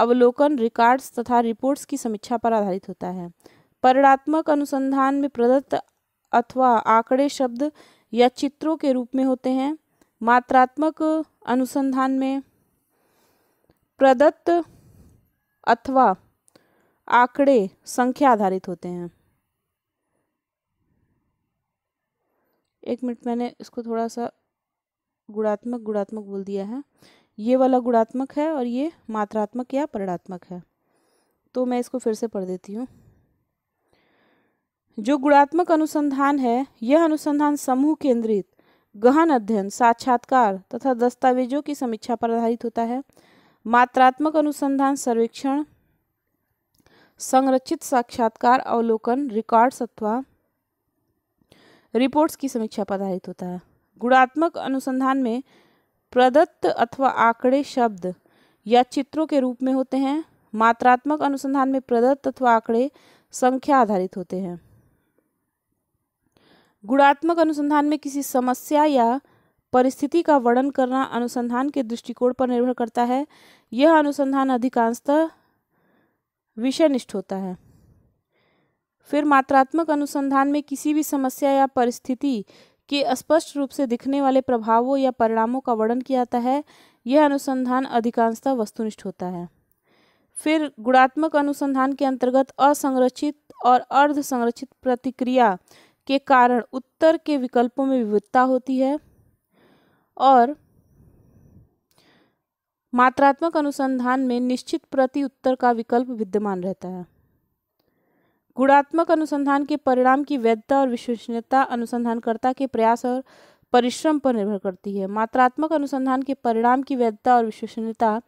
अवलोकन रिकॉर्ड्स तथा रिपोर्ट्स की समीक्षा पर आधारित होता है परिणात्मक अनुसंधान में प्रदत्त अथवा आंकड़े शब्द या चित्रों के रूप में होते हैं मात्रात्मक अनुसंधान में प्रदत्त अथवा आंकड़े संख्या आधारित होते हैं एक मिनट मैंने इसको थोड़ा सा गुणात्मक गुणात्मक बोल दिया है ये वाला गुणात्मक है और ये मात्रात्मक या परिणात्मक है तो मैं इसको फिर से पढ़ देती हूँ जो गुणात्मक अनुसंधान है यह अनुसंधान समूह केंद्रित गहन अध्ययन साक्षात्कार तथा दस्तावेजों की समीक्षा पर आधारित होता है मात्रात्मक अनुसंधान सर्वेक्षण संरचित साक्षात्कार अवलोकन रिकॉर्ड्स अथवा रिपोर्ट्स की समीक्षा पर आधारित होता है गुणात्मक अनुसंधान में प्रदत्त अथवा आंकड़े शब्द या चित्रों के रूप में होते हैं मात्रात्मक अनुसंधान में प्रदत्त अथवा आंकड़े संख्या आधारित होते हैं गुणात्मक अनुसंधान में किसी समस्या या परिस्थिति का वर्णन करना अनुसंधान के दृष्टिकोण पर निर्भर करता है यह अनुसंधान अधिकांशतः विषयनिष्ठ होता है फिर मात्रात्मक अनुसंधान में किसी भी समस्या या परिस्थिति के स्पष्ट रूप से दिखने वाले प्रभावों या परिणामों का वर्णन किया जाता है यह अनुसंधान अधिकांशतः वस्तुनिष्ठ होता है फिर गुणात्मक अनुसंधान के अंतर्गत असंरक्षित और अर्ध संरक्षित प्रतिक्रिया के कारण उत्तर के विकल्पों में विविधता होती है और मात्रात्मक अनुसंधान में निश्चित प्रति उत्तर का विकल्प विद्यमान रहता है गुणात्मक अनुसंधान के परिणाम की वैधता और विश्वसनीयता अनुसंधानकर्ता के प्रयास और परिश्रम पर निर्भर करती है मात्रात्मक अनुसंधान के परिणाम की वैधता और विश्वसनीयता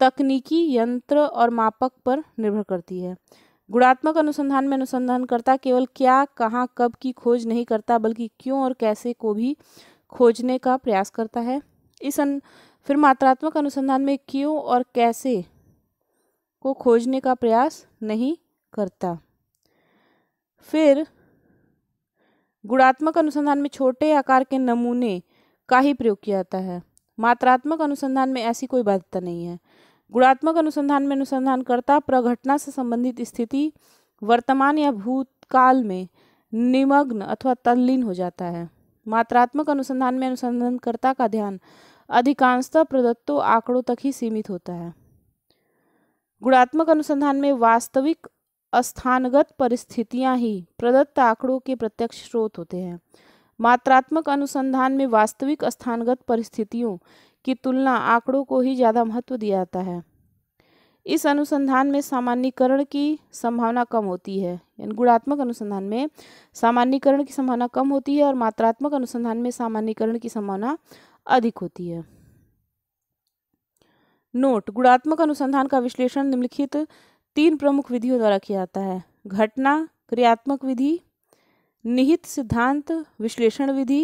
तकनीकी यंत्र और मापक पर निर्भर करती है गुणात्मक अनुसंधान में अनुसंधानकर्ता केवल क्या कहाँ कब की खोज नहीं करता बल्कि क्यों और कैसे को भी खोजने का प्रयास करता है इस अन फिर मात्रात्मक अनुसंधान में क्यों और कैसे को खोजने का प्रयास नहीं करता फिर गुणात्मक अनुसंधान में छोटे आकार के नमूने का ही प्रयोग किया जाता है मात्रात्मक अनुसंधान में ऐसी कोई बाध्यता नहीं है गुणात्मक अनुसंधान में अनुसंधानकर्ता प्रघटना से संबंधित स्थिति वर्तमान या भूतकाल में निमग्न अथवा तल्लीन हो जाता है मात्रात्मक अनुसंधान में अनुसंधानकर्ता का ध्यान अधिकांशतः प्रदत्तों आंकड़ों तक ही सीमित होता है गुणात्मक अनुसंधान में वास्तविक स्थानगत परिस्थितियां ही प्रदत्त आंकड़ों के प्रत्यक्ष स्रोत होते हैं मात्रात्मक अनुसंधान में वास्तविक स्थानगत परिस्थितियों की तुलना आंकड़ों को ही ज़्यादा महत्व दिया जाता है इस अनुसंधान में सामान्यीकरण की संभावना कम होती है इन गुणात्मक अनुसंधान में सामान्यीकरण की संभावना कम होती है और मात्रात्मक अनुसंधान में सामान्यीकरण की संभावना अधिक होती है नोट गुणात्मक अनुसंधान का विश्लेषण निम्नलिखित तीन प्रमुख विधियों द्वारा किया जाता है घटना क्रियात्मक विधि निहित सिद्धांत विश्लेषण विधि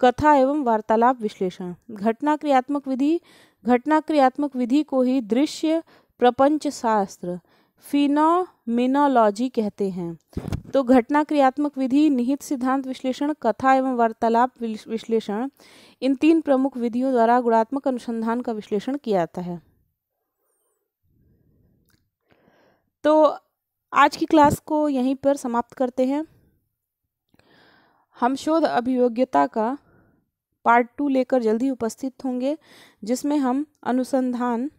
कथा एवं वार्तालाप विश्लेषण घटना क्रियात्मक विधि घटना क्रियात्मक विधि को ही दृश्य प्रपंच शास्त्र फिनोमिनोलॉजी कहते हैं तो घटना क्रियात्मक विधि निहित सिद्धांत विश्लेषण कथा एवं वार्तालाप विश्लेषण इन तीन प्रमुख विधियों द्वारा गुणात्मक अनुसंधान का विश्लेषण किया जाता है तो आज की क्लास को यहीं पर समाप्त करते हैं हम शोध अभियोग्यता का पार्ट टू लेकर जल्दी उपस्थित होंगे जिसमें हम अनुसंधान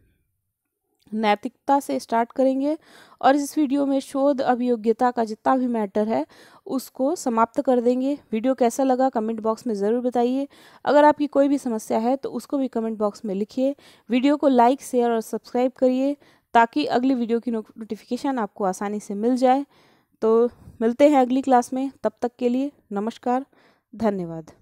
नैतिकता से स्टार्ट करेंगे और इस वीडियो में शोध अभियोग्यता का जितना भी मैटर है उसको समाप्त कर देंगे वीडियो कैसा लगा कमेंट बॉक्स में ज़रूर बताइए अगर आपकी कोई भी समस्या है तो उसको भी कमेंट बॉक्स में लिखिए वीडियो को लाइक शेयर और सब्सक्राइब करिए ताकि अगली वीडियो की नोटिफिकेशन आपको आसानी से मिल जाए तो मिलते हैं अगली क्लास में तब तक के लिए नमस्कार धन्यवाद